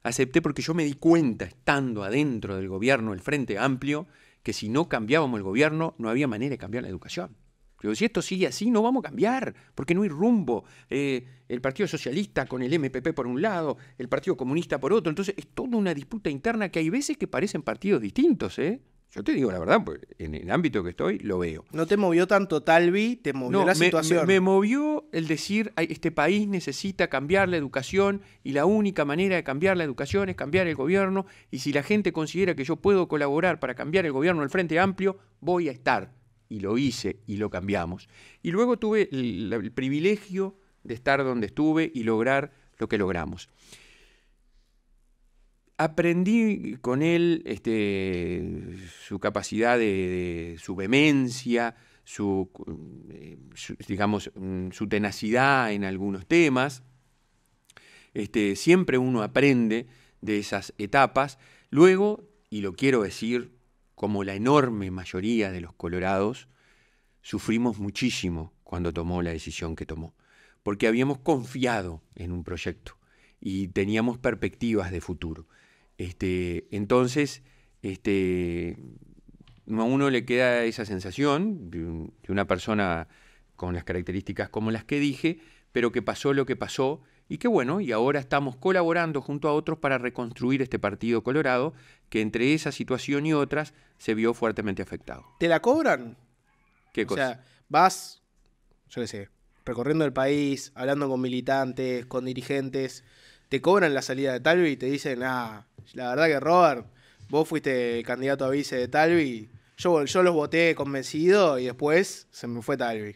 Speaker 1: Acepté porque yo me di cuenta, estando adentro del gobierno, el Frente Amplio, que si no cambiábamos el gobierno, no había manera de cambiar la educación. Pero si esto sigue así, no vamos a cambiar, porque no hay rumbo. Eh, el Partido Socialista con el MPP por un lado, el Partido Comunista por otro. Entonces es toda una disputa interna que hay veces que parecen partidos distintos, ¿eh? Yo te digo la verdad, pues en el ámbito que estoy lo veo. No te movió
Speaker 2: tanto Talvi, te movió la me, situación. Me, me,
Speaker 1: movió el decir, este país necesita cambiar la educación y la única manera de cambiar la educación es cambiar el gobierno y si la gente considera que yo puedo colaborar para cambiar el gobierno del Frente Amplio, voy a estar. Y lo hice y lo cambiamos. Y luego tuve el privilegio de estar donde estuve y lograr lo que logramos aprendí con él este, su capacidad de, su vehemencia, su, eh, digamos, mm, su tenacidad en algunos temas. Este, siempre uno aprende de esas etapas. Luego, y lo quiero decir, como la enorme mayoría de los colorados, sufrimos muchísimo cuando tomó la decisión que tomó, porque habíamos confiado en un proyecto y teníamos perspectivas de futuro. Este, entonces, este, a uno le queda esa sensación de, una persona con las características como las que dije, pero que pasó lo que pasó y que bueno, y ahora estamos colaborando junto a otros para reconstruir este partido colorado que entre esa situación y otras se vio fuertemente afectado.
Speaker 2: ¿Te la cobran? ¿Qué cosa? O sea, vas, yo qué sé, recorriendo el país, hablando con militantes, con dirigentes, te cobran la salida de Talvi y te dicen, ah, la verdad que Robert, vos fuiste candidato a vice de Talvi, yo, yo los voté convencido y después se me fue Talvi.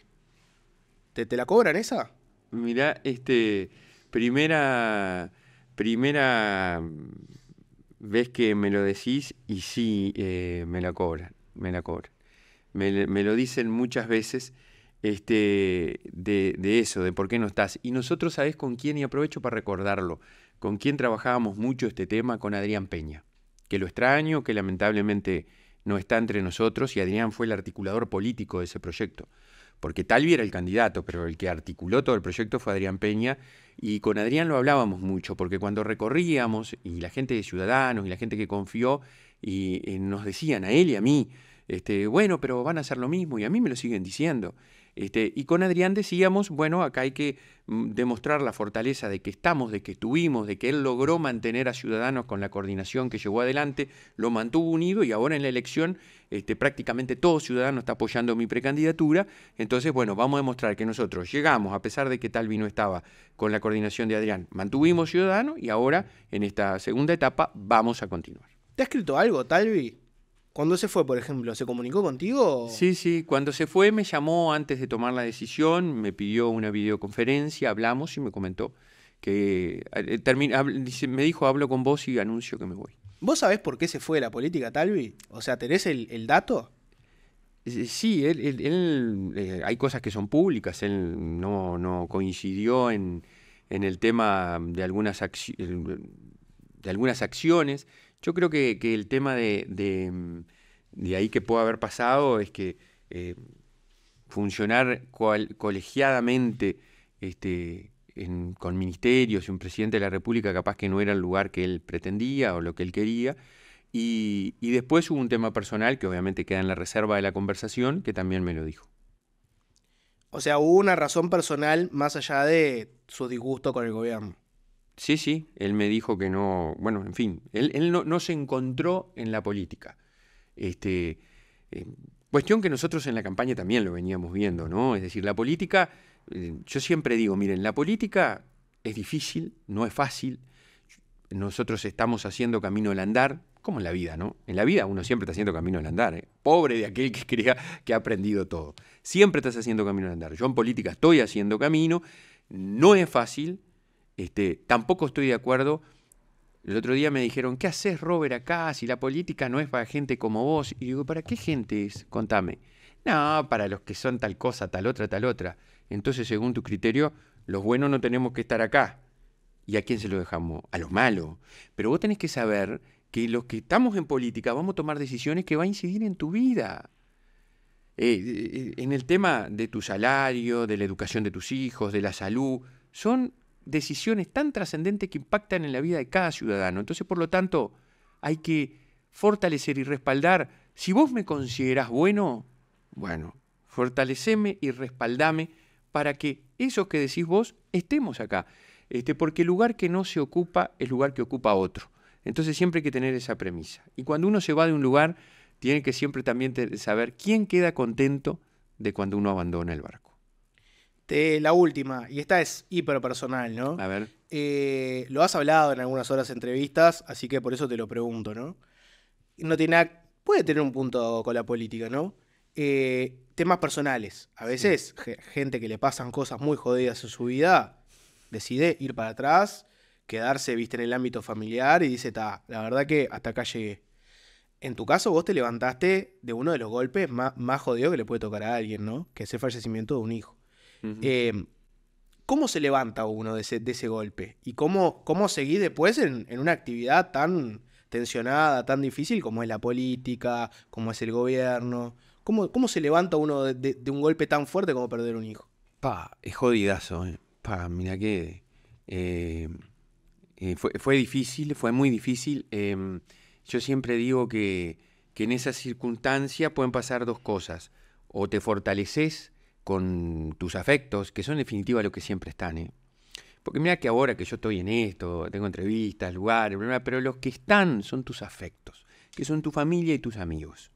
Speaker 2: ¿Te, la cobran esa?
Speaker 1: Mirá, este, primera, primera vez que me lo decís y sí, eh, me la cobran, me la cobran. me lo dicen muchas veces este, de, eso, de por qué no estás. Y nosotros, ¿sabés con quién? Y aprovecho para recordarlo, con quién trabajábamos mucho este tema, con Adrián Peña, que lo extraño, que lamentablemente no está entre nosotros, y Adrián fue el articulador político de ese proyecto. Porque Talvi era el candidato, pero el que articuló todo el proyecto fue Adrián Peña, y con Adrián lo hablábamos mucho, porque cuando recorríamos, y la gente de Ciudadanos, y la gente que confió, y, eh, nos decían a él y a mí, este, bueno, pero van a hacer lo mismo, y a mí me lo siguen diciendo. Este, y con Adrián decíamos, bueno, acá hay que mm, demostrar la fortaleza de que estamos, de que estuvimos, de que él logró mantener a Ciudadanos con la coordinación que llevó adelante, lo mantuvo unido y ahora en la elección este, prácticamente todo ciudadano está apoyando mi precandidatura. Entonces, bueno, vamos a demostrar que nosotros llegamos, a pesar de que Talvi no estaba con la coordinación de Adrián, mantuvimos Ciudadanos y ahora en esta segunda etapa vamos a continuar.
Speaker 2: ¿Te ha escrito algo, Talvi? Cuando se fue, por ejemplo, ¿se comunicó contigo? Sí,
Speaker 1: sí, cuando se fue me llamó antes de tomar la decisión, me pidió una videoconferencia, hablamos y me comentó que eh, me dijo hablo con vos y anuncio que me voy. ¿Vos sabés por qué se
Speaker 2: fue de la política, Talvi? O sea, ¿tenés el, dato?
Speaker 1: Eh, sí, él, él, eh, hay cosas que son públicas, él no, coincidió en, el tema de algunas, de algunas acciones yo creo que, el tema de, mm, ahí que puede haber pasado es que eh, funcionar colegiadamente este, con ministerios y un presidente de la República capaz que no era el lugar que él pretendía o lo que él quería. y después hubo un tema personal que obviamente queda en la reserva de la conversación, que también me lo dijo.
Speaker 2: O sea, hubo una razón personal más allá de su disgusto con el
Speaker 1: gobierno. Sí, sí, él me dijo que no, bueno, en fin, él, no, se encontró en la política. Este, eh, cuestión que nosotros en la campaña también lo veníamos viendo, ¿no? Es decir, la política, eh, yo siempre digo, miren, la política es difícil, no es fácil, nosotros estamos haciendo camino al andar, como en la vida, ¿no? En la vida uno siempre está haciendo camino al andar, ¿eh? pobre de aquel que crea que ha aprendido todo. Siempre estás haciendo camino al andar. Yo en política estoy haciendo camino, no es fácil, este, tampoco estoy de acuerdo. El otro día me dijeron, ¿qué haces Robert acá si la política no es para gente como vos? Y digo, ¿para qué gente es? Contame. No, para los que son tal cosa, tal otra, tal otra. Entonces, según tu criterio, los buenos no tenemos que estar acá. ¿Y a quién se lo dejamos? A los malos. Pero vos tenés que saber que los que estamos en política vamos a tomar decisiones que van a incidir en tu vida. Eh, eh, eh, en el tema de tu salario, de la educación de tus hijos, de la salud, son decisiones tan trascendentes que impactan en la vida de cada ciudadano. Entonces, por lo tanto, hay que fortalecer y respaldar. Si vos me considerás bueno, bueno, fortaleceme y respaldame para que eso que decís vos estemos acá. Este, porque el lugar que no se ocupa es lugar que ocupa otro. Entonces siempre hay que tener esa premisa. Y cuando uno se va de un lugar, tiene que siempre también saber quién queda contento de cuando uno abandona el barco. Este, la última, y esta es hiper personal, ¿no? A ver.
Speaker 2: Eh, lo has hablado en algunas horas entrevistas, así que por eso te lo pregunto, ¿no? No tiene puede tener un punto con la política, ¿no? Eh, temas personales. A veces, gente que le pasan cosas muy jodidas en su vida, decide ir para atrás, quedarse, viste, en el ámbito familiar y dice, ta, la verdad que hasta acá llegué. En tu caso, vos te levantaste de uno de los golpes más, más jodidos que le puede tocar a alguien, ¿no? Que es el fallecimiento de un hijo. Em, ¿Cómo se levanta uno de ese, golpe? ¿Y cómo, cómo seguir después en, una actividad tan tensionada, tan difícil como es la política, como es el gobierno? ¿Cómo, se levanta uno de, un golpe tan fuerte como perder un hijo?
Speaker 1: Pa, es jodidazo. Eh. Pa, mira que... Em, eh, fue, difícil, fue muy difícil. Em, yo siempre digo que, que en esa circunstancia pueden pasar dos cosas. O te fortaleces con tus afectos, que son en definitiva lo que siempre están. ¿eh? Porque mira que ahora que yo estoy en esto, tengo entrevistas, lugares, pero los que están son tus afectos, que son tu familia y tus amigos.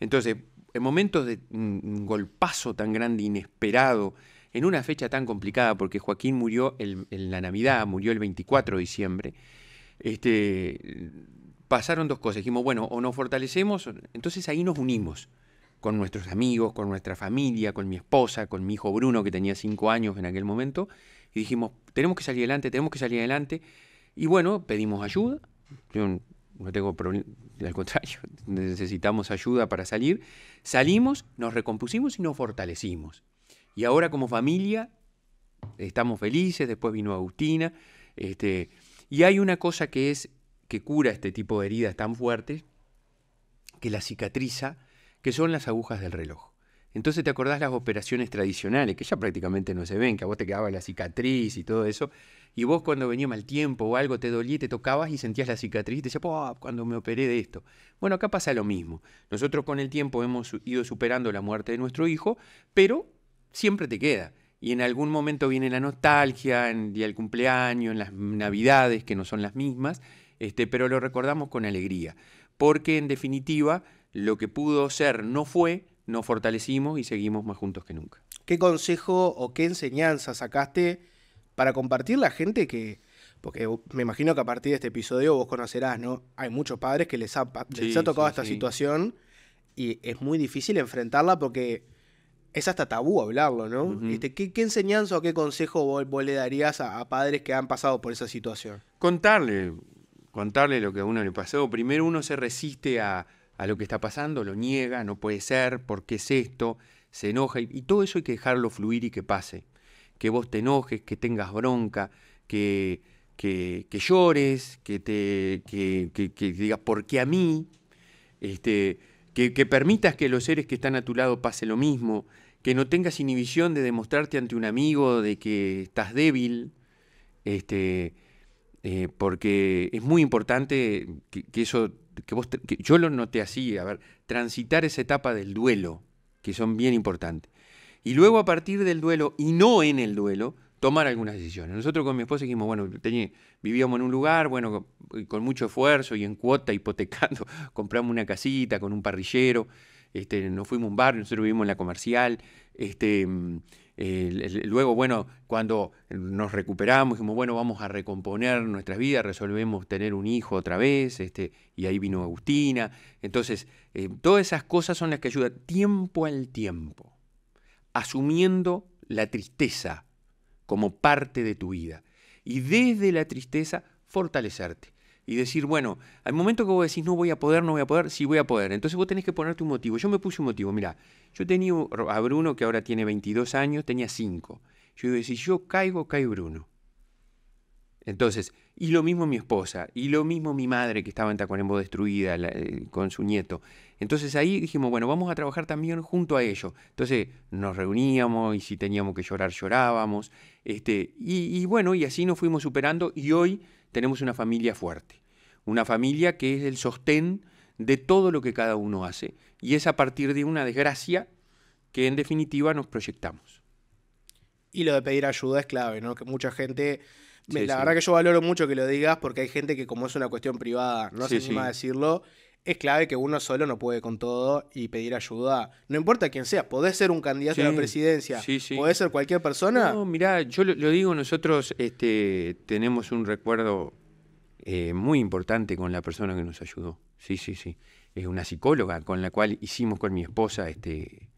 Speaker 1: Entonces, en momentos de un golpazo tan grande, inesperado, en una fecha tan complicada, porque Joaquín murió en la Navidad, murió el 24 de diciembre, este, pasaron dos cosas. Dijimos, bueno, o nos fortalecemos, entonces ahí nos unimos con nuestros amigos, con nuestra familia, con mi esposa, con mi hijo Bruno, que tenía cinco años en aquel momento, y dijimos, tenemos que salir adelante, tenemos que salir adelante, y bueno, pedimos ayuda, yo no tengo problema, al contrario, necesitamos ayuda para salir, salimos, nos recompusimos y nos fortalecimos. Y ahora como familia estamos felices, después vino Agustina, este, y hay una cosa que es que cura este tipo de heridas tan fuertes, que la cicatriza, que son las agujas del reloj. Entonces te acordás las operaciones tradicionales, que ya prácticamente no se ven, que a vos te quedaba la cicatriz y todo eso, y vos cuando venía mal tiempo o algo te dolía, te tocabas y sentías la cicatriz y te decías, cuando me operé de esto. Bueno, acá pasa lo mismo. Nosotros con el tiempo hemos ido superando la muerte de nuestro hijo, pero siempre te queda. Y en algún momento viene la nostalgia, en el del cumpleaños, en las navidades, que no son las mismas, este, pero lo recordamos con alegría. Porque en definitiva lo que pudo ser no fue, nos fortalecimos y seguimos más juntos que nunca.
Speaker 2: ¿Qué consejo o qué enseñanza sacaste para compartir la gente que, porque me imagino que a partir de este episodio vos conocerás, ¿no? Hay muchos padres que les ha, tocado esta situación y es muy difícil enfrentarla porque es hasta tabú hablarlo, ¿no? este, ¿qué, enseñanza o qué consejo vos, le darías a, a, padres que han pasado por esa situación?
Speaker 1: Contarle, contarle lo que a uno le pasó. Primero uno se resiste a, a lo que está pasando, lo niega, no puede ser, ¿por qué es esto? Se enoja y, todo eso hay que dejarlo fluir y que pase. Que vos te enojes, que tengas bronca, que, que, que llores, que, te, que, que, digas por qué a mí, este, que permitas que los seres que están a tu lado pase lo mismo, que no tengas inhibición de demostrarte ante un amigo de que estás débil, este, eh, porque es muy importante que, que, eso que vos yo lo noté así, a ver, transitar esa etapa del duelo, que son bien importantes. Y luego a partir del duelo, y no en el duelo, tomar algunas decisiones. Nosotros con mi esposa dijimos, bueno, vivíamos en un lugar, bueno, con, mucho esfuerzo y en cuota, hipotecando, compramos una casita con un parrillero, este, nos fuimos a un barrio, nosotros vivimos en la comercial, este, mm, luego, bueno, cuando nos recuperamos, dijimos, bueno, vamos a recomponer nuestras vidas, resolvemos tener un hijo otra vez, este, y ahí vino Agustina. Entonces, eh, todas esas cosas son las que ayudan tiempo al tiempo, asumiendo la tristeza como parte de tu vida. Y desde la tristeza, fortalecerte y decir, bueno, al momento que vos decís no voy a poder, no voy a poder, sí voy a poder. Entonces vos tenés que ponerte un motivo. Yo me puse un motivo, mira, yo tenía a Bruno que ahora tiene 22 años, tenía 5. Yo decía, si yo caigo, cae Bruno. Entonces, y lo mismo mi esposa, y lo mismo mi madre que estaba en Tacuarembó destruida eh, con su nieto. Entonces ahí dijimos, bueno, vamos a trabajar también junto a ellos. Entonces nos reuníamos y si teníamos que llorar, llorábamos. Este, y, y bueno, y así nos fuimos superando y hoy tenemos una familia fuerte, una familia que es el sostén de todo lo que cada uno hace, y es a partir de una desgracia que en definitiva nos proyectamos.
Speaker 2: Y lo de pedir ayuda es clave, ¿no? Que mucha gente la verdad que yo valoro mucho que lo digas porque hay gente que como es una cuestión privada, no hace se anima a decirlo es clave que uno solo no puede con todo y pedir ayuda. No importa quién sea, podés ser un candidato a la presidencia,
Speaker 1: puede podés ser cualquier persona. No, yo lo, digo, nosotros este, tenemos un recuerdo eh, muy importante con la persona que nos ayudó. Sí, sí, sí. Es una psicóloga con la cual hicimos con mi esposa este,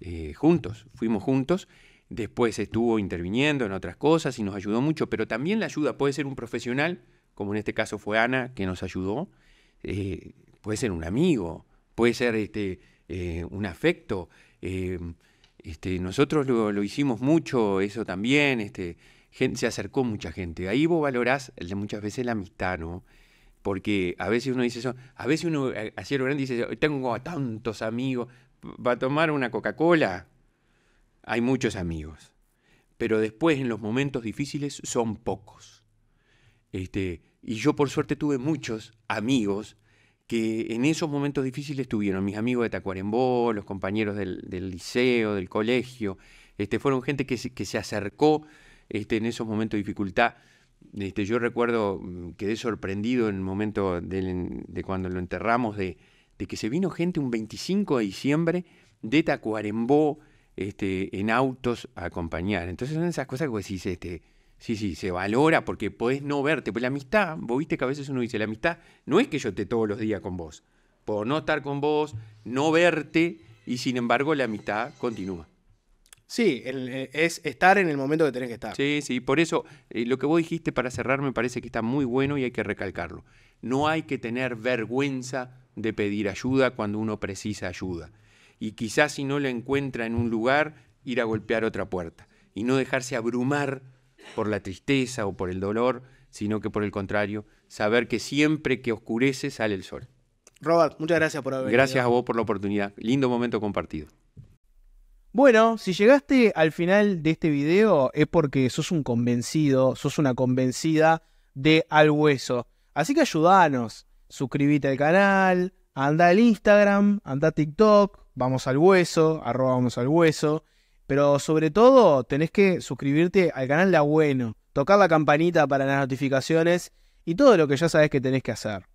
Speaker 1: eh, juntos, fuimos juntos. Después estuvo interviniendo en otras cosas y nos ayudó mucho, pero también la ayuda puede ser un profesional, como en este caso fue Ana, que nos ayudó. Eh, puede ser un amigo, puede ser este, eh, un afecto. Em, este, nosotros lo, hicimos mucho, eso también, este, se acercó mucha gente. Ahí vos valorás muchas veces la amistad, ¿no? Porque a veces uno dice eso, a veces uno eh, así lo grande dice, tengo tantos amigos, va a tomar una Coca-Cola, hay muchos amigos. Pero después en los momentos difíciles son pocos. Este, y yo por suerte tuve muchos amigos que en esos momentos difíciles tuvieron mis amigos de Tacuarembó, los compañeros del, liceo, del colegio, este, fueron gente que se, acercó este, en esos momentos de dificultad. Este, yo recuerdo, mm, quedé sorprendido en el momento de, cuando lo enterramos, de, que se vino gente un 25 de diciembre de Tacuarembó este, en autos a acompañar. Entonces son esas cosas que vos decís, este, Sí, sí, se valora porque podés no verte. Pues la amistad, vos viste que a veces uno dice, la amistad no es que yo esté todos los días con vos. Por no estar con vos, no verte, y sin embargo la amistad continúa.
Speaker 2: Sí, eh, es estar en el momento que tenés que estar.
Speaker 1: Sí, sí, por eso eh, lo que vos dijiste para cerrar me parece que está muy bueno y hay que recalcarlo. No hay que tener vergüenza de pedir ayuda cuando uno precisa ayuda. Y quizás si no la encuentra en un lugar, ir a golpear otra puerta. Y no dejarse abrumar por la tristeza o por el dolor, sino que por el contrario, saber que siempre que oscurece sale el sol. Robert, muchas gracias por haber venido. Gracias a vos por la oportunidad. Lindo momento compartido.
Speaker 2: Bueno, si llegaste al final de este video es porque sos un convencido, sos una convencida de al hueso. Así que ayudanos, suscríbete al canal, anda al Instagram, anda a TikTok, vamos al hueso, arroba vamos al hueso. Pero sobre todo tenés que suscribirte al canal La Bueno, tocar la campanita para las notificaciones y todo lo que ya sabes que tenés que hacer.